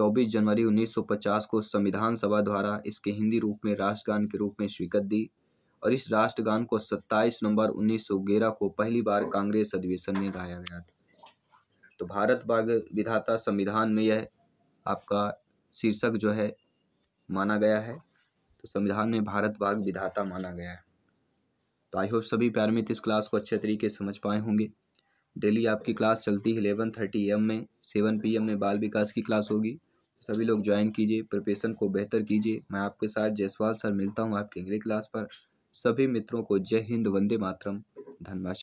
A: 24 जनवरी 1950 को संविधान सभा द्वारा इसके हिंदी रूप में राष्ट्रगान के रूप में स्वीकृत दी और इस राष्ट्रगान को 27 नवंबर 1911 को पहली बार कांग्रेस अधिवेशन में गाया गया था तो भारत बाग विधाता संविधान में यह आपका शीर्षक जो है माना गया है तो संविधान में भारत बाग विधाता माना गया है तो आई होप सभी प्यार मित्र इस क्लास को अच्छे तरीके से समझ पाए होंगे डेली आपकी क्लास चलती है एलेवन थर्टी एम में सेवन पी एम में बाल विकास की क्लास होगी सभी लोग ज्वाइन कीजिए प्रिपरेशन को बेहतर कीजिए मैं आपके साथ जयसवाल सर मिलता हूँ आपकी अगली क्लास पर सभी मित्रों को जय हिंद वंदे मातरम धन्यवाद